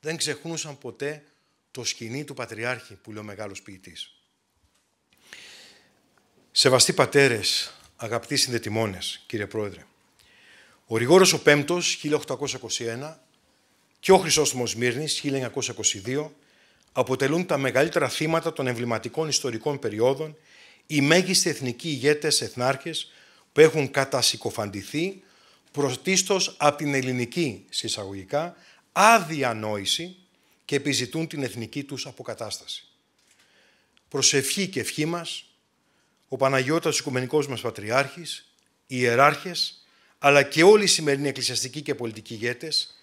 D: Δεν ξεχνούσαν ποτέ το σκηνή του Πατριάρχη, που λέει ο μεγάλος ποιητής. Σεβαστοί πατέρες, αγαπητοί συνδετημόνες, κύριε Πρόεδρε. Ο Ρηγόρος ο Πέμπτος, 1821, και ο Χρυσόστομος Μύρνης, 1922, αποτελούν τα μεγαλύτερα θύματα των εμβληματικών ιστορικών περιόδων οι μέγιστοι εθνικοί ηγέτες, εθνάρχες που έχουν κατασυκοφαντηθεί πρωτίστως από την ελληνική συσσαγωγικά άδεια νόηση και επιζητούν την εθνική τους αποκατάσταση. Προσευχή και ευχή μας, ο Παναγιώτας Οικουμενικός μας Πατριάρχης, οι ιεράρχες, αλλά και όλοι οι σημερινοί εκκλησιαστικοί και πολιτικοί ηγέτες,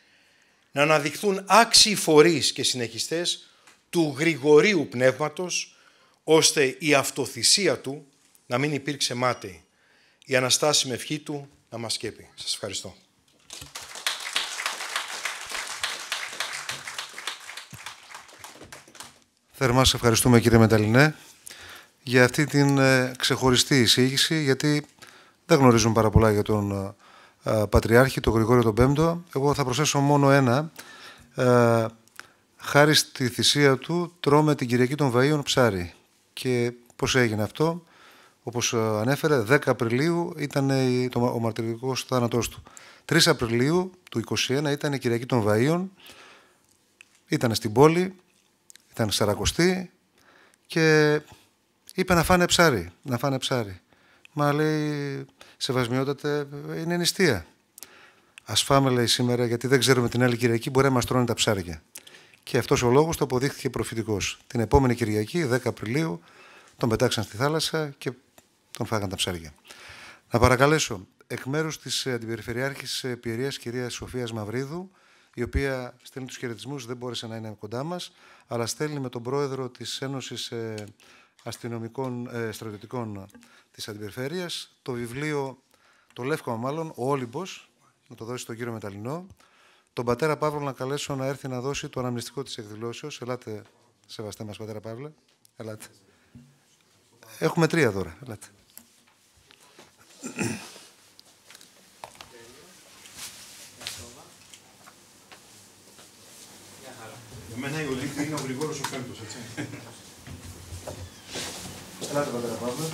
D: να αναδειχθούν άξιοι φορείς και συνεχιστές του γρηγορίου πνεύματος ώστε η αυτοθυσία του να μην υπήρξε μάταιη. Η αναστάσιμη ευχή του να μας σκέπει. Σας ευχαριστώ.
A: Θερμά σας ευχαριστούμε κύριε Μεταλινέ για αυτή την ε, ξεχωριστή εισήγηση γιατί δεν γνωρίζουν πάρα πολλά για τον ε, ε, Πατριάρχη, τον Γρηγόριο τον Πέμπτο. Εγώ θα προσθέσω μόνο ένα. Χάρη στη θυσία του τρώμε την Κυριακή των Βαΐων ψάρι. Και πώς έγινε αυτό, όπως ε, ανέφερε, 10 Απριλίου ήταν ε, ο μαρτυρικός θάνατός του. 3 Απριλίου του 2021 ήταν η Κυριακή των Βαΐων, ήταν στην πόλη, ήταν σαρακοστή και είπε να φάνε ψάρι, να φάνε ψάρι. Μα λέει, σεβασμιότατε, είναι νηστεία. Ας φάμε, λέει σήμερα, γιατί δεν ξέρουμε την άλλη Κυριακή, μπορεί να μας τρώνε τα ψάρια και αυτός ο λόγος το αποδείχθηκε προφητικός. Την επόμενη Κυριακή, 10 Απριλίου, τον πετάξαν στη θάλασσα και τον φάγαν τα ψάρια. Να παρακαλέσω εκ μέρους της ε, Αντιπεριφερειάρχης ε, Πυρία, κυρία Σοφίας Μαυρίδου, η οποία στέλνει τους χαιρετισμούς, δεν μπόρεσε να είναι κοντά μας, αλλά στέλνει με τον πρόεδρο της Ένωσης ε, Αστυνομικών ε, Στρατιωτικών της Αντιπεριφέρειας το βιβλίο, το λεύκομα μάλλον, Ο Όλυμπος, να το δώσει στον κύριο Μεταλινό, τον πατέρα Παύλο να καλέσω να έρθει να δώσει το αναμνηστικό της εκδηλώσεως. Ελάτε, σεβαστέ μας πατέρα Παύλο. Ελάτε. Έχουμε τρία δώρα. Ελάτε.
B: Εμένα η Ολύμπη είναι ο Γρηγόρος
D: ο Πέμπτος, έτσι.
A: Ελάτε, πατέρα Παύλο.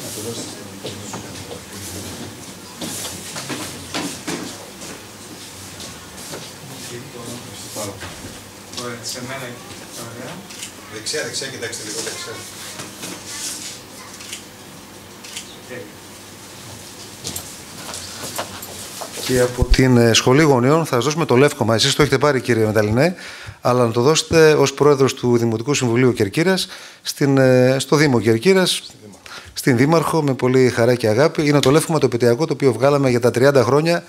A: Να το δώσετε.
D: σε μένα ωραία. Δεξιά, δεξιά, κοιτάξτε λίγο δεξιά.
A: Και από την ε, Σχολή Γονιών θα σας δώσουμε το λεύκομα. Εσείς το έχετε πάρει κύριε Μεταλινέ, αλλά να το δώσετε ως πρόεδρος του Δημοτικού Συμβουλίου Κερκύρας στην, ε, στο Δήμο Κερκύρας, στην Δήμαρχο με πολύ χαρά και αγάπη. Είναι το λεύκομα το πετειακό το οποίο βγάλαμε για τα 30 χρόνια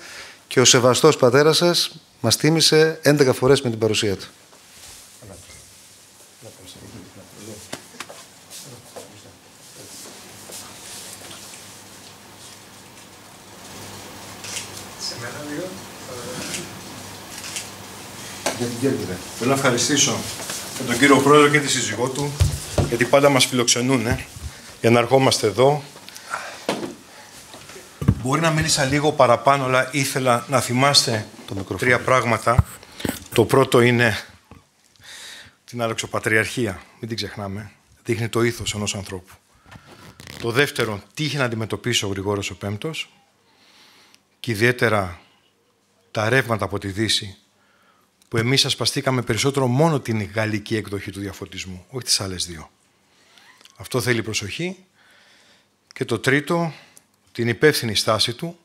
A: και ο σεβαστός πατέρας σας μας τίμησε 11 φορές με την παρουσία του. Θέλω να ευχαριστήσω και
D: τον κύριο Πρόεδρο και τη σύζυγό του, γιατί πάντα μας φιλοξενούν ε. για να ερχόμαστε εδώ Μπορεί να μίλησα λίγο παραπάνω, αλλά ήθελα να θυμάστε το τρία πράγματα. Το πρώτο είναι την αλεξοπατριαρχία. Μην την ξεχνάμε. Δείχνει το ήθος ενός ανθρώπου. Το δεύτερο, τι είχε να αντιμετωπίσει ο Γρηγόρος ο Πέμπτος και ιδιαίτερα τα ρεύματα από τη Δύση που εμείς ασπαστήκαμε περισσότερο μόνο την γαλλική εκδοχή του διαφωτισμού, όχι τις άλλες δύο. Αυτό θέλει προσοχή. Και το τρίτο, την υπεύθυνη στάση του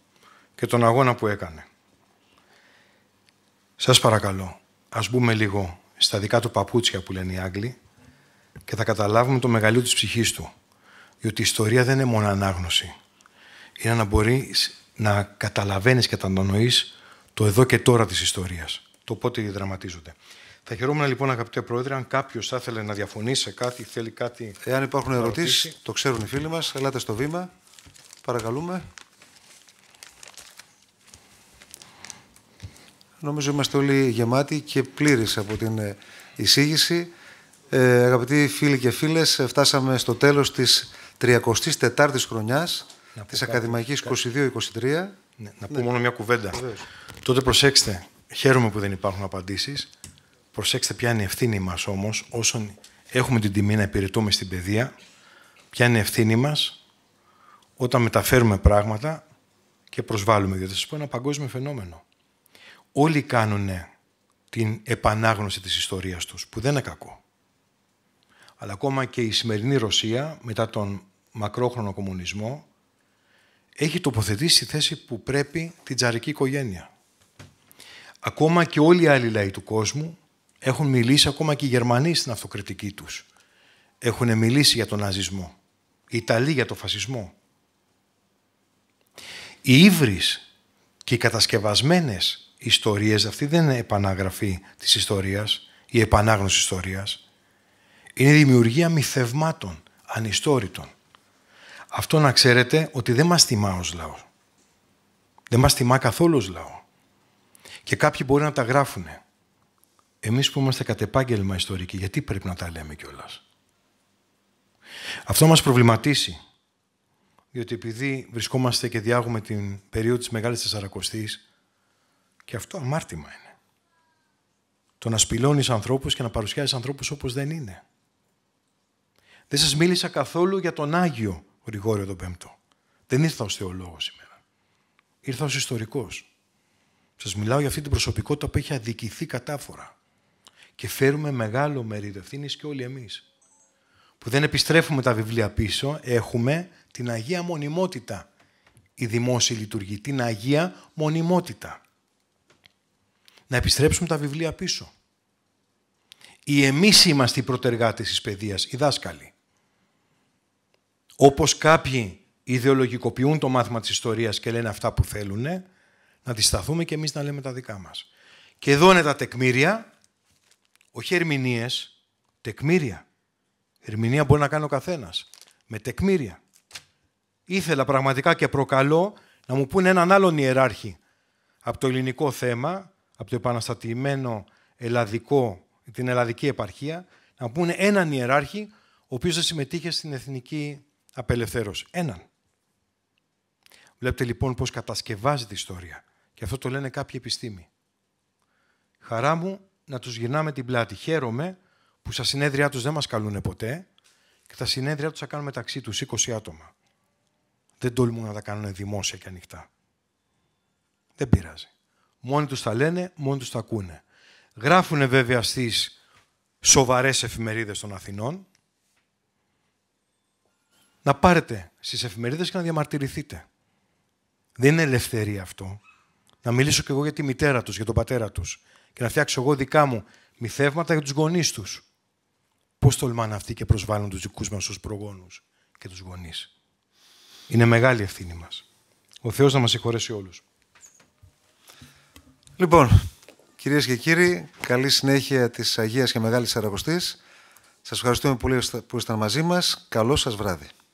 D: και τον αγώνα που έκανε. Σας παρακαλώ, ας μπούμε λίγο στα δικά του παπούτσια που λένε οι Άγγλοι και θα καταλάβουμε το μεγαλείο της ψυχής του. Διότι η ιστορία δεν είναι μόνο ανάγνωση. Είναι να μπορείς να καταλαβαίνεις και να το εδώ και τώρα της ιστορίας. Το πότε διδραματίζονται. Θα χαιρόμουν λοιπόν, αγαπητέ Πρόεδρε, αν κάποιος θα ήθελε να διαφωνήσει σε κάτι, θέλει κάτι.
A: Εάν υπάρχουν ερωτήσει, το ξέρουν οι φίλοι μας. Ελάτε στο βήμα παρακαλούμε. Νομίζω είμαστε όλοι γεμάτοι και πλήρεις από την ε, εισήγηση. Ε, αγαπητοί φίλοι και φίλες, ε, φτάσαμε στο τέλος της 34ης χρονιάς της Ακαδημαϊκής 22-23. Ναι, να πω
D: μόνο ναι. μια κουβέντα. Τότε προσέξτε, χαίρομαι που δεν υπάρχουν απαντήσεις. Προσέξτε ποια είναι η ευθύνη μας όμως, όσον έχουμε την τιμή να υπηρετούμε στην παιδεία, ποια είναι η ευθύνη μας όταν μεταφέρουμε πράγματα και προσβάλλουμε. Γιατί θα σας πω ένα παγκόσμιο φαινόμενο. Όλοι κάνουν την επανάγνωση της ιστορίας τους, που δεν είναι κακό. Αλλά ακόμα και η σημερινή Ρωσία, μετά τον μακρόχρονο κομμουνισμό, έχει τοποθετήσει τη θέση που πρέπει την τζαρική οικογένεια. Ακόμα και όλοι οι άλλοι λαοί του κόσμου έχουν μιλήσει, ακόμα και οι Γερμανοί στην αυτοκριτική τους. Έχουν μιλήσει για τον ναζισμό. Οι Ιταλοί για τον φασισμό. Οι ύβρις και οι κατασκευασμένες ιστορίες, αυτή δεν είναι επαναγραφή της ιστορίας ή επανάγνωση ιστορίας, είναι η δημιουργία ειναι ανιστόρητων. ανιστόριτων. αυτο να ξέρετε ότι δεν μας τιμά ως λαό. Δεν μας τιμά καθόλου ως λαό. Και κάποιοι μπορεί να τα γράφουν. Εμείς που είμαστε κατ' επάγγελμα ιστορικοί, γιατί πρέπει να τα λέμε κιόλας. Αυτό μας προβληματίσει διότι επειδή βρισκόμαστε και διάγουμε την περίοδο της Μεγάλης Τεσσαρακοστής και αυτό αμάρτημα είναι. Το να σπηλώνεις ανθρώπους και να παρουσιάζεις ανθρώπους όπως δεν είναι. Δεν σας μίλησα καθόλου για τον Άγιο Γρηγόριο τον Πέμπτο. Δεν ήρθα ως θεολόγος σήμερα. Ήρθα ως ιστορικός. Σας μιλάω για αυτή την προσωπικότητα που έχει αδικηθεί κατάφορα. Και φέρουμε μεγάλο μερίδιο ευθύνης και όλοι εμείς που δεν επιστρέφουμε τα βιβλία πίσω, έχουμε την Αγία Μονιμότητα. Η δημόσια λειτουργεί, την Αγία Μονιμότητα. Να επιστρέψουμε τα βιβλία πίσω. Οι εμείς είμαστε οι πρωτεργάτες της παιδείας, οι δάσκαλοι. Όπως κάποιοι ιδεολογικοποιούν το μάθημα της ιστορίας και λένε αυτά που θέλουν, να δισταθούμε και εμείς να λέμε τα δικά μας. Και εδώ είναι τα τεκμήρια, όχι ερμηνείες, τεκμήρια. Ερμηνεία μπορεί να κάνει ο καθένας. Με τεκμήρια. Ήθελα πραγματικά και προκαλώ να μου πούνε έναν άλλον ιεράρχη από το ελληνικό θέμα, από το επαναστατημένο ελλαδικό, την ελλαδική επαρχία, να μου πούνε έναν ιεράρχη ο οποίος δεν συμμετείχε στην εθνική απελευθέρωση. Έναν. Βλέπετε λοιπόν πώς κατασκευάζει η ιστορία. Και αυτό το λένε κάποιοι επιστήμοι. Χαρά μου να τους γυρνάμε την πλάτη. Χαίρομαι που στα συνέδριά τους δεν μας καλούν ποτέ και τα συνέδριά τους θα κάνουν μεταξύ τους 20 άτομα. Δεν τολμούν να τα κάνουν δημόσια και ανοιχτά. Δεν πειράζει. Μόνοι τους τα λένε, μόνοι τους τα ακούνε. Γράφουν βέβαια στις σοβαρές εφημερίδες των Αθηνών. Να πάρετε στις εφημερίδες και να διαμαρτυρηθείτε. Δεν είναι ελευθερία αυτό. Να μιλήσω κι εγώ για τη μητέρα τους, για τον πατέρα τους. Και να φτιάξω εγώ δικά μου μυθεύματα για τους γονείς τους. Πώς τολμάνε αυτοί και προσβάλλουν τους δικούς μας του προγόνους και τους γονείς.
A: Είναι μεγάλη ευθύνη μας. Ο Θεός να μας συγχωρέσει όλους. Λοιπόν, κυρίες και κύριοι, καλή συνέχεια της Αγίας και Μεγάλης Αραγωστή. Σας ευχαριστούμε πολύ που ήσασταν μαζί μας. Καλό σας βράδυ.